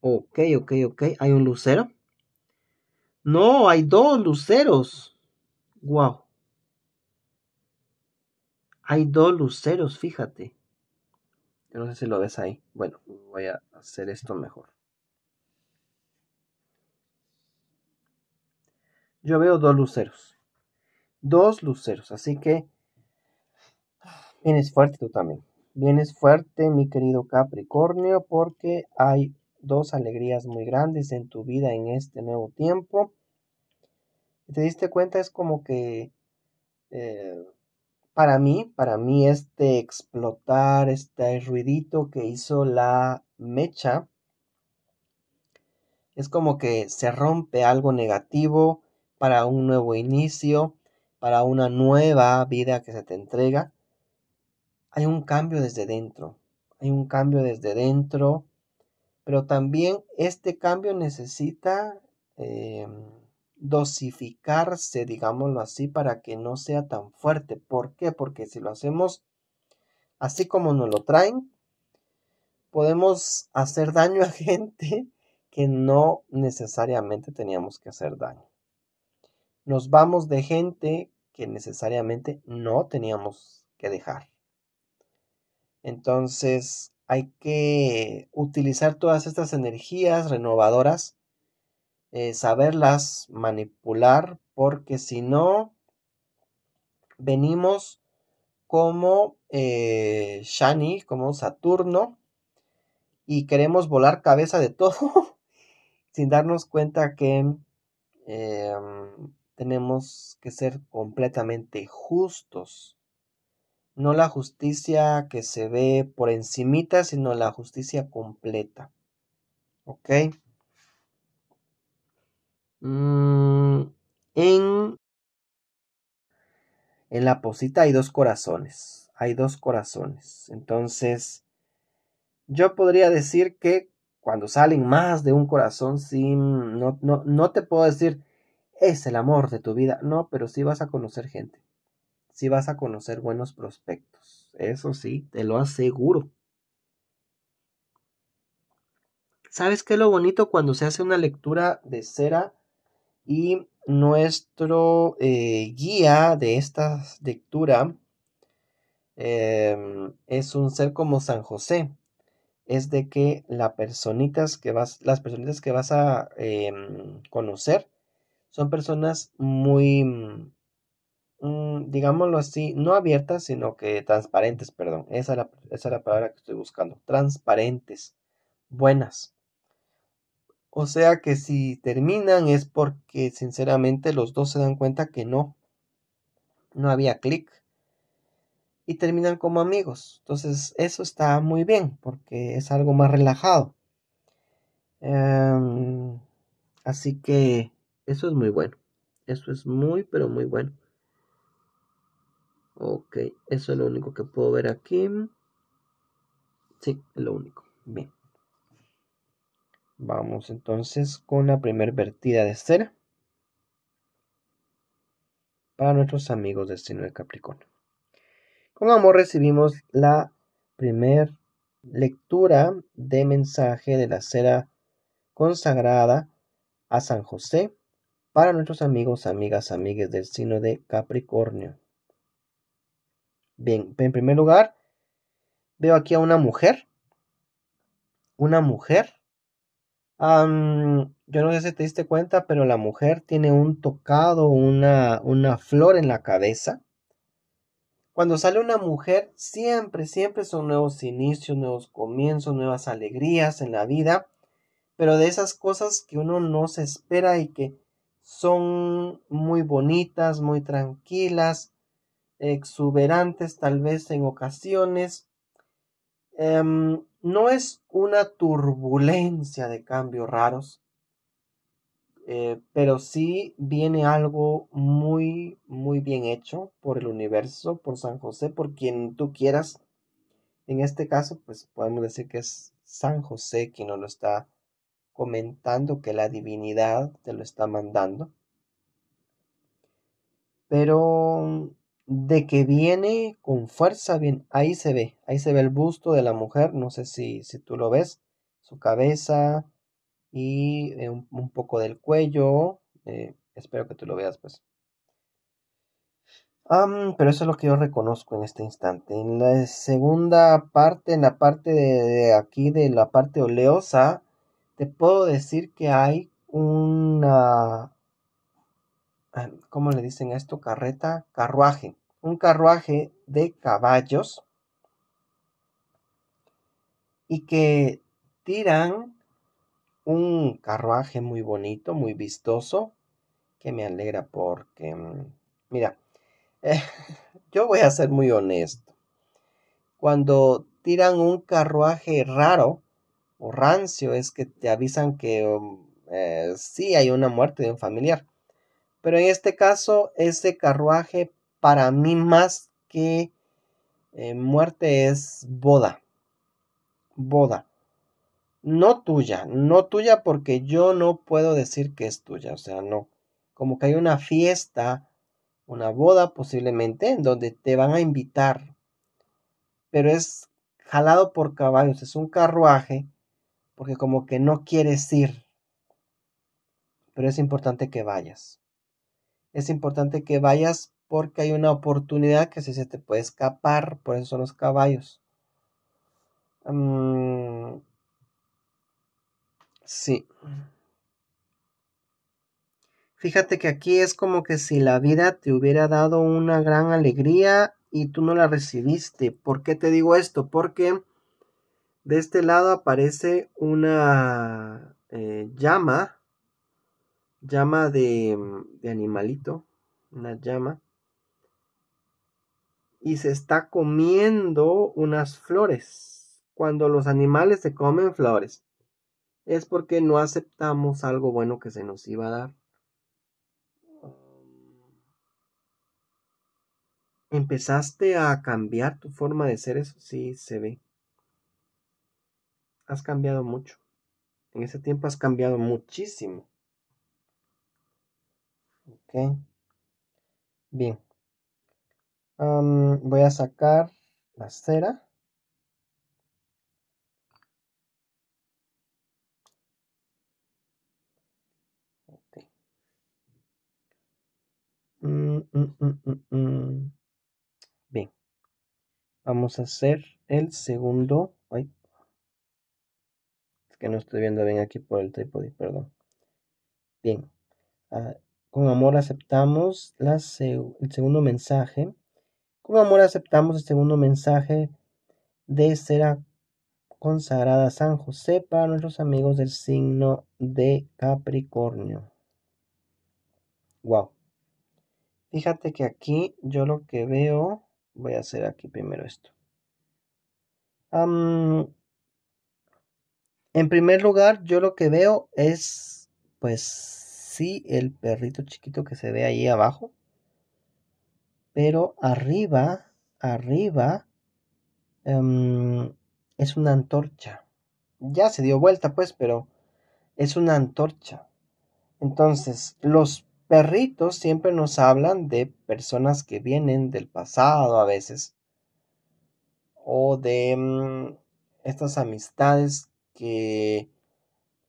Ok, ok, ok. Hay un lucero. No, hay dos luceros. Wow. Hay dos luceros, fíjate. no sé si lo ves ahí. Bueno, voy a hacer esto mejor. Yo veo dos luceros. Dos luceros. Así que vienes fuerte tú también. Vienes fuerte, mi querido Capricornio, porque hay dos alegrías muy grandes en tu vida en este nuevo tiempo. ¿Te diste cuenta? Es como que eh, para mí, para mí este explotar, este ruidito que hizo la mecha, es como que se rompe algo negativo, para un nuevo inicio, para una nueva vida que se te entrega. Hay un cambio desde dentro, hay un cambio desde dentro, pero también este cambio necesita em, dosificarse, digámoslo así, para que no sea tan fuerte. ¿Por qué? Porque si lo hacemos así como nos lo traen, podemos hacer daño a *laughs* gente que no necesariamente teníamos que hacer daño nos vamos de gente que necesariamente no teníamos que dejar. Entonces hay que utilizar todas estas energías renovadoras, eh, saberlas manipular, porque si no, venimos como eh, Shani, como Saturno, y queremos volar cabeza de todo *laughs* sin darnos cuenta que em, tenemos que ser completamente justos. No la justicia que se ve por encimita, sino la justicia completa. ¿Ok? Mm, en, en la posita hay dos corazones. Hay dos corazones. Entonces, yo podría decir que cuando salen más de un corazón, sí, no, no, no te puedo decir es el amor de tu vida. No, pero sí vas a conocer gente. Sí vas a conocer buenos prospectos. Eso sí, te lo aseguro. ¿Sabes qué es lo bonito cuando se hace una lectura de cera y nuestro eh, guía de esta lectura em, es un ser como San José? Es de que personitas que vas, las personitas que vas a em, conocer son personas muy, mm, mm, digámoslo así, no abiertas, sino que transparentes, perdón. Esa es, la, palabra que estoy buscando. Transparentes, buenas. O sea que si terminan es porque sinceramente los dos se dan cuenta que no, no había clic. Y terminan como amigos. Entonces eso está muy bien porque es algo más relajado. Em, así que eso es muy bueno. Eso es muy, pero muy bueno. Ok, eso es lo único que puedo ver aquí. Sí, es lo único. Bien. Vamos entonces con la primera vertida de cera para nuestros amigos de signo de Capricornio. Con amor recibimos la primer lectura de mensaje de la cera consagrada a San José para nuestros amigos, amigas, amigues del signo de Capricornio. Bien, en primer lugar, veo aquí a una mujer. Una mujer. yo no sé si te diste cuenta, pero la mujer tiene un tocado, una, una flor en la cabeza. Cuando sale una mujer, siempre, siempre son nuevos inicios, nuevos comienzos, nuevas alegrías en la vida. Pero de esas cosas que uno no se espera y que son muy bonitas, muy tranquilas, exuberantes tal vez en ocasiones. Em, no es una turbulencia de cambios raros, eh, pero sí viene algo muy, muy bien hecho por el universo, por San José, por quien tú quieras. En este caso, pues podemos decir que es San José quien nos lo está comentando que la divinidad te lo está mandando. Pero de que viene con fuerza, bien, ahí se ve, ahí se ve el busto de la mujer, no sé si, tú lo ves, su cabeza y eh, un, poco del cuello, eh, espero que tú lo veas pues. pero eso es lo que yo reconozco en este instante. En la segunda parte, en la parte de aquí, de la parte oleosa, te puedo decir que hay una, ah, ¿cómo le dicen a esto? Carreta, carruaje. Un carruaje de caballos y que tiran un carruaje muy bonito, muy vistoso, que me alegra porque, mm, mira, *laughs* eh, yo voy a ser muy honesto. Cuando tiran un carruaje raro, o rancio es que te avisan que um, eh, sí hay una muerte de un familiar. Pero en este caso, Ese carruaje para mí más que eh, muerte es boda. Boda. No tuya, no tuya porque yo no puedo decir que es tuya, o sea, no. Como que hay una fiesta, una boda posiblemente, en donde te van a invitar. Pero es jalado por caballos, es un carruaje porque como que no quieres ir, pero es importante que vayas. Es importante que vayas porque hay una oportunidad que si se te puede escapar, por eso son los caballos. Mm. sí. Fíjate que aquí es como que si la vida te hubiera dado una gran alegría y tú no la recibiste. ¿Por qué te digo esto? Porque de este lado aparece una eh, llama, llama de, mm, de animalito, una llama, y se está comiendo unas flores. Cuando los animales se comen flores, es porque no aceptamos algo bueno que se nos iba a dar. ¿Empezaste a cambiar tu forma de ser? Eso sí se ve has cambiado mucho. En ese tiempo has cambiado muchísimo. Ok. Bien. voy a sacar la cera. Mm, mm, mm, Bien. Vamos a hacer el segundo que no estoy viendo bien aquí por el trípode, perdón. Bien. Ah, con amor aceptamos la el segundo mensaje. Con amor aceptamos el segundo mensaje de ser consagrada San José para nuestros amigos del signo de Capricornio. Wow. Fíjate que aquí yo lo que veo, voy a hacer aquí primero esto. En primer lugar, yo lo que veo es, pues, sí, el perrito chiquito que se ve ahí abajo. Pero arriba, arriba, em, es una antorcha. Ya se dio vuelta, pues, pero es una antorcha. Entonces, los perritos siempre nos hablan de personas que vienen del pasado a veces. O de mm, estas amistades que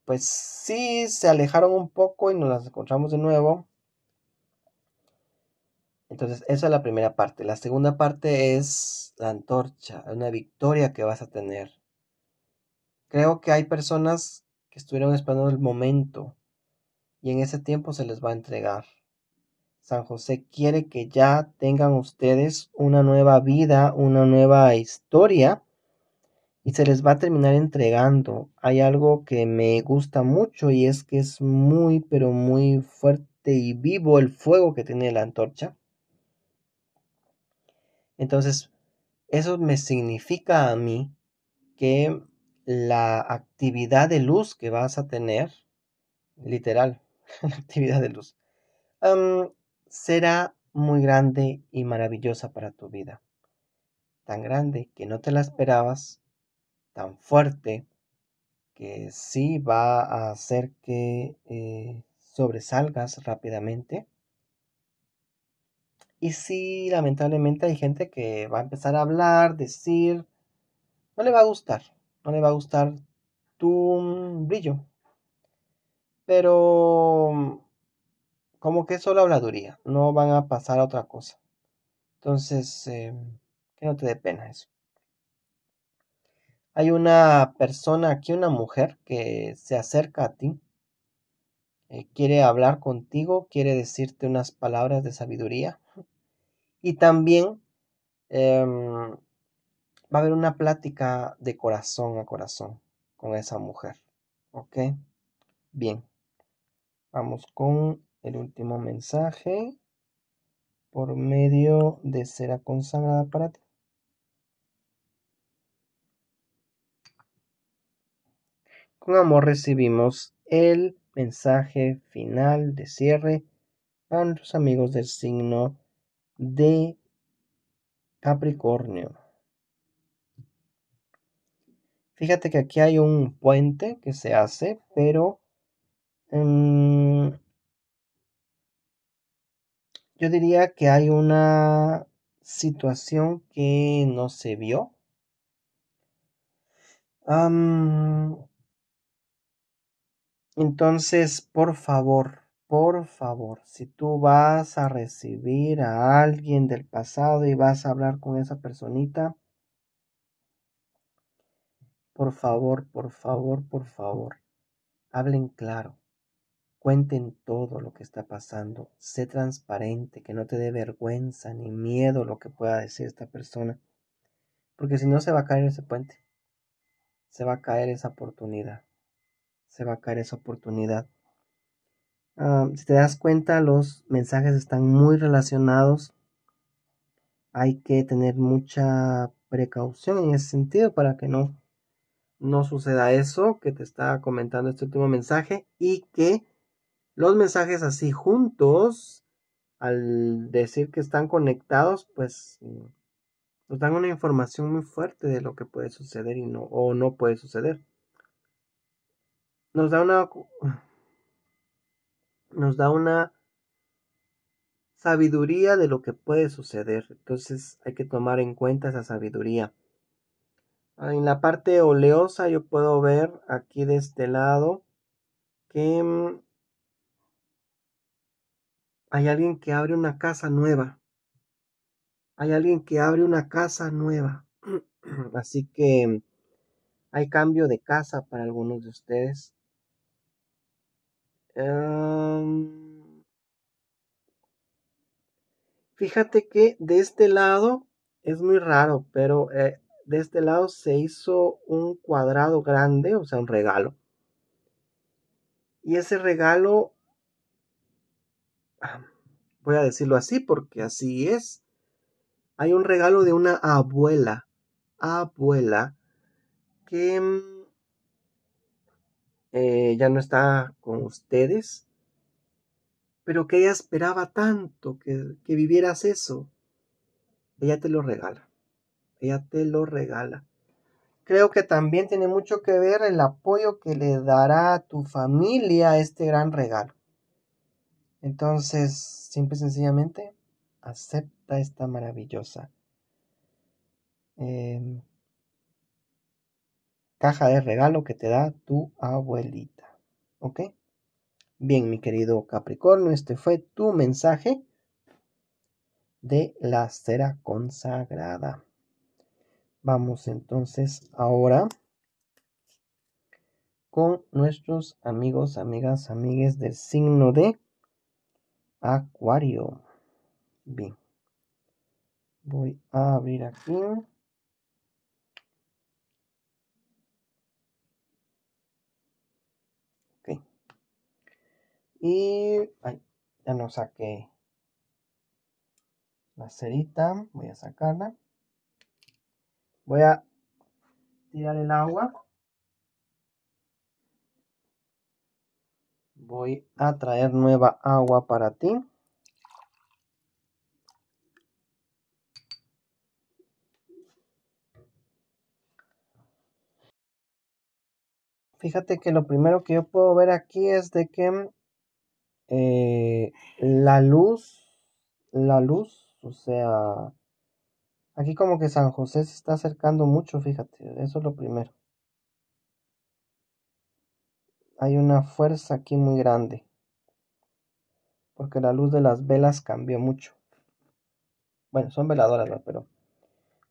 pues sí se alejaron un poco y nos las encontramos de nuevo. Entonces, esa es la primera parte. La segunda parte es la antorcha, una victoria que vas a tener. Creo que hay personas que estuvieron esperando el momento y en ese tiempo se les va a entregar. San José quiere que ya tengan ustedes una nueva vida, una nueva historia y se les va a terminar entregando. Hay algo que me gusta mucho y es que es muy, pero muy fuerte y vivo el fuego que tiene la antorcha. Entonces, eso me significa a mí que la actividad de luz que vas a tener, literal, *laughs* la actividad de luz, será muy grande y maravillosa para tu vida. Tan grande que no te la esperabas tan fuerte que sí va a hacer que eh, sobresalgas rápidamente. Y sí, lamentablemente hay gente que va a empezar a hablar, decir, no le va a gustar, no le va a gustar tu brillo. Pero como que es solo habladuría, no van a pasar a otra cosa. Entonces, em, que no te dé pena eso. Hay una persona aquí, una mujer, que se acerca a ti, eh, quiere hablar contigo, quiere decirte unas palabras de sabiduría. Y también em, va a haber una plática de corazón a corazón con esa mujer. ¿Ok? Bien. Vamos con el último mensaje por medio de cera consagrada para ti. Con amor recibimos el mensaje final de cierre a nuestros amigos del signo de Capricornio. Fíjate que aquí hay un puente que se hace, pero em, yo diría que hay una situación que no se vio. Entonces, por favor, por favor, si tú vas a recibir a alguien del pasado y vas a hablar con esa personita, por favor, por favor, por favor, hablen claro. Cuenten todo lo que está pasando. Sé transparente, que no te dé vergüenza ni miedo lo que pueda decir esta persona. Porque si no, se va a caer ese puente. Se va a caer esa oportunidad se va a caer esa oportunidad. Ah, si te das cuenta, los mensajes están muy relacionados. Hay que tener mucha precaución en ese sentido para que no, no suceda eso que te está comentando este último mensaje y que los mensajes así juntos, al decir que están conectados, pues nos dan una información muy fuerte de lo que puede suceder y no, o no puede suceder nos da una nos da una sabiduría de lo que puede suceder. Entonces hay que tomar en cuenta esa sabiduría. En la parte oleosa yo puedo ver aquí de este lado que mm, hay alguien que abre una casa nueva. Hay alguien que abre una casa nueva. *clears throat* Así que hay cambio de casa para algunos de ustedes. Em, fíjate que de este lado es muy raro, pero eh, de este lado se hizo un cuadrado grande, o sea, un regalo. Y ese regalo, ah, voy a decirlo así porque así es. Hay un regalo de una abuela, abuela, que mm, eh, ya no está con ustedes, pero que ella esperaba tanto que, vivieras eso. Ella te lo regala, ella te lo regala. Creo que también tiene mucho que ver el apoyo que le dará a tu familia este gran regalo. Entonces, simple y sencillamente, acepta esta maravillosa. Em, caja de regalo que te da tu abuelita. ¿Ok? Bien, mi querido Capricornio, este fue tu mensaje de la cera consagrada. Vamos entonces ahora con nuestros amigos, amigas, amigues del signo de Acuario. Bien, voy a abrir aquí. Y ya no saqué la cerita. Voy a sacarla. Voy a tirar el agua. Voy a traer nueva agua para ti. Fíjate que lo primero que yo puedo ver aquí es de que eh, la luz, la luz, o sea, aquí como que San José se está acercando mucho, fíjate, eso es lo primero. Hay una fuerza aquí muy grande, porque la luz de las velas cambió mucho. Bueno, son veladoras, pero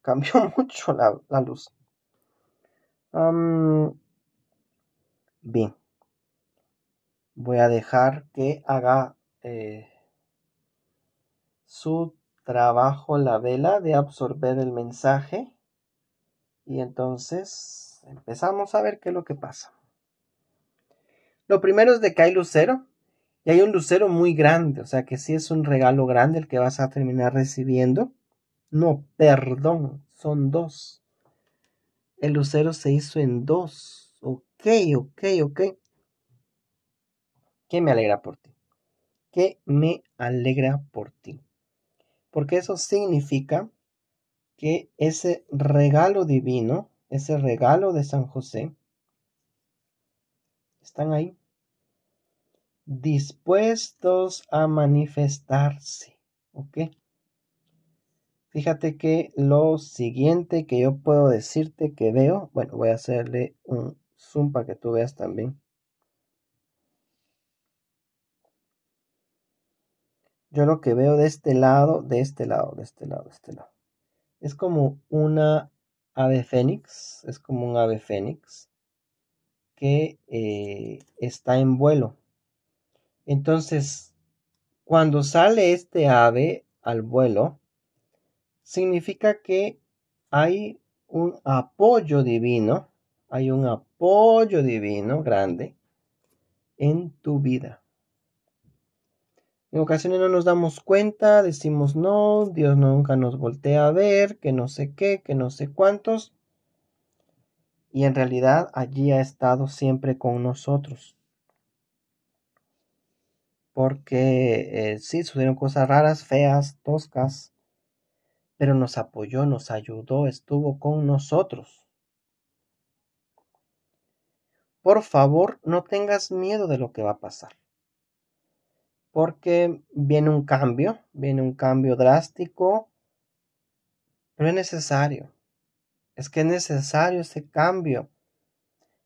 cambió *laughs* mucho la, la luz. bien voy a dejar que haga eh, su trabajo la vela de absorber el mensaje y entonces empezamos a ver qué es lo que pasa. Lo primero es de que hay lucero y hay un lucero muy grande, o sea que sí es un regalo grande el que vas a terminar recibiendo. No, perdón, son dos. El lucero se hizo en dos. Ok, ok, ok. ¿Qué me alegra por ti? ¿Qué me alegra por ti? Porque eso significa que ese regalo divino, ese regalo de San José, están ahí, dispuestos a manifestarse. ¿Ok? Fíjate que lo siguiente que yo puedo decirte que veo, bueno, voy a hacerle un zoom para que tú veas también. yo lo que veo de este lado, de este lado, de este lado, de este lado. Es como una ave fénix, es como un ave fénix que eh, está en vuelo. Entonces, cuando sale este ave al vuelo, significa que hay un apoyo divino, hay un apoyo divino grande en tu vida. En ocasiones no nos damos cuenta, decimos no, Dios nunca nos voltea a ver, que no sé qué, que no sé cuántos. Y en realidad allí ha estado siempre con nosotros. Porque eh, sí, sucedieron cosas raras, feas, toscas, pero nos apoyó, nos ayudó, estuvo con nosotros. Por favor, no tengas miedo de lo que va a pasar porque viene un cambio, viene un cambio drástico, pero es necesario. Es que es necesario ese cambio.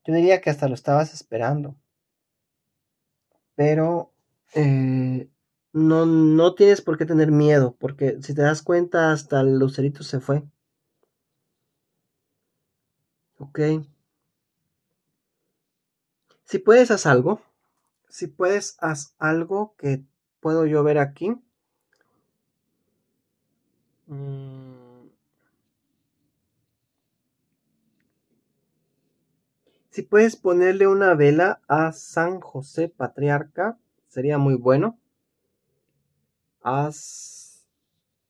Yo diría que hasta lo estabas esperando. Pero eh, no, no tienes por qué tener miedo, porque si te das cuenta, hasta el lucerito se fue. ¿Ok? Si puedes, haz algo si puedes, haz algo que puedo yo ver aquí. Mm. Si puedes ponerle una vela a San José Patriarca, sería muy bueno. Haz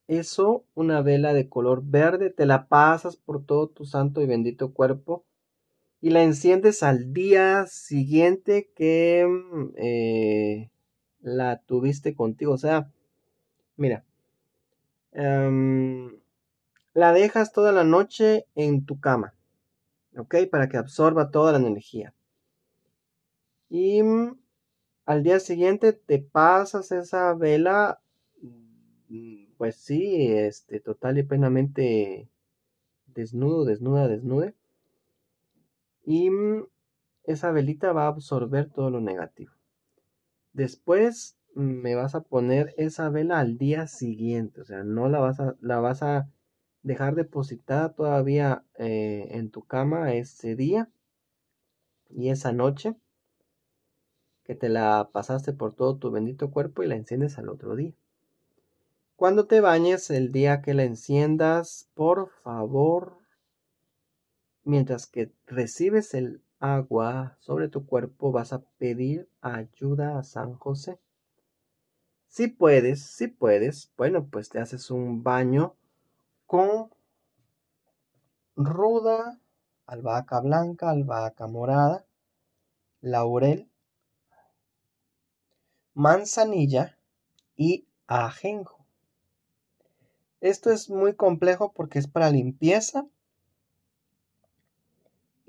eso, una vela de color verde, te la pasas por todo tu santo y bendito cuerpo y la enciendes al día siguiente que mm, eh, la tuviste contigo. O sea, mira, em, la dejas toda la noche en tu cama, ¿ok? Para que absorba toda la energía. Y mm, al día siguiente te pasas esa vela, mm, pues sí, este, total y plenamente desnudo, desnuda, desnude y mm, esa velita va a absorber todo lo negativo. Después me vas a poner esa vela al día siguiente, o sea, no la vas a, la vas a dejar depositada todavía eh, en tu cama ese día y esa noche que te la pasaste por todo tu bendito cuerpo y la enciendes al otro día. Cuando te bañes el día que la enciendas, por favor, Mientras que recibes el agua sobre tu cuerpo, vas a pedir ayuda a San José. Si puedes, si puedes, bueno, pues te haces un baño con ruda, albahaca blanca, albahaca morada, laurel, manzanilla y ajenjo. Esto es muy complejo porque es para limpieza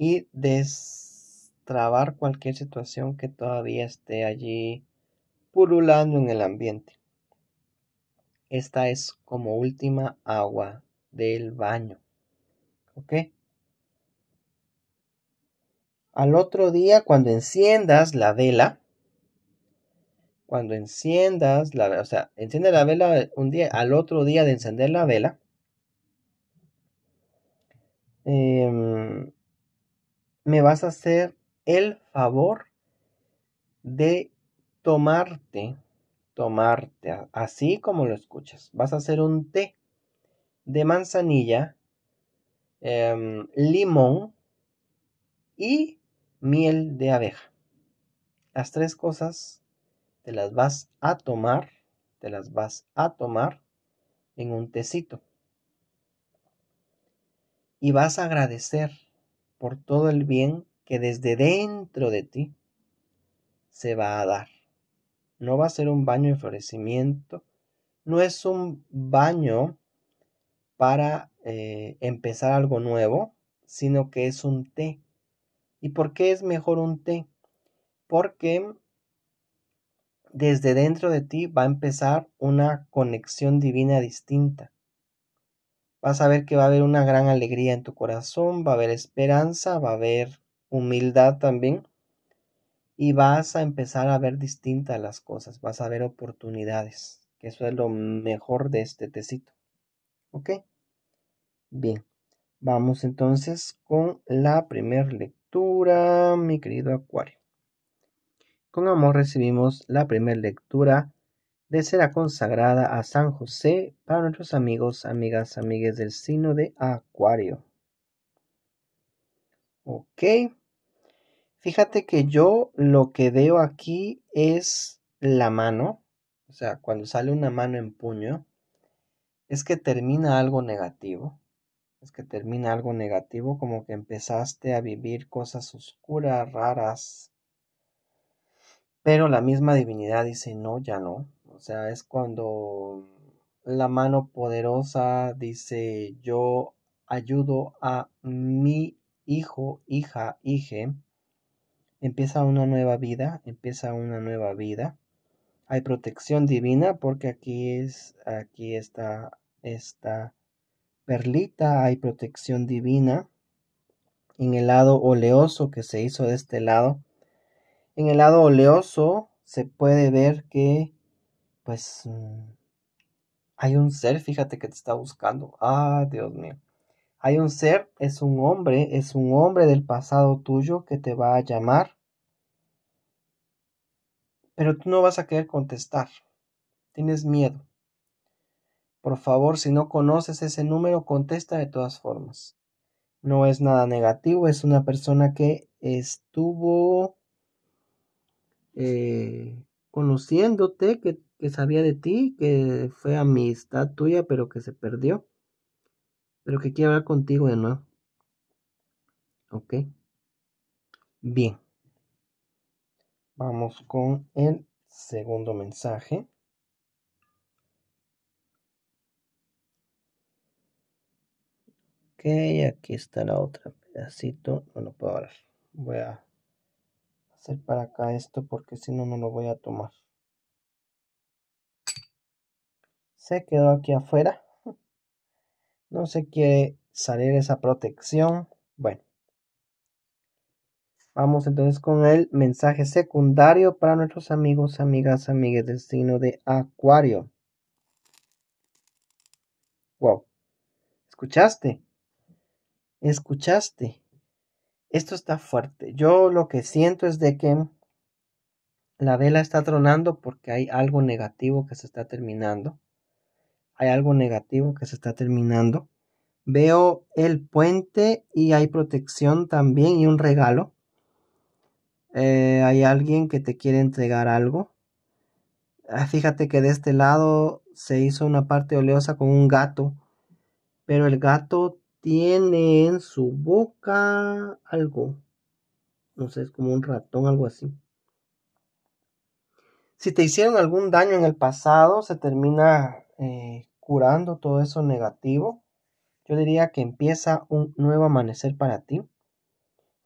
y destrabar cualquier situación que todavía esté allí pululando en el ambiente. Esta es como última agua del baño. ¿Ok? Al otro día, cuando enciendas la vela, cuando enciendas la vela, o sea, enciende la vela un día, al otro día de encender la vela, eh, me vas a hacer el favor de tomarte, tomarte, así como lo escuchas. Vas a hacer un té de manzanilla, em, limón y miel de abeja. Las tres cosas te las vas a tomar, te las vas a tomar en un tecito. Y vas a agradecer por todo el bien que desde dentro de ti se va a dar. No va a ser un baño de florecimiento, no es un baño para eh, empezar algo nuevo, sino que es un té. ¿Y por qué es mejor un té? Porque desde dentro de ti va a empezar una conexión divina distinta vas a ver que va a haber una gran alegría en tu corazón, va a haber esperanza, va a haber humildad también y vas a empezar a ver distintas las cosas, vas a ver oportunidades, que eso es lo mejor de este tecito. ¿Ok? Bien, vamos entonces con la primera lectura, mi querido Acuario. Con amor recibimos la primera lectura de será consagrada a San José para nuestros amigos, amigas, amigues del signo de Acuario. Ok. Fíjate que yo lo que veo aquí es la mano. O sea, cuando sale una mano en puño, es que termina algo negativo. Es que termina algo negativo, como que empezaste a vivir cosas oscuras, raras. Pero la misma divinidad dice, no, ya no o sea, es cuando la mano poderosa dice yo ayudo a mi hijo, hija, hije. Empieza una nueva vida, empieza una nueva vida. Hay protección divina porque aquí es, aquí está esta perlita, hay protección divina en el lado oleoso que se hizo de este lado. En el lado oleoso se puede ver que pues mm, hay un ser, fíjate que te está buscando. Ah, Dios mío. Hay un ser, es un hombre, es un hombre del pasado tuyo que te va a llamar. Pero tú no vas a querer contestar. Tienes miedo. Por favor, si no conoces ese número, contesta de todas formas. No es nada negativo, es una persona que estuvo eh, conociéndote, que que sabía de ti, que fue amistad tuya, pero que se perdió, pero que quiere hablar contigo de nuevo. ¿Ok? Bien. Vamos con el segundo mensaje. Ok, aquí está la otra pedacito. No lo puedo Voy a hacer para acá esto porque si no, no lo voy a tomar. se quedó aquí afuera. No se quiere salir esa protección. Bueno. Vamos entonces con el mensaje secundario para nuestros amigos, amigas, amigues del signo de Acuario. Wow. ¿Escuchaste? ¿Escuchaste? Esto está fuerte. Yo lo que siento es de que la vela está tronando porque hay algo negativo que se está terminando hay algo negativo que se está terminando. Veo el puente y hay protección también y un regalo. Eh, hay alguien que te quiere entregar algo. Ah, fíjate que de este lado se hizo una parte oleosa con un gato, pero el gato tiene en su boca algo. No sé, es como un ratón, algo así. Si te hicieron algún daño en el pasado, se termina eh, curando todo eso negativo, yo diría que empieza un nuevo amanecer para ti.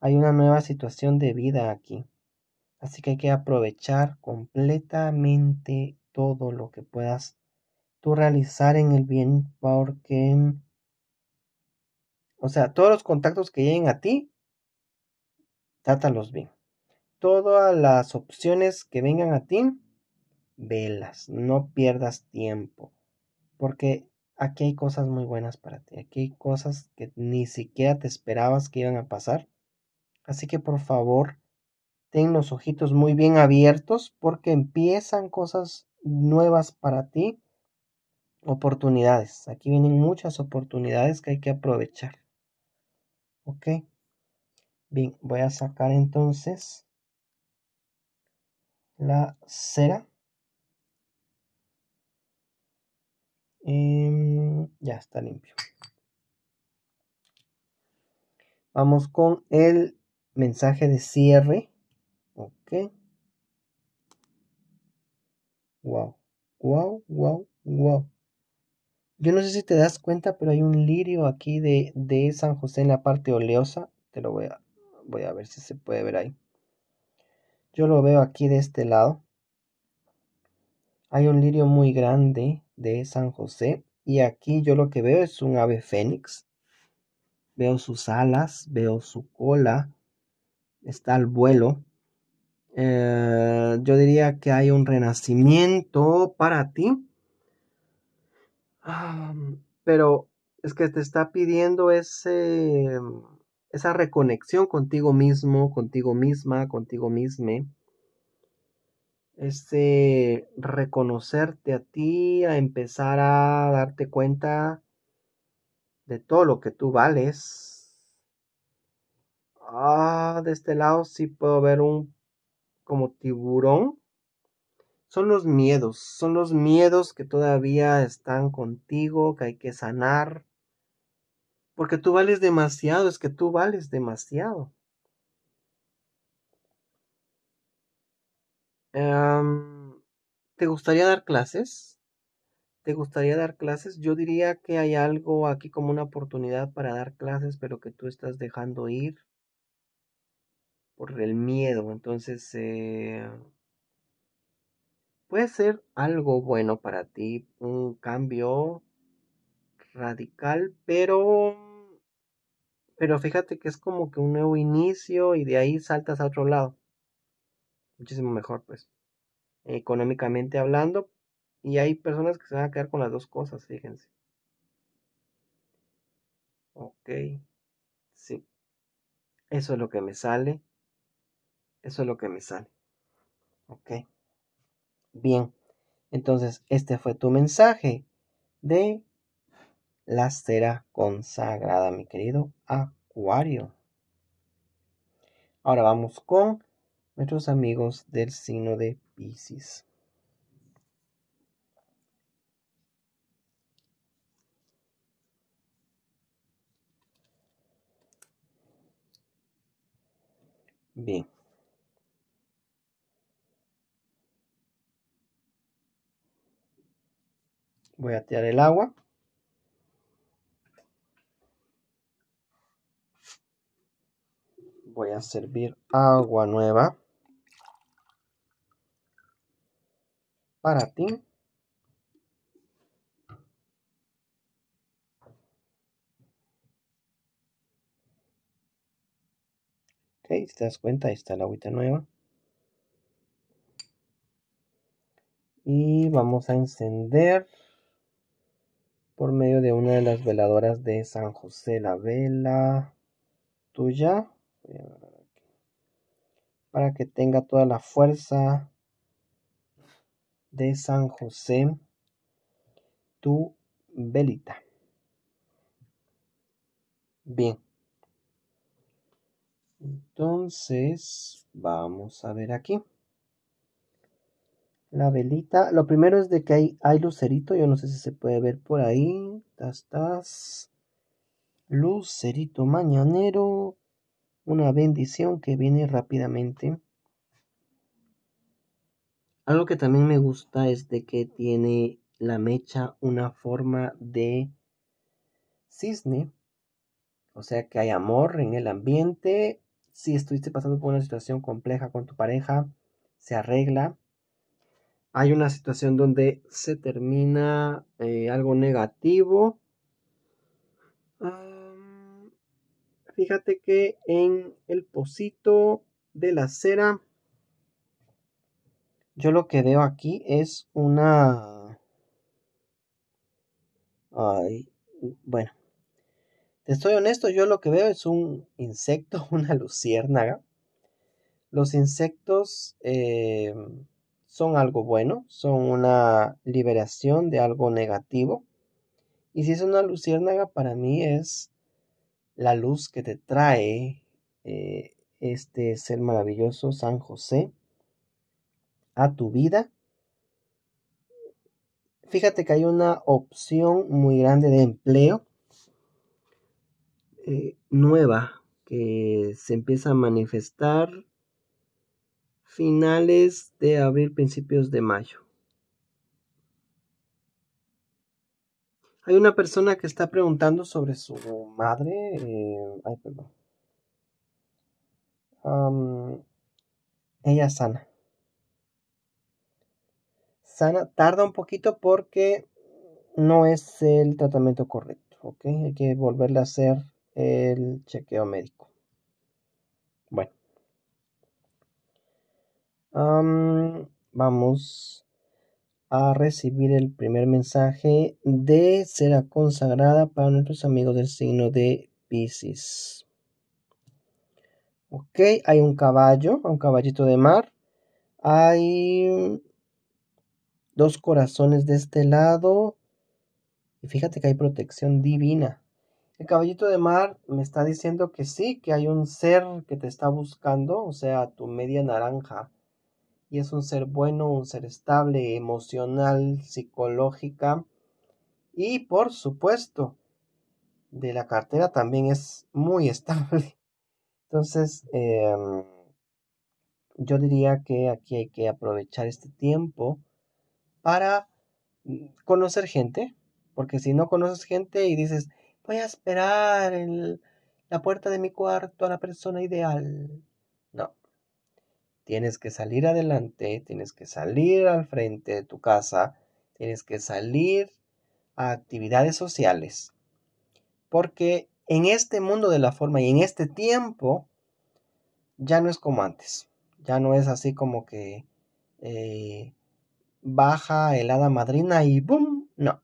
Hay una nueva situación de vida aquí. Así que hay que aprovechar completamente todo lo que puedas tú realizar en el bien porque, o sea, todos los contactos que lleguen a ti, trátalos bien. Todas las opciones que vengan a ti, velas, no pierdas tiempo porque aquí hay cosas muy buenas para ti, aquí hay cosas que ni siquiera te esperabas que iban a pasar. Así que por favor, ten los ojitos muy bien abiertos porque empiezan cosas nuevas para ti, oportunidades. Aquí vienen muchas oportunidades que hay que aprovechar. ¿Ok? Bien, voy a sacar entonces la cera. Em, ya está limpio. Vamos con el mensaje de cierre. Ok. Wow, wow, wow, wow. Yo no sé si te das cuenta, pero hay un lirio aquí de, San José en la parte oleosa. Te lo voy a, voy a ver si se puede ver ahí. Yo lo veo aquí de este lado. Hay un lirio muy grande de San José. Y aquí yo lo que veo es un ave fénix. Veo sus alas, veo su cola, está al vuelo. Eh, yo diría que hay un renacimiento para ti. Ah, pero es que te está pidiendo ese, esa reconexión contigo mismo, contigo misma, contigo misma este, reconocerte a ti, a empezar a darte cuenta de todo lo que tú vales. Ah, de este lado sí puedo ver un como tiburón. Son los miedos, son los miedos que todavía están contigo, que hay que sanar. Porque tú vales demasiado, es que tú vales demasiado. Em, ¿Te gustaría dar clases? ¿Te gustaría dar clases? Yo diría que hay algo aquí como una oportunidad para dar clases, pero que tú estás dejando ir por el miedo. Entonces, eh, puede ser algo bueno para ti, un cambio radical, pero... Pero fíjate que es como que un nuevo inicio y de ahí saltas a otro lado muchísimo mejor, pues, económicamente hablando. Y hay personas que se van a quedar con las dos cosas, fíjense. Ok, sí. Eso es lo que me sale. Eso es lo que me sale. Ok. Bien. Entonces, este fue tu mensaje de la cera consagrada, mi querido Acuario. Ahora vamos con nuestros amigos del signo de Pisces. Bien. Voy a tirar el agua. Voy a servir agua nueva. para ti. Ok, te das cuenta, ahí está la agüita nueva. Y vamos a encender por medio de una de las veladoras de San José la vela tuya para que tenga toda la fuerza de San José, tu velita. Bien. Entonces, vamos a ver aquí. La velita, lo primero es de que hay, hay lucerito, yo no sé si se puede ver por ahí. Tas, Lucerito mañanero, una bendición que viene rápidamente. Algo que también me gusta es de que tiene la mecha una forma de cisne. O sea que hay amor en el ambiente. Si estuviste pasando por una situación compleja con tu pareja, se arregla. Hay una situación donde se termina eh, algo negativo. fíjate que en el pocito de la cera yo lo que veo aquí es una... Ay, bueno. Te estoy honesto, yo lo que veo es un insecto, *laughs* una luciérnaga. Los insectos eh, son algo bueno, son una liberación de algo negativo. Y si es una luciérnaga, para mí es la luz que te trae eh, este ser maravilloso San José a tu vida, fíjate que hay una opción muy grande de empleo eh, nueva que se empieza a manifestar finales de abril, principios de mayo. Hay una persona que está preguntando sobre su madre. Eh, ay, perdón. ella sana sana tarda un poquito porque no es el tratamiento correcto, ¿ok? Hay que volverle a hacer el chequeo médico. Bueno. vamos a recibir el primer mensaje de será consagrada para nuestros amigos del signo de Pisces. Ok, hay un caballo, un caballito de mar. Hay dos corazones de este lado. Y fíjate que hay protección divina. El caballito de mar me está diciendo que sí, que hay un ser que te está buscando, o sea, tu media naranja. Y es un ser bueno, un ser estable, emocional, psicológica. Y por supuesto, de la cartera también es muy *laughs* estable. Entonces, em, yo diría que aquí hay que aprovechar este tiempo para mm, conocer gente, porque si no conoces gente y dices, voy a esperar en la puerta de mi cuarto a la persona ideal, no. Tienes que salir adelante, tienes que salir al frente de tu casa, tienes que salir a actividades sociales, porque en este mundo de la forma y en este tiempo ya no es como antes, ya no es así como que... Eh, baja helada madrina y ¡boom! No.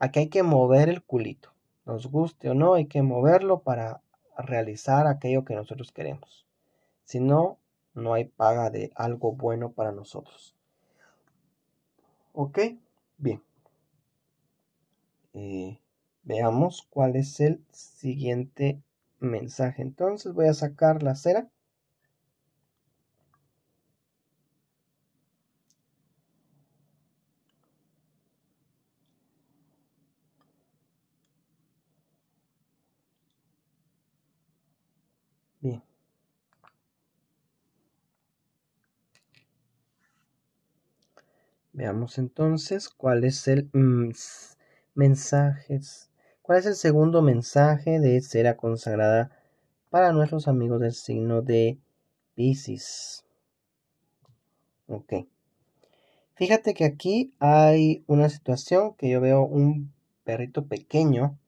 Aquí hay que mover el culito. Nos guste o no, hay que moverlo para realizar aquello que nosotros queremos. Si no, no hay paga de algo bueno para nosotros. ¿Ok? Bien. Eh, veamos cuál es el siguiente mensaje. Entonces voy a sacar la cera Veamos entonces cuál es el mm, mensajes. ¿Cuál es el segundo mensaje de cera consagrada para nuestros amigos del signo de Pisces? Ok. Fíjate que aquí hay una situación que yo veo un perrito pequeño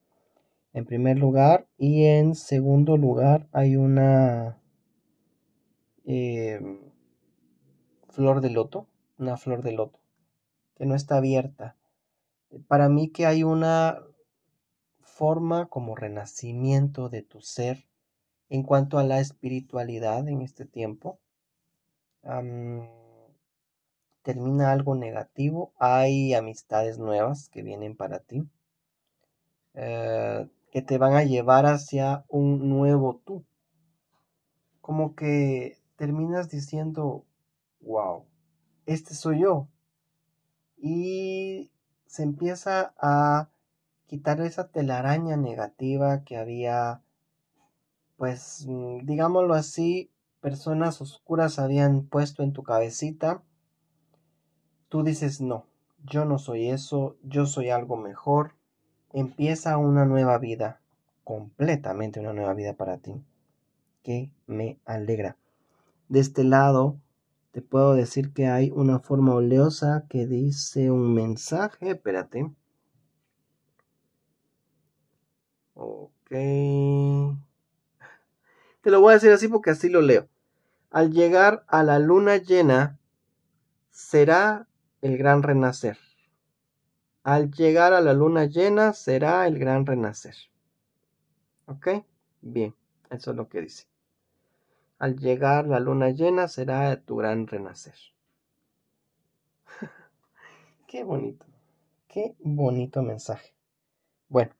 en primer lugar y en segundo lugar hay una em, flor de loto, una flor de loto que no está abierta. Para mí que hay una forma como renacimiento de tu ser en cuanto a la espiritualidad en este tiempo. termina algo negativo, hay amistades nuevas que vienen para ti, eh, que te van a llevar hacia un nuevo tú. Como que terminas diciendo, wow, este soy yo, y se empieza a quitar esa telaraña negativa que había, pues mm, digámoslo así, personas oscuras habían puesto en tu cabecita. Tú dices, no, yo no soy eso, yo soy algo mejor. Empieza una nueva vida, completamente una nueva vida para ti, que me alegra. De este lado, te puedo decir que hay una forma oleosa que dice un mensaje. Espérate. Ok. Te lo voy a decir así porque así lo leo. Al llegar a la luna llena, será el gran renacer. Al llegar a la luna llena, será el gran renacer. ¿Ok? Bien, eso es lo que dice. Al llegar la luna llena será tu gran renacer. *laughs* qué bonito, qué bonito mensaje. Bueno,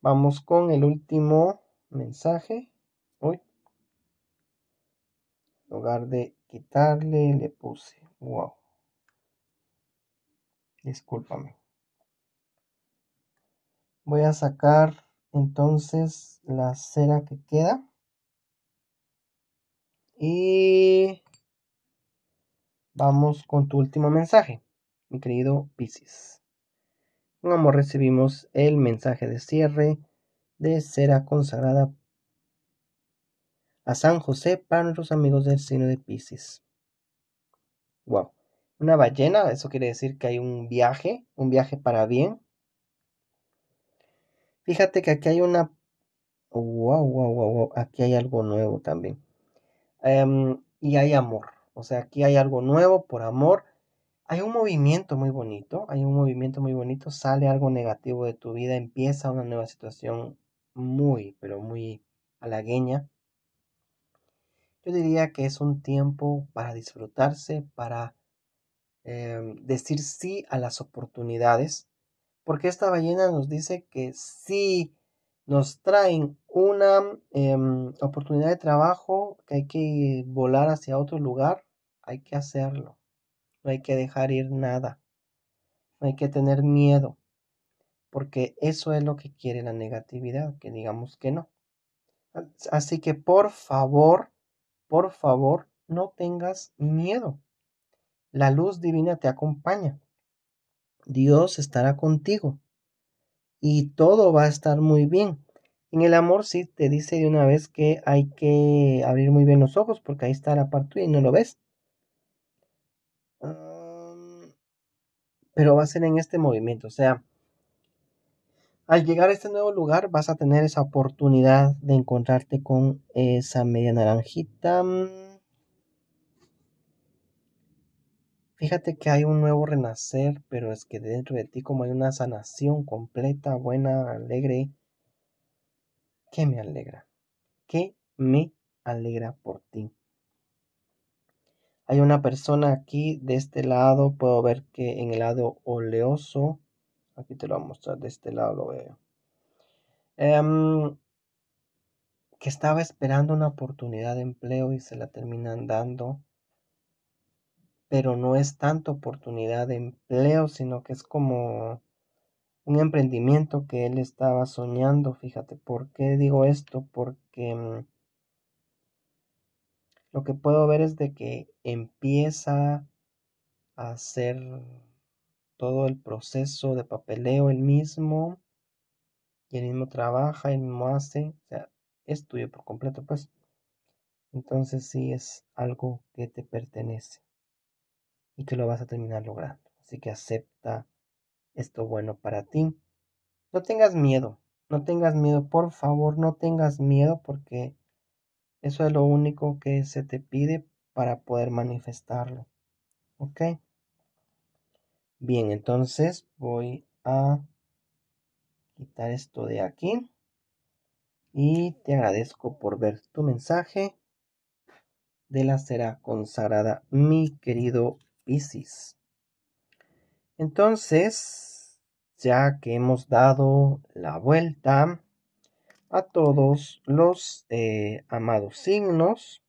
vamos con el último mensaje. Uy. En lugar de quitarle, le puse. Wow. Discúlpame. Voy a sacar entonces la cera que queda. Y vamos con tu último mensaje, mi querido Pisces. Vamos, recibimos el mensaje de cierre de cera consagrada a San José para nuestros amigos del signo de Pisces. Wow, una ballena, eso quiere decir que hay un viaje, un viaje para bien. Fíjate que aquí hay una. Wow, wow, wow, wow, aquí hay algo nuevo también. Em, y hay amor. O sea, aquí hay algo nuevo por amor. Hay un movimiento muy bonito, hay un movimiento muy bonito, sale algo negativo de tu vida, empieza una nueva situación muy, pero muy halagueña. Yo diría que es un tiempo para disfrutarse, para em, decir sí a las oportunidades, porque esta ballena nos dice que sí nos traen una em, oportunidad de trabajo que hay que volar hacia otro lugar, hay que hacerlo. No hay que dejar ir nada. No hay que tener miedo. Porque eso es lo que quiere la negatividad, que digamos que no. Así que por favor, por favor, no tengas miedo. La luz divina te acompaña. Dios estará contigo y todo va a estar muy bien. En el amor sí te dice de una vez que hay que abrir muy bien los ojos porque ahí está la parte y no lo ves. pero va a ser en este movimiento, o sea, al llegar a este nuevo lugar vas a tener esa oportunidad de encontrarte con esa media naranjita mm, Fíjate que hay un nuevo renacer, pero es que dentro de ti como hay una sanación completa, buena, alegre. ¿Qué me alegra? ¿Qué me alegra por ti? Hay una persona aquí de este lado, puedo ver que en el lado oleoso, aquí te lo voy a mostrar, de este lado lo veo, em, que estaba esperando una oportunidad de empleo y se la terminan dando pero no es tanto oportunidad de empleo, sino que es como un emprendimiento que él estaba soñando, fíjate, ¿por qué digo esto? Porque mm, lo que puedo ver es de que empieza a hacer todo el proceso de papeleo él mismo y él mismo trabaja, él mismo hace, o sea, es tuyo por completo, pues. Entonces sí es algo que te pertenece y que lo vas a terminar logrando. Así que acepta esto bueno para ti. No tengas miedo, no tengas miedo, por favor, no tengas miedo porque eso es lo único que se te pide para poder manifestarlo. ¿Ok? Bien, entonces voy a quitar esto de aquí. Y te agradezco por ver tu mensaje de la cera consagrada, mi querido entonces, ya que hemos dado la vuelta a todos los eh, amados signos,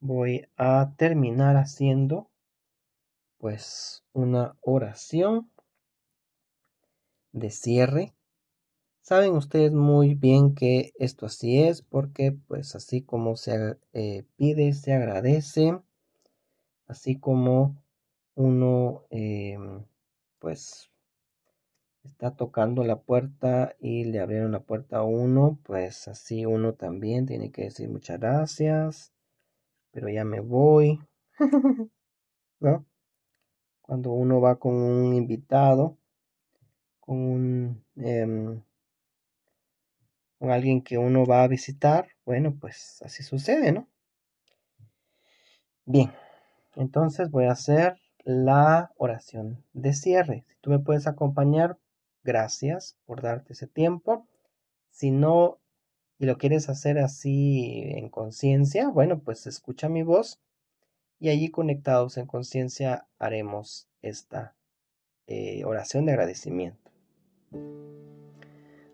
voy a terminar haciendo pues una oración de cierre. Saben ustedes muy bien que esto así es porque pues así como se eh, pide, se agradece así como uno em, pues está tocando la puerta y le abrieron la puerta a uno, pues así uno también tiene que decir muchas gracias, pero ya me voy, *laughs* ¿no? Cuando uno va con un invitado, con em, con alguien que uno va a visitar, bueno, pues así sucede, ¿no? Bien. Entonces voy a hacer la oración de cierre. Si tú me puedes acompañar, gracias por darte ese tiempo. Si no y lo quieres hacer así en conciencia, bueno, pues escucha mi voz y allí conectados en conciencia haremos esta eh, oración de agradecimiento.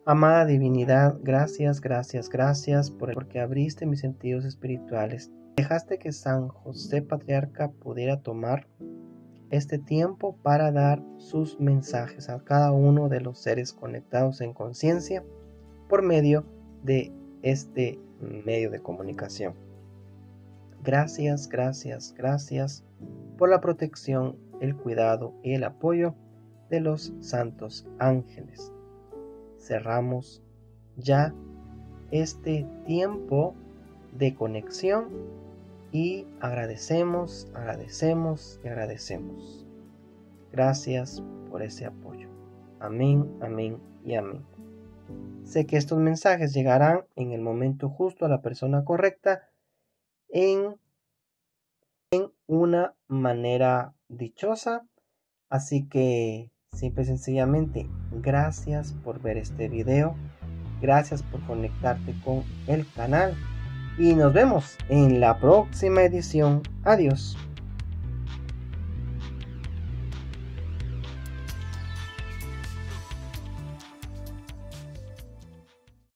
Amada divinidad, gracias, gracias, gracias por, porque abriste mis sentidos espirituales Dejaste que San José Patriarca pudiera tomar este tiempo para dar sus mensajes a cada uno de los seres conectados en conciencia por medio de este medio de comunicación. Gracias, gracias, gracias por la protección, el cuidado y el apoyo de los santos ángeles. Cerramos ya este tiempo de conexión y agradecemos, agradecemos y agradecemos. Gracias por ese apoyo. Amén, amén y amén. Sé que estos mensajes llegarán en el momento justo a la persona correcta en, en una manera dichosa. Así que simple y sencillamente, gracias por ver este video. Gracias por conectarte con el canal y nos vemos en la próxima edición. Adiós.